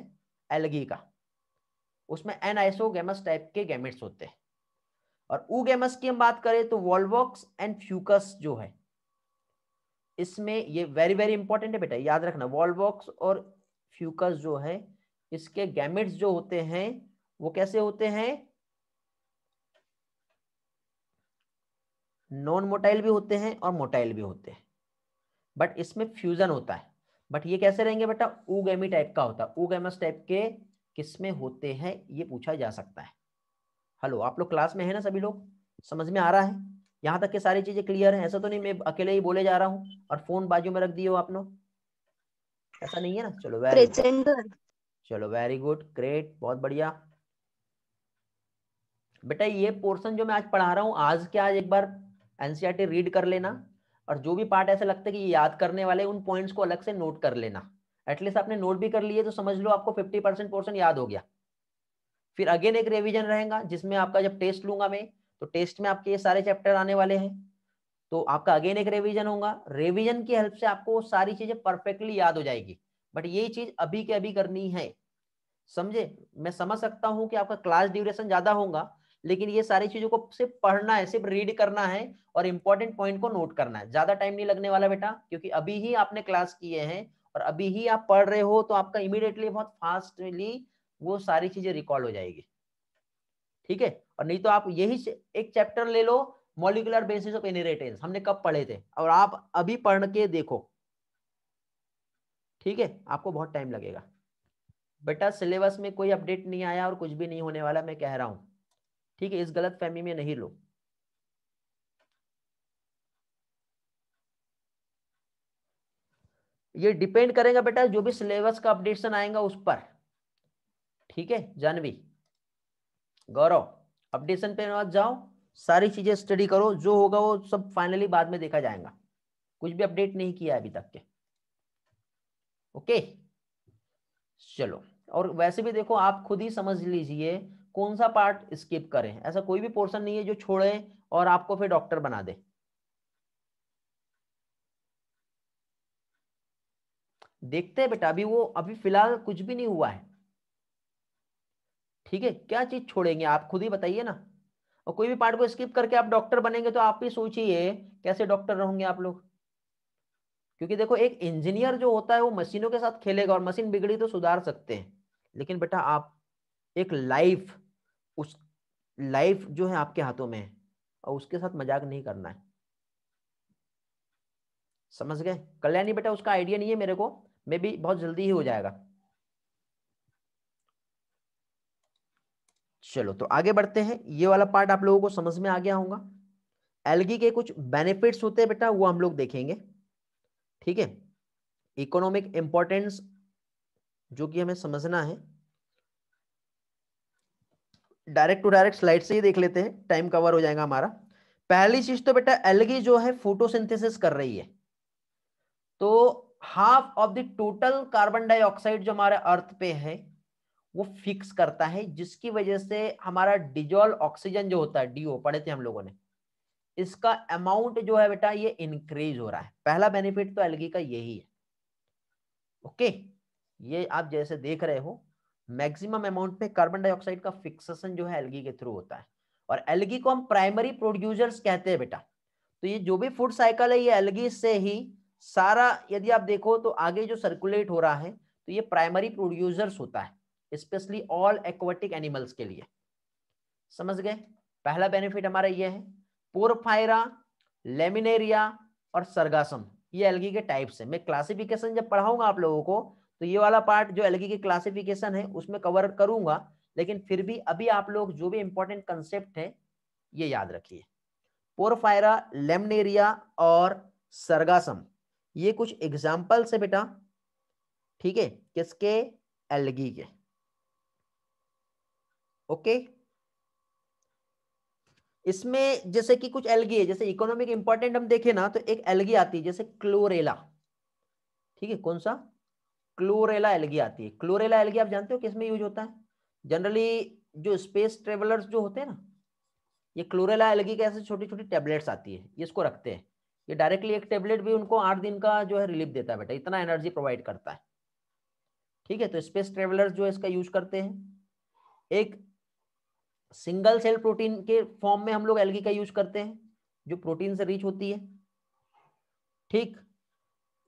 एलगी का उसमें एन गैमस टाइप के गैमिट्स होते हैं और ऊ गैमस की हम बात करें तो वॉल्वॉक्स एंड फ्यूकस जो है इसमें ये वेरी वेरी इंपॉर्टेंट है बेटा याद रखना वॉल्वॉक्स और फ्यूकस जो है इसके गैमिट्स जो होते हैं वो कैसे होते हैं नॉन मोटाइल भी होते हैं और मोटाइल भी होते हैं बट इसमें फ्यूजन होता है बट ये कैसे रहेंगे बेटा उगेमी टाइप का होता है उगेमस टाइप के किसमें होते हैं ये पूछा जा सकता है हेलो आप लोग क्लास में है ना सभी लोग समझ में आ रहा है यहाँ तक के सारी चीजें क्लियर है ऐसा तो नहीं मैं अकेले ही बोले जा रहा हूँ और फोन बाजू में रख दिए हो आप लोग ऐसा नहीं है ना चलो वेरी चलो वेरी गुड ग्रेट बहुत बढ़िया बेटा ये पोर्शन जो मैं आज पढ़ा रहा हूँ आज के आज एक बार एनसीआरटी रीड कर लेना और जो भी पार्ट ऐसे लगता है कि याद करने वाले उन पॉइंट्स को अलग से नोट कर लेना एटलीस्ट आपने नोट भी कर लिए तो समझ लो आपको फिफ्टी परसेंट पोर्सन याद हो गया फिर अगेन एक रिविजन रहेगा जिसमें आपका जब टेस्ट लूंगा मैं तो टेस्ट में आपके ये सारे चैप्टर आने वाले हैं तो आपका अगेन एक रिविजन होगा रिविजन की हेल्प से आपको वो सारी चीजें परफेक्टली याद हो जाएगी बट ये चीज अभी के अभी करनी है समझे मैं समझ सकता हूँ कि आपका क्लास ड्यूरेशन ज्यादा होगा लेकिन ये सारी चीजों को सिर्फ पढ़ना है सिर्फ रीड करना है और इम्पोर्टेंट पॉइंट को नोट करना है ज्यादा टाइम नहीं लगने वाला बेटा क्योंकि अभी ही आपने क्लास किए हैं और अभी ही आप पढ़ रहे हो तो आपका इमिडिएटली बहुत फास्टली वो सारी चीजें रिकॉर्ड हो जाएगी ठीक है और नहीं तो आप यही एक चैप्टर ले लो मोलिकुलर बेसिस ऑफ इनहेरिटेंस हमने कब पढ़े थे और आप अभी पढ़ के देखो ठीक है आपको बहुत टाइम लगेगा बेटा सिलेबस में कोई अपडेट नहीं आया और कुछ भी नहीं होने वाला मैं कह रहा हूं ठीक है इस गलत फहमी में नहीं लो ये डिपेंड करेगा बेटा जो भी सिलेबस का अपडेशन आएगा उस पर ठीक है जानवी गौरव अपडेशन पे मत जाओ सारी चीजें स्टडी करो जो होगा वो सब फाइनली बाद में देखा जाएगा कुछ भी अपडेट नहीं किया अभी तक के ओके चलो और वैसे भी देखो आप खुद ही समझ लीजिए कौन सा पार्ट स्किप करें ऐसा कोई भी पोर्शन नहीं है जो छोड़े और आपको फिर डॉक्टर बना दे देखते हैं बेटा अभी वो अभी फिलहाल कुछ भी नहीं हुआ है ठीक है क्या चीज छोड़ेंगे आप खुद ही बताइए ना और कोई भी पार्ट को स्किप करके आप डॉक्टर बनेंगे तो आप ही सोचिए कैसे डॉक्टर रहोगे आप लोग क्योंकि देखो एक इंजीनियर जो होता है वो मशीनों के साथ खेलेगा और मशीन बिगड़ी तो सुधार सकते हैं लेकिन बेटा आप एक लाइफ उस लाइफ जो है आपके हाथों में है और उसके साथ मजाक नहीं करना है समझ गए कल्याणी बेटा उसका आइडिया नहीं है मेरे को मे भी बहुत जल्दी ही हो जाएगा चलो तो आगे बढ़ते हैं ये वाला पार्ट आप लोगों को समझ में आ गया होगा एलगी के कुछ बेनिफिट्स होते हैं बेटा वो हम लोग देखेंगे ठीक है इकोनॉमिक इंपॉर्टेंस जो कि हमें समझना है डायरेक्ट टू डायरेक्ट स्लाइड से ही देख लेते हैं टाइम कवर हो जाएगा हमारा पहली चीज तो बेटा एलगी जो है फोटोसिंथेसिस कर रही है तो half of the total carbon dioxide जो हमारे अर्थ पे है वो फिक्स करता है जिसकी वजह से हमारा डिजोल ऑक्सीजन जो होता है डीओ पढ़े थे हम लोगों ने इसका अमाउंट जो है बेटा ये इंक्रीज हो रहा है पहला बेनिफिट तो एलगी का यही है ओके ये आप जैसे देख रहे हो मैक्सिमम अमाउंट में कार्बन डाइऑक्साइड का फिक्सेशन जो है एलगी के थ्रू होता है और एलगी को हम प्राइमरी प्रोड्यूसर्स कहते हैं बेटा तो ये जो भी फूड साइकिल है ये एलगी से ही सारा यदि आप देखो तो आगे जो सर्कुलेट हो रहा है तो ये प्राइमरी प्रोड्यूसर्स होता है स्पेशली ऑल एक्वाटिक एनिमल्स के लिए समझ गए पहला बेनिफिट हमारा ये है पोरफायरा लेमिनेरिया और सरगासम ये एलगी के टाइप्स है मैं क्लासिफिकेशन जब पढ़ाऊंगा आप लोगों को तो ये वाला पार्ट जो एलगी की क्लासिफिकेशन है उसमें कवर करूंगा लेकिन फिर भी अभी आप लोग जो भी इंपॉर्टेंट कंसेप्ट है ये याद रखिए पोरफायरा लेमनेरिया और सरगासम ये कुछ एग्जाम्पल्स है बेटा ठीक है किसके एलगी के ओके इसमें जैसे कि कुछ एलगी है जैसे इकोनॉमिक इंपॉर्टेंट हम देखें ना तो एक एलगी आती है जैसे क्लोरेला ठीक है कौन सा क्लोरेला एलगी आती है क्लोरेला एलगी आप जानते हो किसमें यूज होता है जनरली जो स्पेस ट्रेवलर्स जो होते हैं ना ये क्लोरेला एलगी के ऐसे छोटी छोटी टेबलेट्स आती है ये इसको रखते हैं ये डायरेक्टली एक टेबलेट भी उनको आठ दिन का जो है रिलीफ देता है बेटा इतना एनर्जी प्रोवाइड करता है ठीक है तो स्पेस ट्रेवलर्स जो इसका यूज करते हैं एक सिंगल सेल प्रोटीन के फॉर्म में हम लोग एलगी का यूज करते हैं जो प्रोटीन से रीच होती है ठीक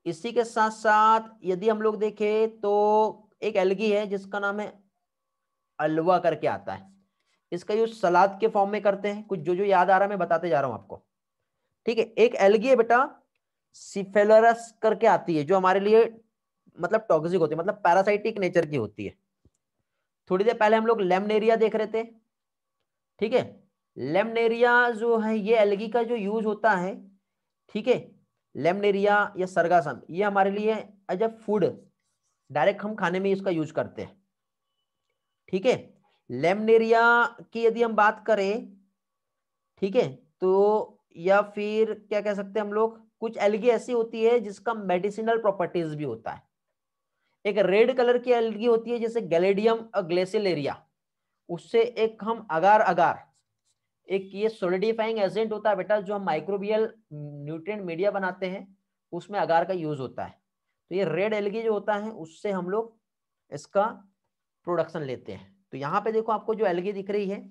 इसी के साथ साथ यदि हम लोग देखें तो एक एलगी है जिसका नाम है अलवा करके आता है इसका यूज सलाद के फॉर्म में करते हैं कुछ जो जो याद आ रहा है मैं बताते जा रहा हूं आपको ठीक है एक एलगी है बेटा सिफेलरस करके आती है जो हमारे लिए मतलब टॉक्सिक होती है मतलब पैरासाइटिक नेचर की होती है थोड़ी देर पहले हम लोग लेमनेरिया देख रहे थे ठीक है लेमनेरिया जो है ये एलगी का जो यूज होता है ठीक है लेमनेरिया या सरगासम ये हमारे लिए एज ए फूड डायरेक्ट हम खाने में इसका यूज करते हैं ठीक है लेमनेरिया की यदि हम बात करें ठीक है तो या फिर क्या कह सकते हैं हम लोग कुछ एलगी ऐसी होती है जिसका मेडिसिनल प्रॉपर्टीज भी होता है एक रेड कलर की एलगी होती है जैसे गैलेडियम और ग्लेसिलेरिया उससे एक हम अगार अगार एक ये सोलिडिफाइंग एजेंट होता है बेटा जो हम माइक्रोबियल न्यूट्रिएंट मीडिया बनाते हैं उसमें अगार का यूज होता है तो ये रेड एलगी जो होता है उससे हम लोग इसका प्रोडक्शन लेते हैं तो यहाँ पे देखो आपको जो एलगी दिख रही है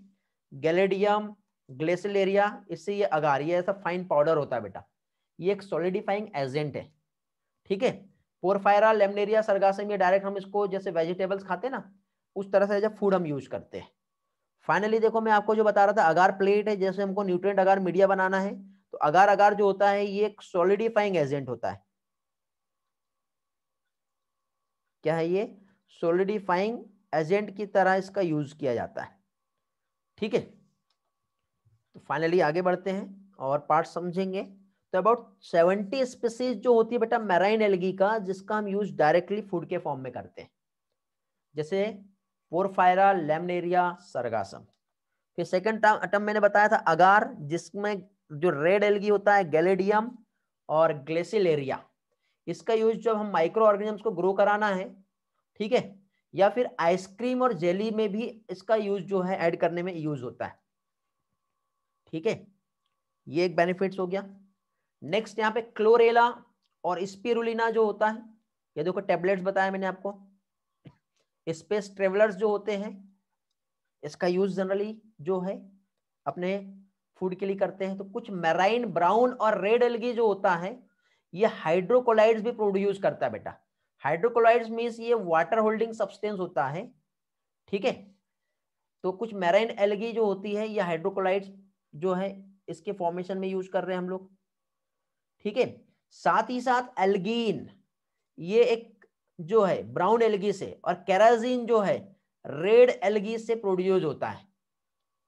गैलेडियम ग्लेसलेरिया इससे ये अगार ये ऐसा फाइन पाउडर होता है बेटा ये एक सोलिडिफाइंग एजेंट है ठीक है पोरफायरा लेमनेरिया सरगासम ये डायरेक्ट हम इसको जैसे वेजिटेबल्स खाते ना उस तरह से जब फूड हम यूज करते हैं फाइनली देखो मैं आपको जो बता रहा था अगार प्लेट है जैसे हमको न्यूट्रिएंट अगार मीडिया बनाना है तो अगार अगार जो होता है ये एक सोलिडिफाइंग एजेंट होता है क्या है ये सोलिडिफाइंग एजेंट की तरह इसका यूज किया जाता है ठीक है तो फाइनली आगे बढ़ते हैं और पार्ट समझेंगे तो अबाउट सेवेंटी स्पीसीज जो होती है बेटा मेराइन एलगी का जिसका हम यूज डायरेक्टली फूड के फॉर्म में करते हैं जैसे पोरफायरा लेमनेरिया सरगासम फिर सेकंड टर्म मैंने बताया था अगार जिसमें जो रेड एलगी होता है गैलेडियम और ग्लेसिलेरिया इसका यूज जब हम माइक्रो ऑर्गेनिजम्स को ग्रो कराना है ठीक है या फिर आइसक्रीम और जेली में भी इसका यूज जो है ऐड करने में यूज होता है ठीक है ये एक बेनिफिट्स हो गया नेक्स्ट यहाँ पे क्लोरेला और स्पिरुलिना जो होता है ये देखो टेबलेट्स बताया मैंने आपको स्पेस ट्रेवलर्स जो होते हैं इसका यूज जनरली जो है अपने फूड के लिए करते हैं तो कुछ मैराइन ब्राउन और रेड एलगी जो होता है ये हाइड्रोकोलाइड्स भी प्रोड्यूस करता है बेटा हाइड्रोकोलाइड्स मीन्स ये वाटर होल्डिंग सब्सटेंस होता है ठीक है तो कुछ मैराइन एलगी जो होती है ये हाइड्रोकोलाइड्स जो है इसके फॉर्मेशन में यूज कर रहे हैं हम लोग ठीक है साथ ही साथ एलगीन ये एक जो है ब्राउन एलगी से और कैराजीन जो है रेड एलगी से प्रोड्यूस होता है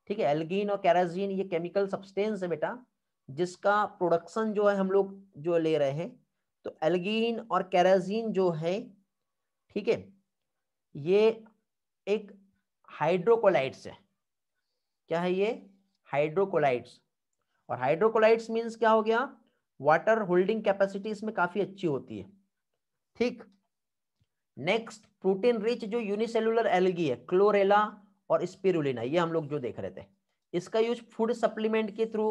ठीक है एल्गीन और कैराजीन ये केमिकल सब्सटेंस है बेटा जिसका प्रोडक्शन जो है हम लोग जो ले रहे हैं तो एल्गीन और कैराजीन जो है ठीक है ये एक हाइड्रोकोलाइट्स है क्या है ये हाइड्रोकोलाइट्स और हाइड्रोकोलाइट्स मीन्स क्या हो गया वाटर होल्डिंग कैपेसिटी इसमें काफ़ी अच्छी होती है ठीक नेक्स्ट प्रोटीन रिच जो यूनिसेलुलर एलगी है क्लोरेला और स्पिरुलिना ये हम लोग जो देख रहे थे इसका यूज फूड सप्लीमेंट के थ्रू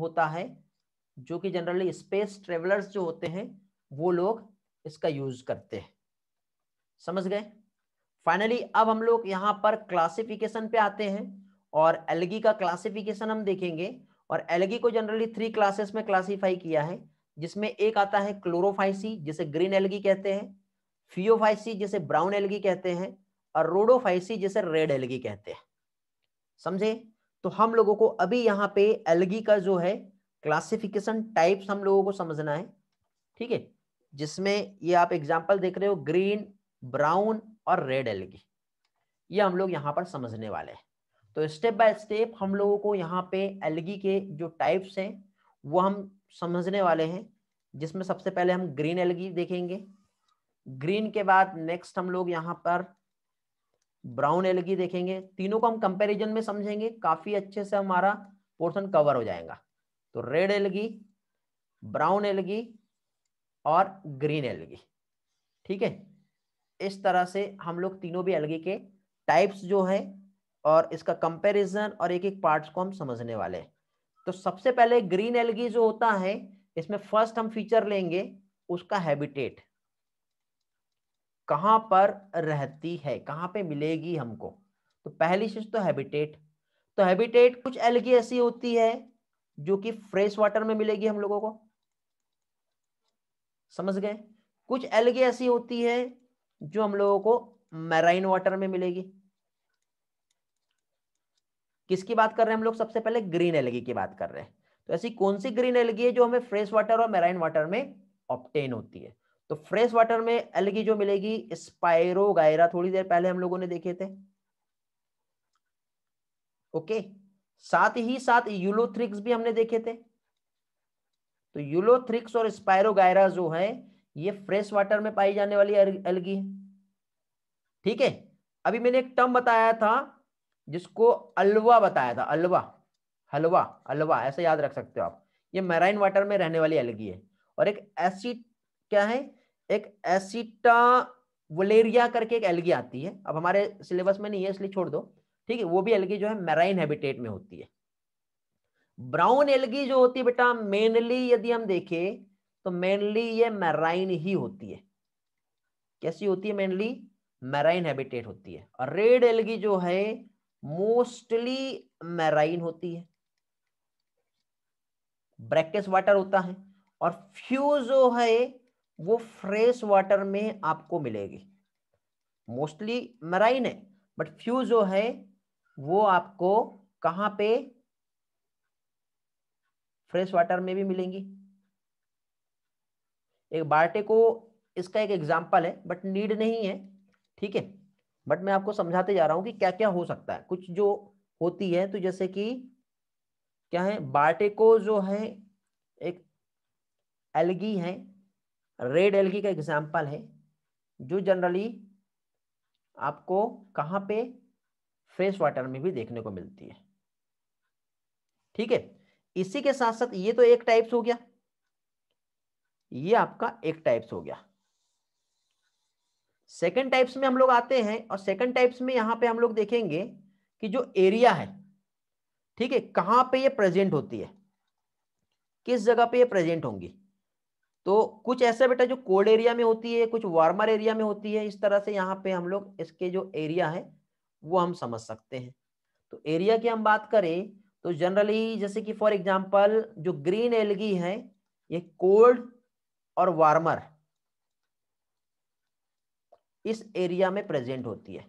होता है जो कि जनरली स्पेस ट्रेवलर्स जो होते हैं वो लोग इसका यूज करते हैं समझ गए फाइनली अब हम लोग यहाँ पर क्लासिफिकेशन पे आते हैं और एलगी का क्लासिफिकेशन हम देखेंगे और एलगी को जनरली थ्री क्लासेस में क्लासीफाई किया है जिसमें एक आता है क्लोरोफाइसी जिसे ग्रीन एलगी कहते हैं फियोफाइसी जिसे ब्राउन एलगी कहते हैं और रोडोफाइसी जिसे रेड एलगी कहते हैं समझे तो हम लोगों को अभी यहाँ पे एलगी का जो है क्लासिफिकेशन टाइप्स हम लोगों को समझना है ठीक है जिसमें ये आप एग्जाम्पल देख रहे हो ग्रीन ब्राउन और रेड एलगी ये हम लोग यहाँ पर समझने वाले हैं तो स्टेप बाय स्टेप हम लोगों को यहाँ पे एलगी के जो टाइप्स हैं वो हम समझने वाले हैं जिसमें सबसे पहले हम ग्रीन एलगी देखेंगे ग्रीन के बाद नेक्स्ट हम लोग यहाँ पर ब्राउन एलगी देखेंगे तीनों को हम कंपैरिजन में समझेंगे काफी अच्छे से हमारा पोर्शन कवर हो जाएगा तो रेड एलगी ब्राउन एलगी और ग्रीन एलगी ठीक है इस तरह से हम लोग तीनों भी एलगी के टाइप्स जो है और इसका कंपैरिजन और एक एक पार्ट्स को हम समझने वाले हैं तो सबसे पहले ग्रीन एलगी जो होता है इसमें फर्स्ट हम फीचर लेंगे उसका हैबिटेट कहाँ पर रहती है कहाँ पे मिलेगी हमको तो पहली चीज तो हैबिटेट तो हैबिटेट कुछ एलगी ऐसी होती है जो कि फ्रेश वाटर में मिलेगी हम लोगों को समझ गए कुछ एलगी ऐसी होती है जो हम लोगों को मैराइन वाटर में मिलेगी किसकी बात कर रहे हैं हम लोग सबसे पहले ग्रीन एलगी की बात कर रहे हैं तो ऐसी कौन सी ग्रीन एलगी है जो हमें फ्रेश वाटर और मैराइन वाटर में ऑप्टेन होती है तो फ्रेश वाटर में एलगी जो मिलेगी स्पायरोगायरा थोड़ी देर पहले हम लोगों ने देखे थे ओके साथ ही साथ यूलोथ्रिक्स भी हमने देखे थे तो यूलोथ्रिक्स और स्पायरोगायरा जो है ये फ्रेश वाटर में पाई जाने वाली एलगी है ठीक है अभी मैंने एक टर्म बताया था जिसको अलवा बताया था अलवा हलवा अलवा ऐसे याद रख सकते हो आप ये मैराइन वाटर में रहने वाली एलगी है और एक ऐसी क्या है एक एसिटा वलेरिया करके एक एलगी आती है अब हमारे सिलेबस में नहीं है इसलिए छोड़ दो ठीक है वो भी एलगी जो है मैराइन हैबिटेट में होती है ब्राउन एलगी जो होती है बेटा मेनली यदि हम देखें तो मेनली ये मैराइन ही होती है कैसी होती है मेनली मैराइन हैबिटेट होती है और रेड एलगी जो है मोस्टली मैराइन होती है ब्रैकेस वाटर होता है और फ्यू जो है वो फ्रेश वाटर में आपको मिलेगी मोस्टली मराइन है बट फ्यू जो है वो आपको कहाँ पे फ्रेश वाटर में भी मिलेंगी एक बार्टे को इसका एक एग्जाम्पल है बट नीड नहीं है ठीक है बट मैं आपको समझाते जा रहा हूँ कि क्या क्या हो सकता है कुछ जो होती है तो जैसे कि क्या है बार्टे को जो है एक एलगी है रेड एल का एग्जाम्पल है जो जनरली आपको कहाँ पे फ्रेश वाटर में भी देखने को मिलती है ठीक है इसी के साथ साथ ये तो एक टाइप्स हो गया ये आपका एक टाइप्स हो गया सेकंड टाइप्स में हम लोग आते हैं और सेकंड टाइप्स में यहां पे हम लोग देखेंगे कि जो एरिया है ठीक है कहां पे ये प्रेजेंट होती है किस जगह पे ये प्रेजेंट होंगी तो कुछ ऐसा बेटा जो कोल्ड एरिया में होती है कुछ वार्मर एरिया में होती है इस तरह से यहाँ पे हम लोग इसके जो एरिया है वो हम समझ सकते हैं तो एरिया की हम बात करें तो जनरली जैसे कि फॉर एग्जाम्पल जो ग्रीन एलगी है ये कोल्ड और वार्मर इस एरिया में प्रेजेंट होती है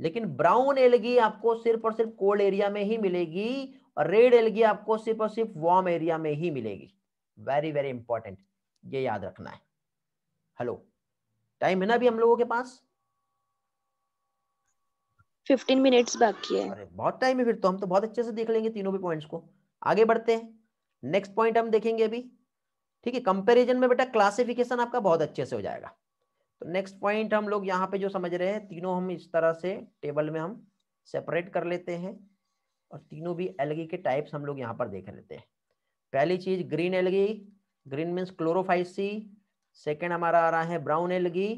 लेकिन ब्राउन एलगी आपको सिर्फ और सिर्फ कोल्ड एरिया में ही मिलेगी और रेड एलगी आपको सिर्फ और सिर्फ वार्म एरिया में ही मिलेगी वेरी वेरी इंपॉर्टेंट ये याद रखना है हेलो टाइम है ना अभी हम लोगों के पास फिफ्टीन मिनट्स बाकी है अरे बहुत टाइम है फिर तो हम तो बहुत अच्छे से देख लेंगे तीनों भी पॉइंट्स को आगे बढ़ते हैं नेक्स्ट पॉइंट हम देखेंगे अभी ठीक है कंपैरिजन में बेटा क्लासिफिकेशन आपका बहुत अच्छे से हो जाएगा तो नेक्स्ट पॉइंट हम लोग यहाँ पे जो समझ रहे हैं तीनों हम इस तरह से टेबल में हम सेपरेट कर लेते हैं और तीनों भी एलगी के टाइप्स हम लोग यहाँ पर देख लेते हैं पहली चीज green algae green means Chlorophyceae second हमारा आ रहा है ब्राउन एलगी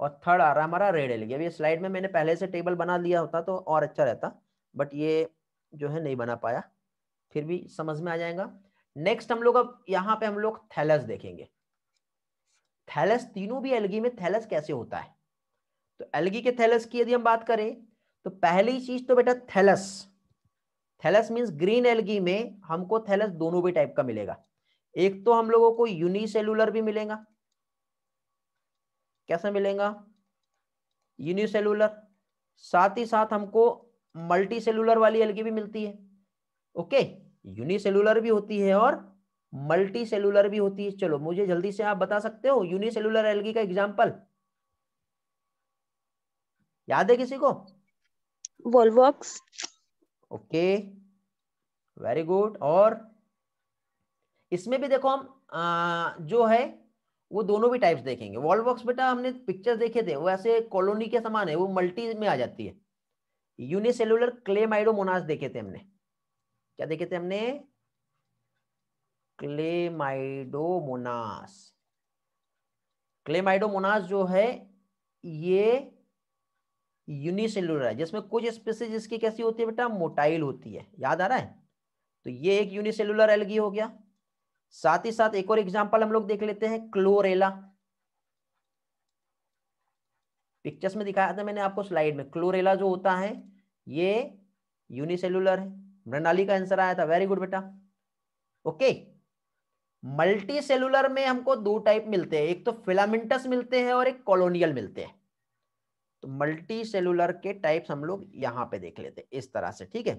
और थर्ड आ रहा है हमारा रेड एलगी अब ये स्लाइड में मैंने पहले से टेबल बना लिया होता तो और अच्छा रहता बट ये जो है नहीं बना पाया फिर भी समझ में आ जाएगा नेक्स्ट हम लोग अब यहाँ पे हम लोग थैलस देखेंगे थैलस तीनों भी एलगी में थैलस कैसे होता है तो एलगी के थैलस की यदि हम बात करें तो पहली चीज तो बेटा thallus thallus means green algae में हमको थैलस दोनों भी टाइप का मिलेगा एक तो हम लोगों को यूनिसेलुलर भी मिलेगा कैसे मिलेगा यूनिसेलुलर साथ ही साथ हमको मल्टी सेलुलर वाली एलगी भी मिलती है ओके यूनिसेलुलर भी होती है और मल्टी सेलुलर भी होती है चलो मुझे जल्दी से आप बता सकते हो यूनिसेलुलर एलगी का एग्जाम्पल याद है किसी को वॉलवॉक्स ओके वेरी गुड और इसमें भी देखो हम जो है वो दोनों भी टाइप्स देखेंगे वॉल बॉक्स बेटा हमने पिक्चर देखे थे वो ऐसे कॉलोनी के समान है वो मल्टी में आ जाती है यूनिसेलुलर क्लेमाइडोमोनास देखे थे हमने क्या देखे थे हमने क्लेमाइडोमोनास क्लेमाइडोमोनास जो है ये यूनिसेलुलर है जिसमें कुछ स्पीसीज इसकी कैसी होती है बेटा मोटाइल होती है याद आ रहा है तो ये एक यूनिसेलुलर एलगी हो गया साथ ही साथ एक और एग्जाम्पल हम लोग देख लेते हैं क्लोरेला पिक्चर्स में दिखाया था मैंने आपको स्लाइड में क्लोरेला जो होता है ये यूनिसेलुलर है मृणाली का आंसर आया था वेरी गुड बेटा ओके मल्टी सेलुलर में हमको दो टाइप मिलते हैं एक तो फिलामेंटस मिलते हैं और एक कॉलोनियल मिलते हैं तो मल्टी सेलुलर के टाइप्स हम लोग यहां पे देख लेते हैं इस तरह से ठीक है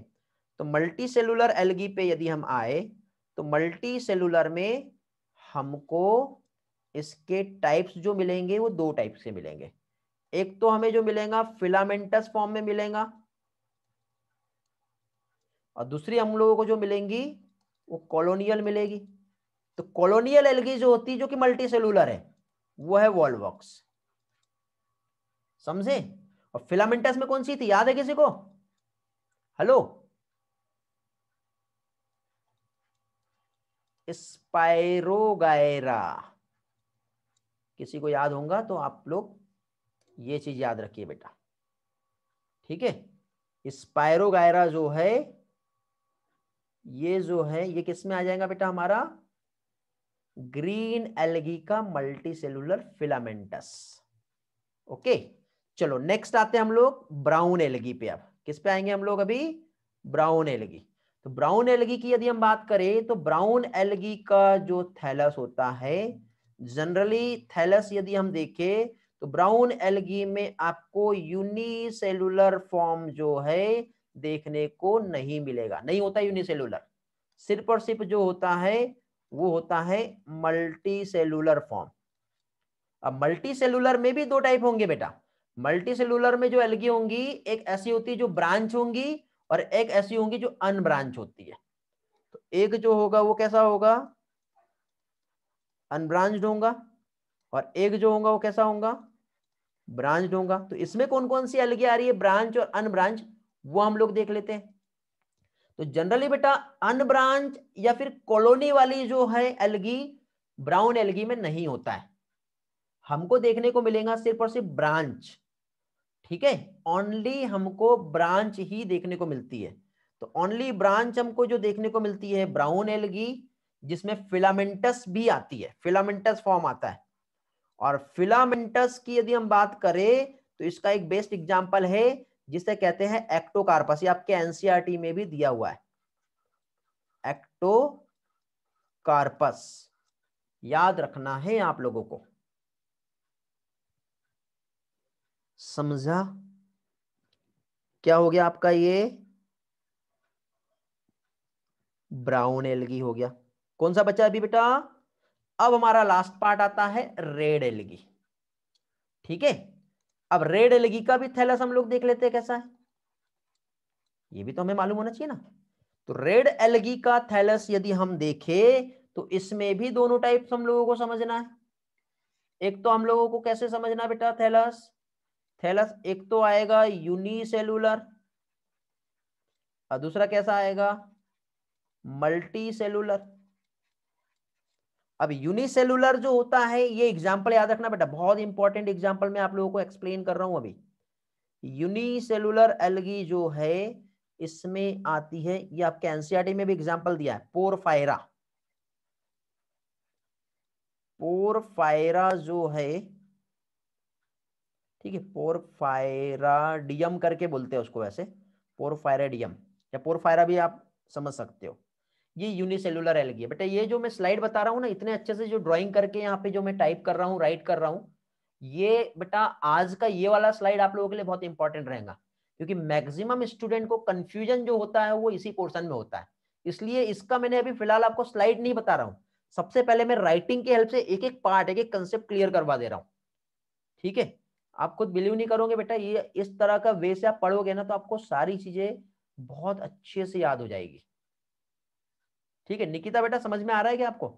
तो मल्टी सेलुलर एलगी पे यदि हम आए तो मल्टी सेलुलर में हमको इसके टाइप्स जो मिलेंगे वो दो टाइप से मिलेंगे एक तो हमें जो मिलेगा फिलामेंटस फॉर्म में मिलेगा और दूसरी हम लोगों को जो मिलेंगी वो कॉलोनियल मिलेगी तो कॉलोनियल एलगी जो होती है जो कि मल्टी सेलुलर है वो है वॉलवॉक्स समझे और फिलामेंटस में कौन सी थी याद है किसी को हेलो स्पाइरोगायरा किसी को याद होगा तो आप लोग ये चीज याद रखिए बेटा ठीक है स्पाइरोगायरा जो है ये जो है ये किस में आ जाएगा बेटा हमारा ग्रीन एलगी का मल्टी सेलुलर फिलामेंटस ओके चलो नेक्स्ट आते हैं हम लोग ब्राउन एलगी पे अब किस पे आएंगे हम लोग अभी ब्राउन एलगी तो ब्राउन एलगी की यदि हम बात करें तो ब्राउन एलगी का जो थैलस होता है जनरली थैलस यदि हम देखें तो ब्राउन एलगी में आपको यूनिसेलुलर फॉर्म जो है देखने को नहीं मिलेगा नहीं होता यूनिसेलुलर सिर्फ और सिर्फ जो होता है वो होता है मल्टी सेलुलर फॉर्म अब मल्टी सेलुलर में भी दो टाइप होंगे बेटा मल्टी सेलुलर में जो एलगी होंगी एक ऐसी होती है जो ब्रांच होंगी और एक ऐसी होंगी जो अनब्रांच होती है तो एक जो होगा वो कैसा होगा अनब्रांच होगा और एक जो होगा वो कैसा होगा ब्रांच होगा तो इसमें कौन कौन सी अलगी आ रही है ब्रांच और अनब्रांच वो हम लोग देख लेते हैं तो जनरली बेटा अनब्रांच या फिर कॉलोनी वाली जो है एलगी ब्राउन एलगी में नहीं होता है हमको देखने को मिलेगा सिर्फ और सिर्फ ब्रांच ठीक है ओनली हमको ब्रांच ही देखने को मिलती है तो ओनली ब्रांच हमको जो देखने को मिलती है ब्राउन एलगी जिसमें फिलामेंटस भी आती है फिलामेंटस फॉर्म आता है और फिलामेंटस की यदि हम बात करें तो इसका एक बेस्ट एग्जाम्पल है जिसे कहते हैं एक्टोकार्पस ये आपके एनसीआरटी e में भी दिया हुआ है एक्टोकार्पस याद रखना है आप लोगों को समझा क्या हो गया आपका ये ब्राउन एलगी हो गया कौन सा बचा अभी बेटा अब हमारा लास्ट पार्ट आता है रेड एलगी ठीक है अब रेड एलगी का भी थैलस हम लोग देख लेते हैं कैसा है ये भी तो हमें मालूम होना चाहिए ना तो रेड एलगी का थैलस यदि हम देखें तो इसमें भी दोनों टाइप्स हम लोगों को समझना है एक तो हम लोगों को कैसे समझना बेटा थैलस थैलस एक तो आएगा यूनिसेलुलर और दूसरा कैसा आएगा मल्टी सेलुलर अब यूनिसेलुलर जो होता है ये एग्जाम्पल याद रखना बेटा बहुत इंपॉर्टेंट एग्जाम्पल मैं आप लोगों को एक्सप्लेन कर रहा हूं अभी यूनिसेलुलर एलगी जो है इसमें आती है ये आपके एनसीआरटी में भी एग्जाम्पल दिया है पोरफायरा पोरफायरा जो है ठीक है पोरफायराडियम करके बोलते हैं उसको वैसे पोरफायराडियम या पोरफायरा भी आप समझ सकते हो ये यूनिसेलुलर एलगी है बेटा ये जो मैं स्लाइड बता रहा हूँ ना इतने अच्छे से जो ड्राइंग करके यहाँ पे जो मैं टाइप कर रहा हूँ राइट कर रहा हूँ ये बेटा आज का ये वाला स्लाइड आप लोगों के लिए बहुत इंपॉर्टेंट रहेगा क्योंकि मैक्सिमम स्टूडेंट को कंफ्यूजन जो होता है वो इसी पोर्शन में होता है इसलिए इसका मैंने अभी फिलहाल आपको स्लाइड नहीं बता रहा हूँ सबसे पहले मैं राइटिंग की हेल्प से एक एक पार्ट एक एक कंसेप्ट क्लियर करवा दे रहा हूँ ठीक है आप खुद बिलीव नहीं करोगे बेटा ये इस तरह का वे से आप पढ़ोगे ना तो आपको सारी चीजें बहुत अच्छे से याद हो जाएगी ठीक है निकिता बेटा समझ में आ रहा है क्या आपको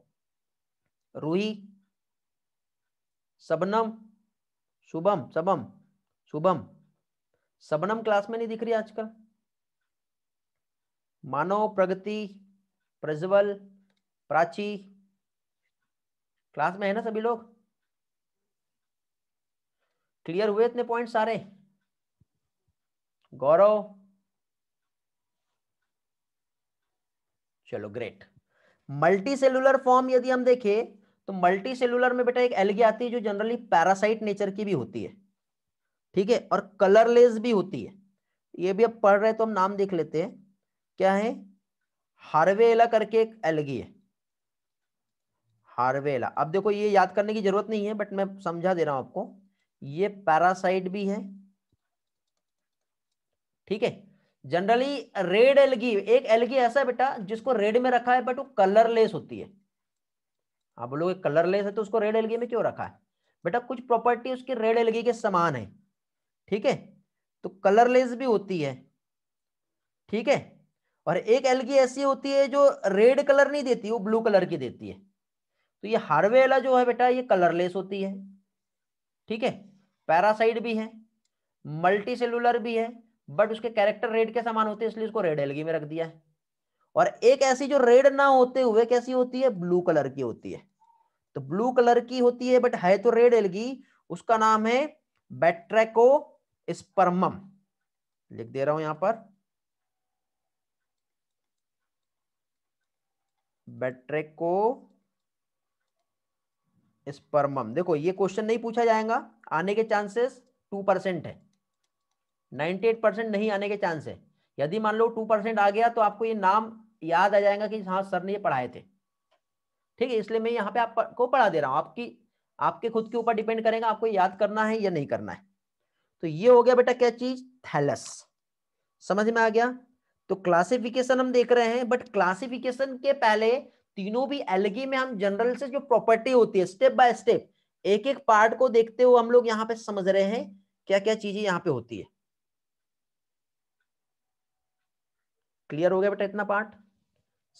रूही सबनम शुभम सबम शुभम सबनम क्लास में नहीं दिख रही आजकल मानव प्रगति प्रज्वल प्राची क्लास में है ना सभी लोग क्लियर हुए इतने पॉइंट सारे गौरव चलो ग्रेट मल्टी सेलुलर फॉर्म यदि हम देखें तो मल्टी सेलुलर में बेटा एक एलगी आती है जो जनरली पैरासाइट नेचर की भी होती है ठीक है और कलरलेस भी होती है ये भी अब पढ़ रहे तो हम नाम देख लेते हैं क्या है हार्वेला करके एक एलगी है हार्वेला अब देखो ये याद करने की जरूरत नहीं है बट मैं समझा दे रहा हूं आपको ये पैरासाइट भी है ठीक है जनरली रेड एलगी एक एलगी ऐसा है बेटा जिसको रेड में रखा है बट वो कलरलेस होती है आप बोलोगे कलरलेस है तो उसको रेड एलगी में क्यों रखा है बेटा कुछ प्रॉपर्टी उसके रेड एलगी के समान है ठीक है तो कलरलेस भी होती है ठीक है और एक एलगी ऐसी होती है जो रेड कलर नहीं देती वो ब्लू कलर की देती है तो ये हार्वेला जो है बेटा ये कलरलेस होती है ठीक है पैरासाइड भी है मल्टी सेलुलर भी है बट उसके कैरेक्टर रेड के समान होते हैं इसलिए उसको रेड एलगी में रख दिया है और एक ऐसी जो रेड ना होते हुए कैसी होती है ब्लू कलर की होती है तो ब्लू कलर की होती है बट है तो रेड एलगी उसका नाम है बैट्रेको स्पर्मम लिख दे रहा हूं यहां पर बैट्रेको स्पर्मम देखो ये क्वेश्चन नहीं पूछा जाएगा आने के चांसेस टू परसेंट है नाइन्टी एट परसेंट नहीं आने के चांस है यदि मान लो टू परसेंट आ गया तो आपको ये नाम याद आ जाएगा कि हाँ सर ने ये पढ़ाए थे ठीक है इसलिए मैं यहाँ पे आपको पढ़ा दे रहा हूँ आपकी आपके खुद के ऊपर डिपेंड करेगा आपको याद करना है या नहीं करना है तो ये हो गया बेटा क्या चीज थैलस समझ में आ गया तो क्लासिफिकेशन हम देख रहे हैं बट क्लासिफिकेशन के पहले तीनों भी एलगी में हम जनरल से जो प्रॉपर्टी होती है स्टेप बाय स्टेप एक एक पार्ट को देखते हुए हम लोग यहाँ पे समझ रहे हैं क्या क्या चीजें यहाँ पे होती है क्लियर हो गया बेटा इतना पार्ट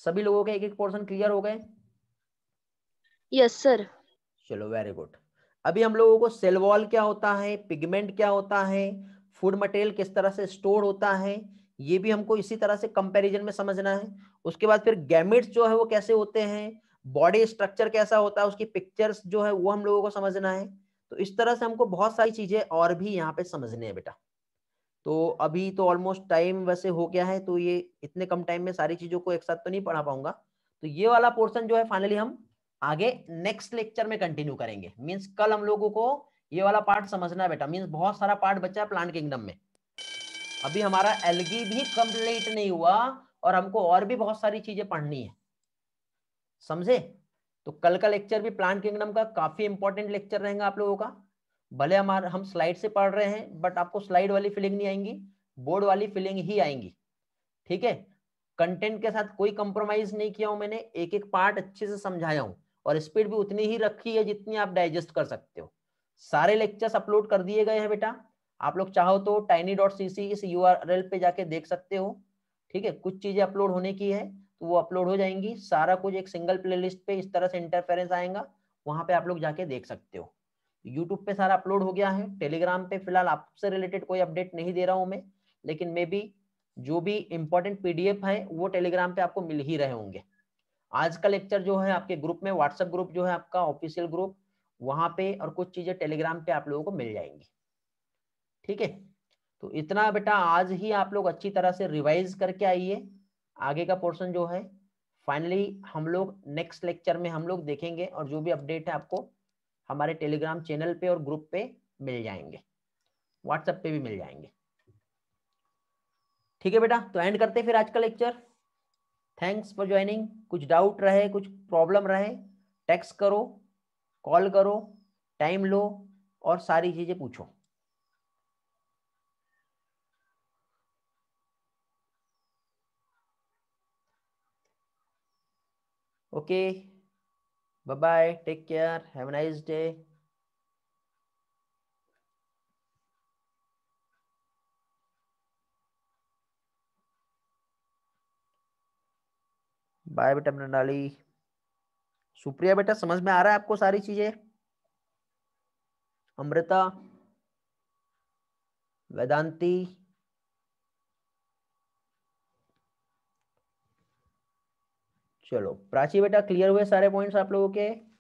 सभी लोगों के एक एक पोर्शन क्लियर हो गए यस सर चलो वेरी गुड अभी हम लोगों को सेल वॉल क्या होता है पिगमेंट क्या होता है फूड मटेरियल किस तरह से स्टोर होता है ये भी हमको इसी तरह से कंपैरिजन में समझना है उसके बाद फिर गैमेट्स जो है वो कैसे होते हैं बॉडी स्ट्रक्चर कैसा होता है उसकी पिक्चर्स जो है वो हम लोगों को समझना है तो इस तरह से हमको बहुत सारी चीजें और भी यहाँ पे समझने हैं बेटा तो अभी तो ऑलमोस्ट टाइम वैसे हो गया है तो ये इतने कम टाइम में सारी चीजों को एक साथ तो नहीं पढ़ा पाऊंगा तो ये वाला पोर्सन जो है फाइनली हम आगे नेक्स्ट लेक्चर में कंटिन्यू करेंगे मीन्स कल हम लोगों को ये वाला पार्ट समझना है बेटा मीन्स बहुत सारा पार्ट बचा है प्लांट किंगडम में अभी हमारा एलगी भी कंप्लीट नहीं हुआ और हमको और भी बहुत सारी चीजें पढ़नी है समझे तो कल का लेक्चर भी प्लांट किंगडम का काफी इंपॉर्टेंट लेक्चर रहेगा आप लोगों का भले हमारे हम स्लाइड से पढ़ रहे हैं बट आपको स्लाइड वाली फीलिंग नहीं आएंगी बोर्ड वाली फीलिंग ही आएंगी ठीक है कंटेंट के साथ कोई कंप्रोमाइज नहीं किया हूं मैंने एक एक पार्ट अच्छे से समझाया हूं और स्पीड भी उतनी ही रखी है जितनी आप डाइजेस्ट कर सकते हो सारे लेक्चर्स अपलोड कर दिए गए हैं बेटा आप लोग चाहो तो टाइनी डॉट सी इस यू पे जाके देख सकते हो ठीक है कुछ चीजें अपलोड होने की है तो वो अपलोड हो जाएंगी सारा कुछ एक सिंगल प्लेलिस्ट पे इस तरह से इंटरफेरेंस आएगा वहां पे आप लोग जाके देख सकते हो यूट्यूब पे सारा अपलोड हो गया है टेलीग्राम पे फिलहाल आपसे रिलेटेड कोई अपडेट नहीं दे रहा हूँ मैं लेकिन मे बी जो भी इम्पोर्टेंट पीडीएफ है वो टेलीग्राम पे आपको मिल ही रहे होंगे आज का लेक्चर जो है आपके ग्रुप में व्हाट्सएप ग्रुप जो है आपका ऑफिशियल ग्रुप वहां पे और कुछ चीजें टेलीग्राम पे आप लोगों को मिल जाएंगी ठीक है तो इतना बेटा आज ही आप लोग अच्छी तरह से रिवाइज करके आइए आगे का पोर्शन जो है फाइनली हम लोग नेक्स्ट लेक्चर में हम लोग देखेंगे और जो भी अपडेट है आपको हमारे टेलीग्राम चैनल पे और ग्रुप पे मिल जाएंगे व्हाट्सएप पे भी मिल जाएंगे ठीक है बेटा तो एंड करते फिर आज का लेक्चर थैंक्स फॉर ज्वाइनिंग कुछ डाउट रहे कुछ प्रॉब्लम रहे टेक्स्ट करो कॉल करो टाइम लो और सारी चीज़ें पूछो okay bye bye take care have nice day bye बेटा मृणाली सुप्रिया बेटा समझ में आ रहा है आपको सारी चीजें अमृता वेदांती चलो प्राची बेटा क्लियर हुए सारे पॉइंट्स आप लोगों के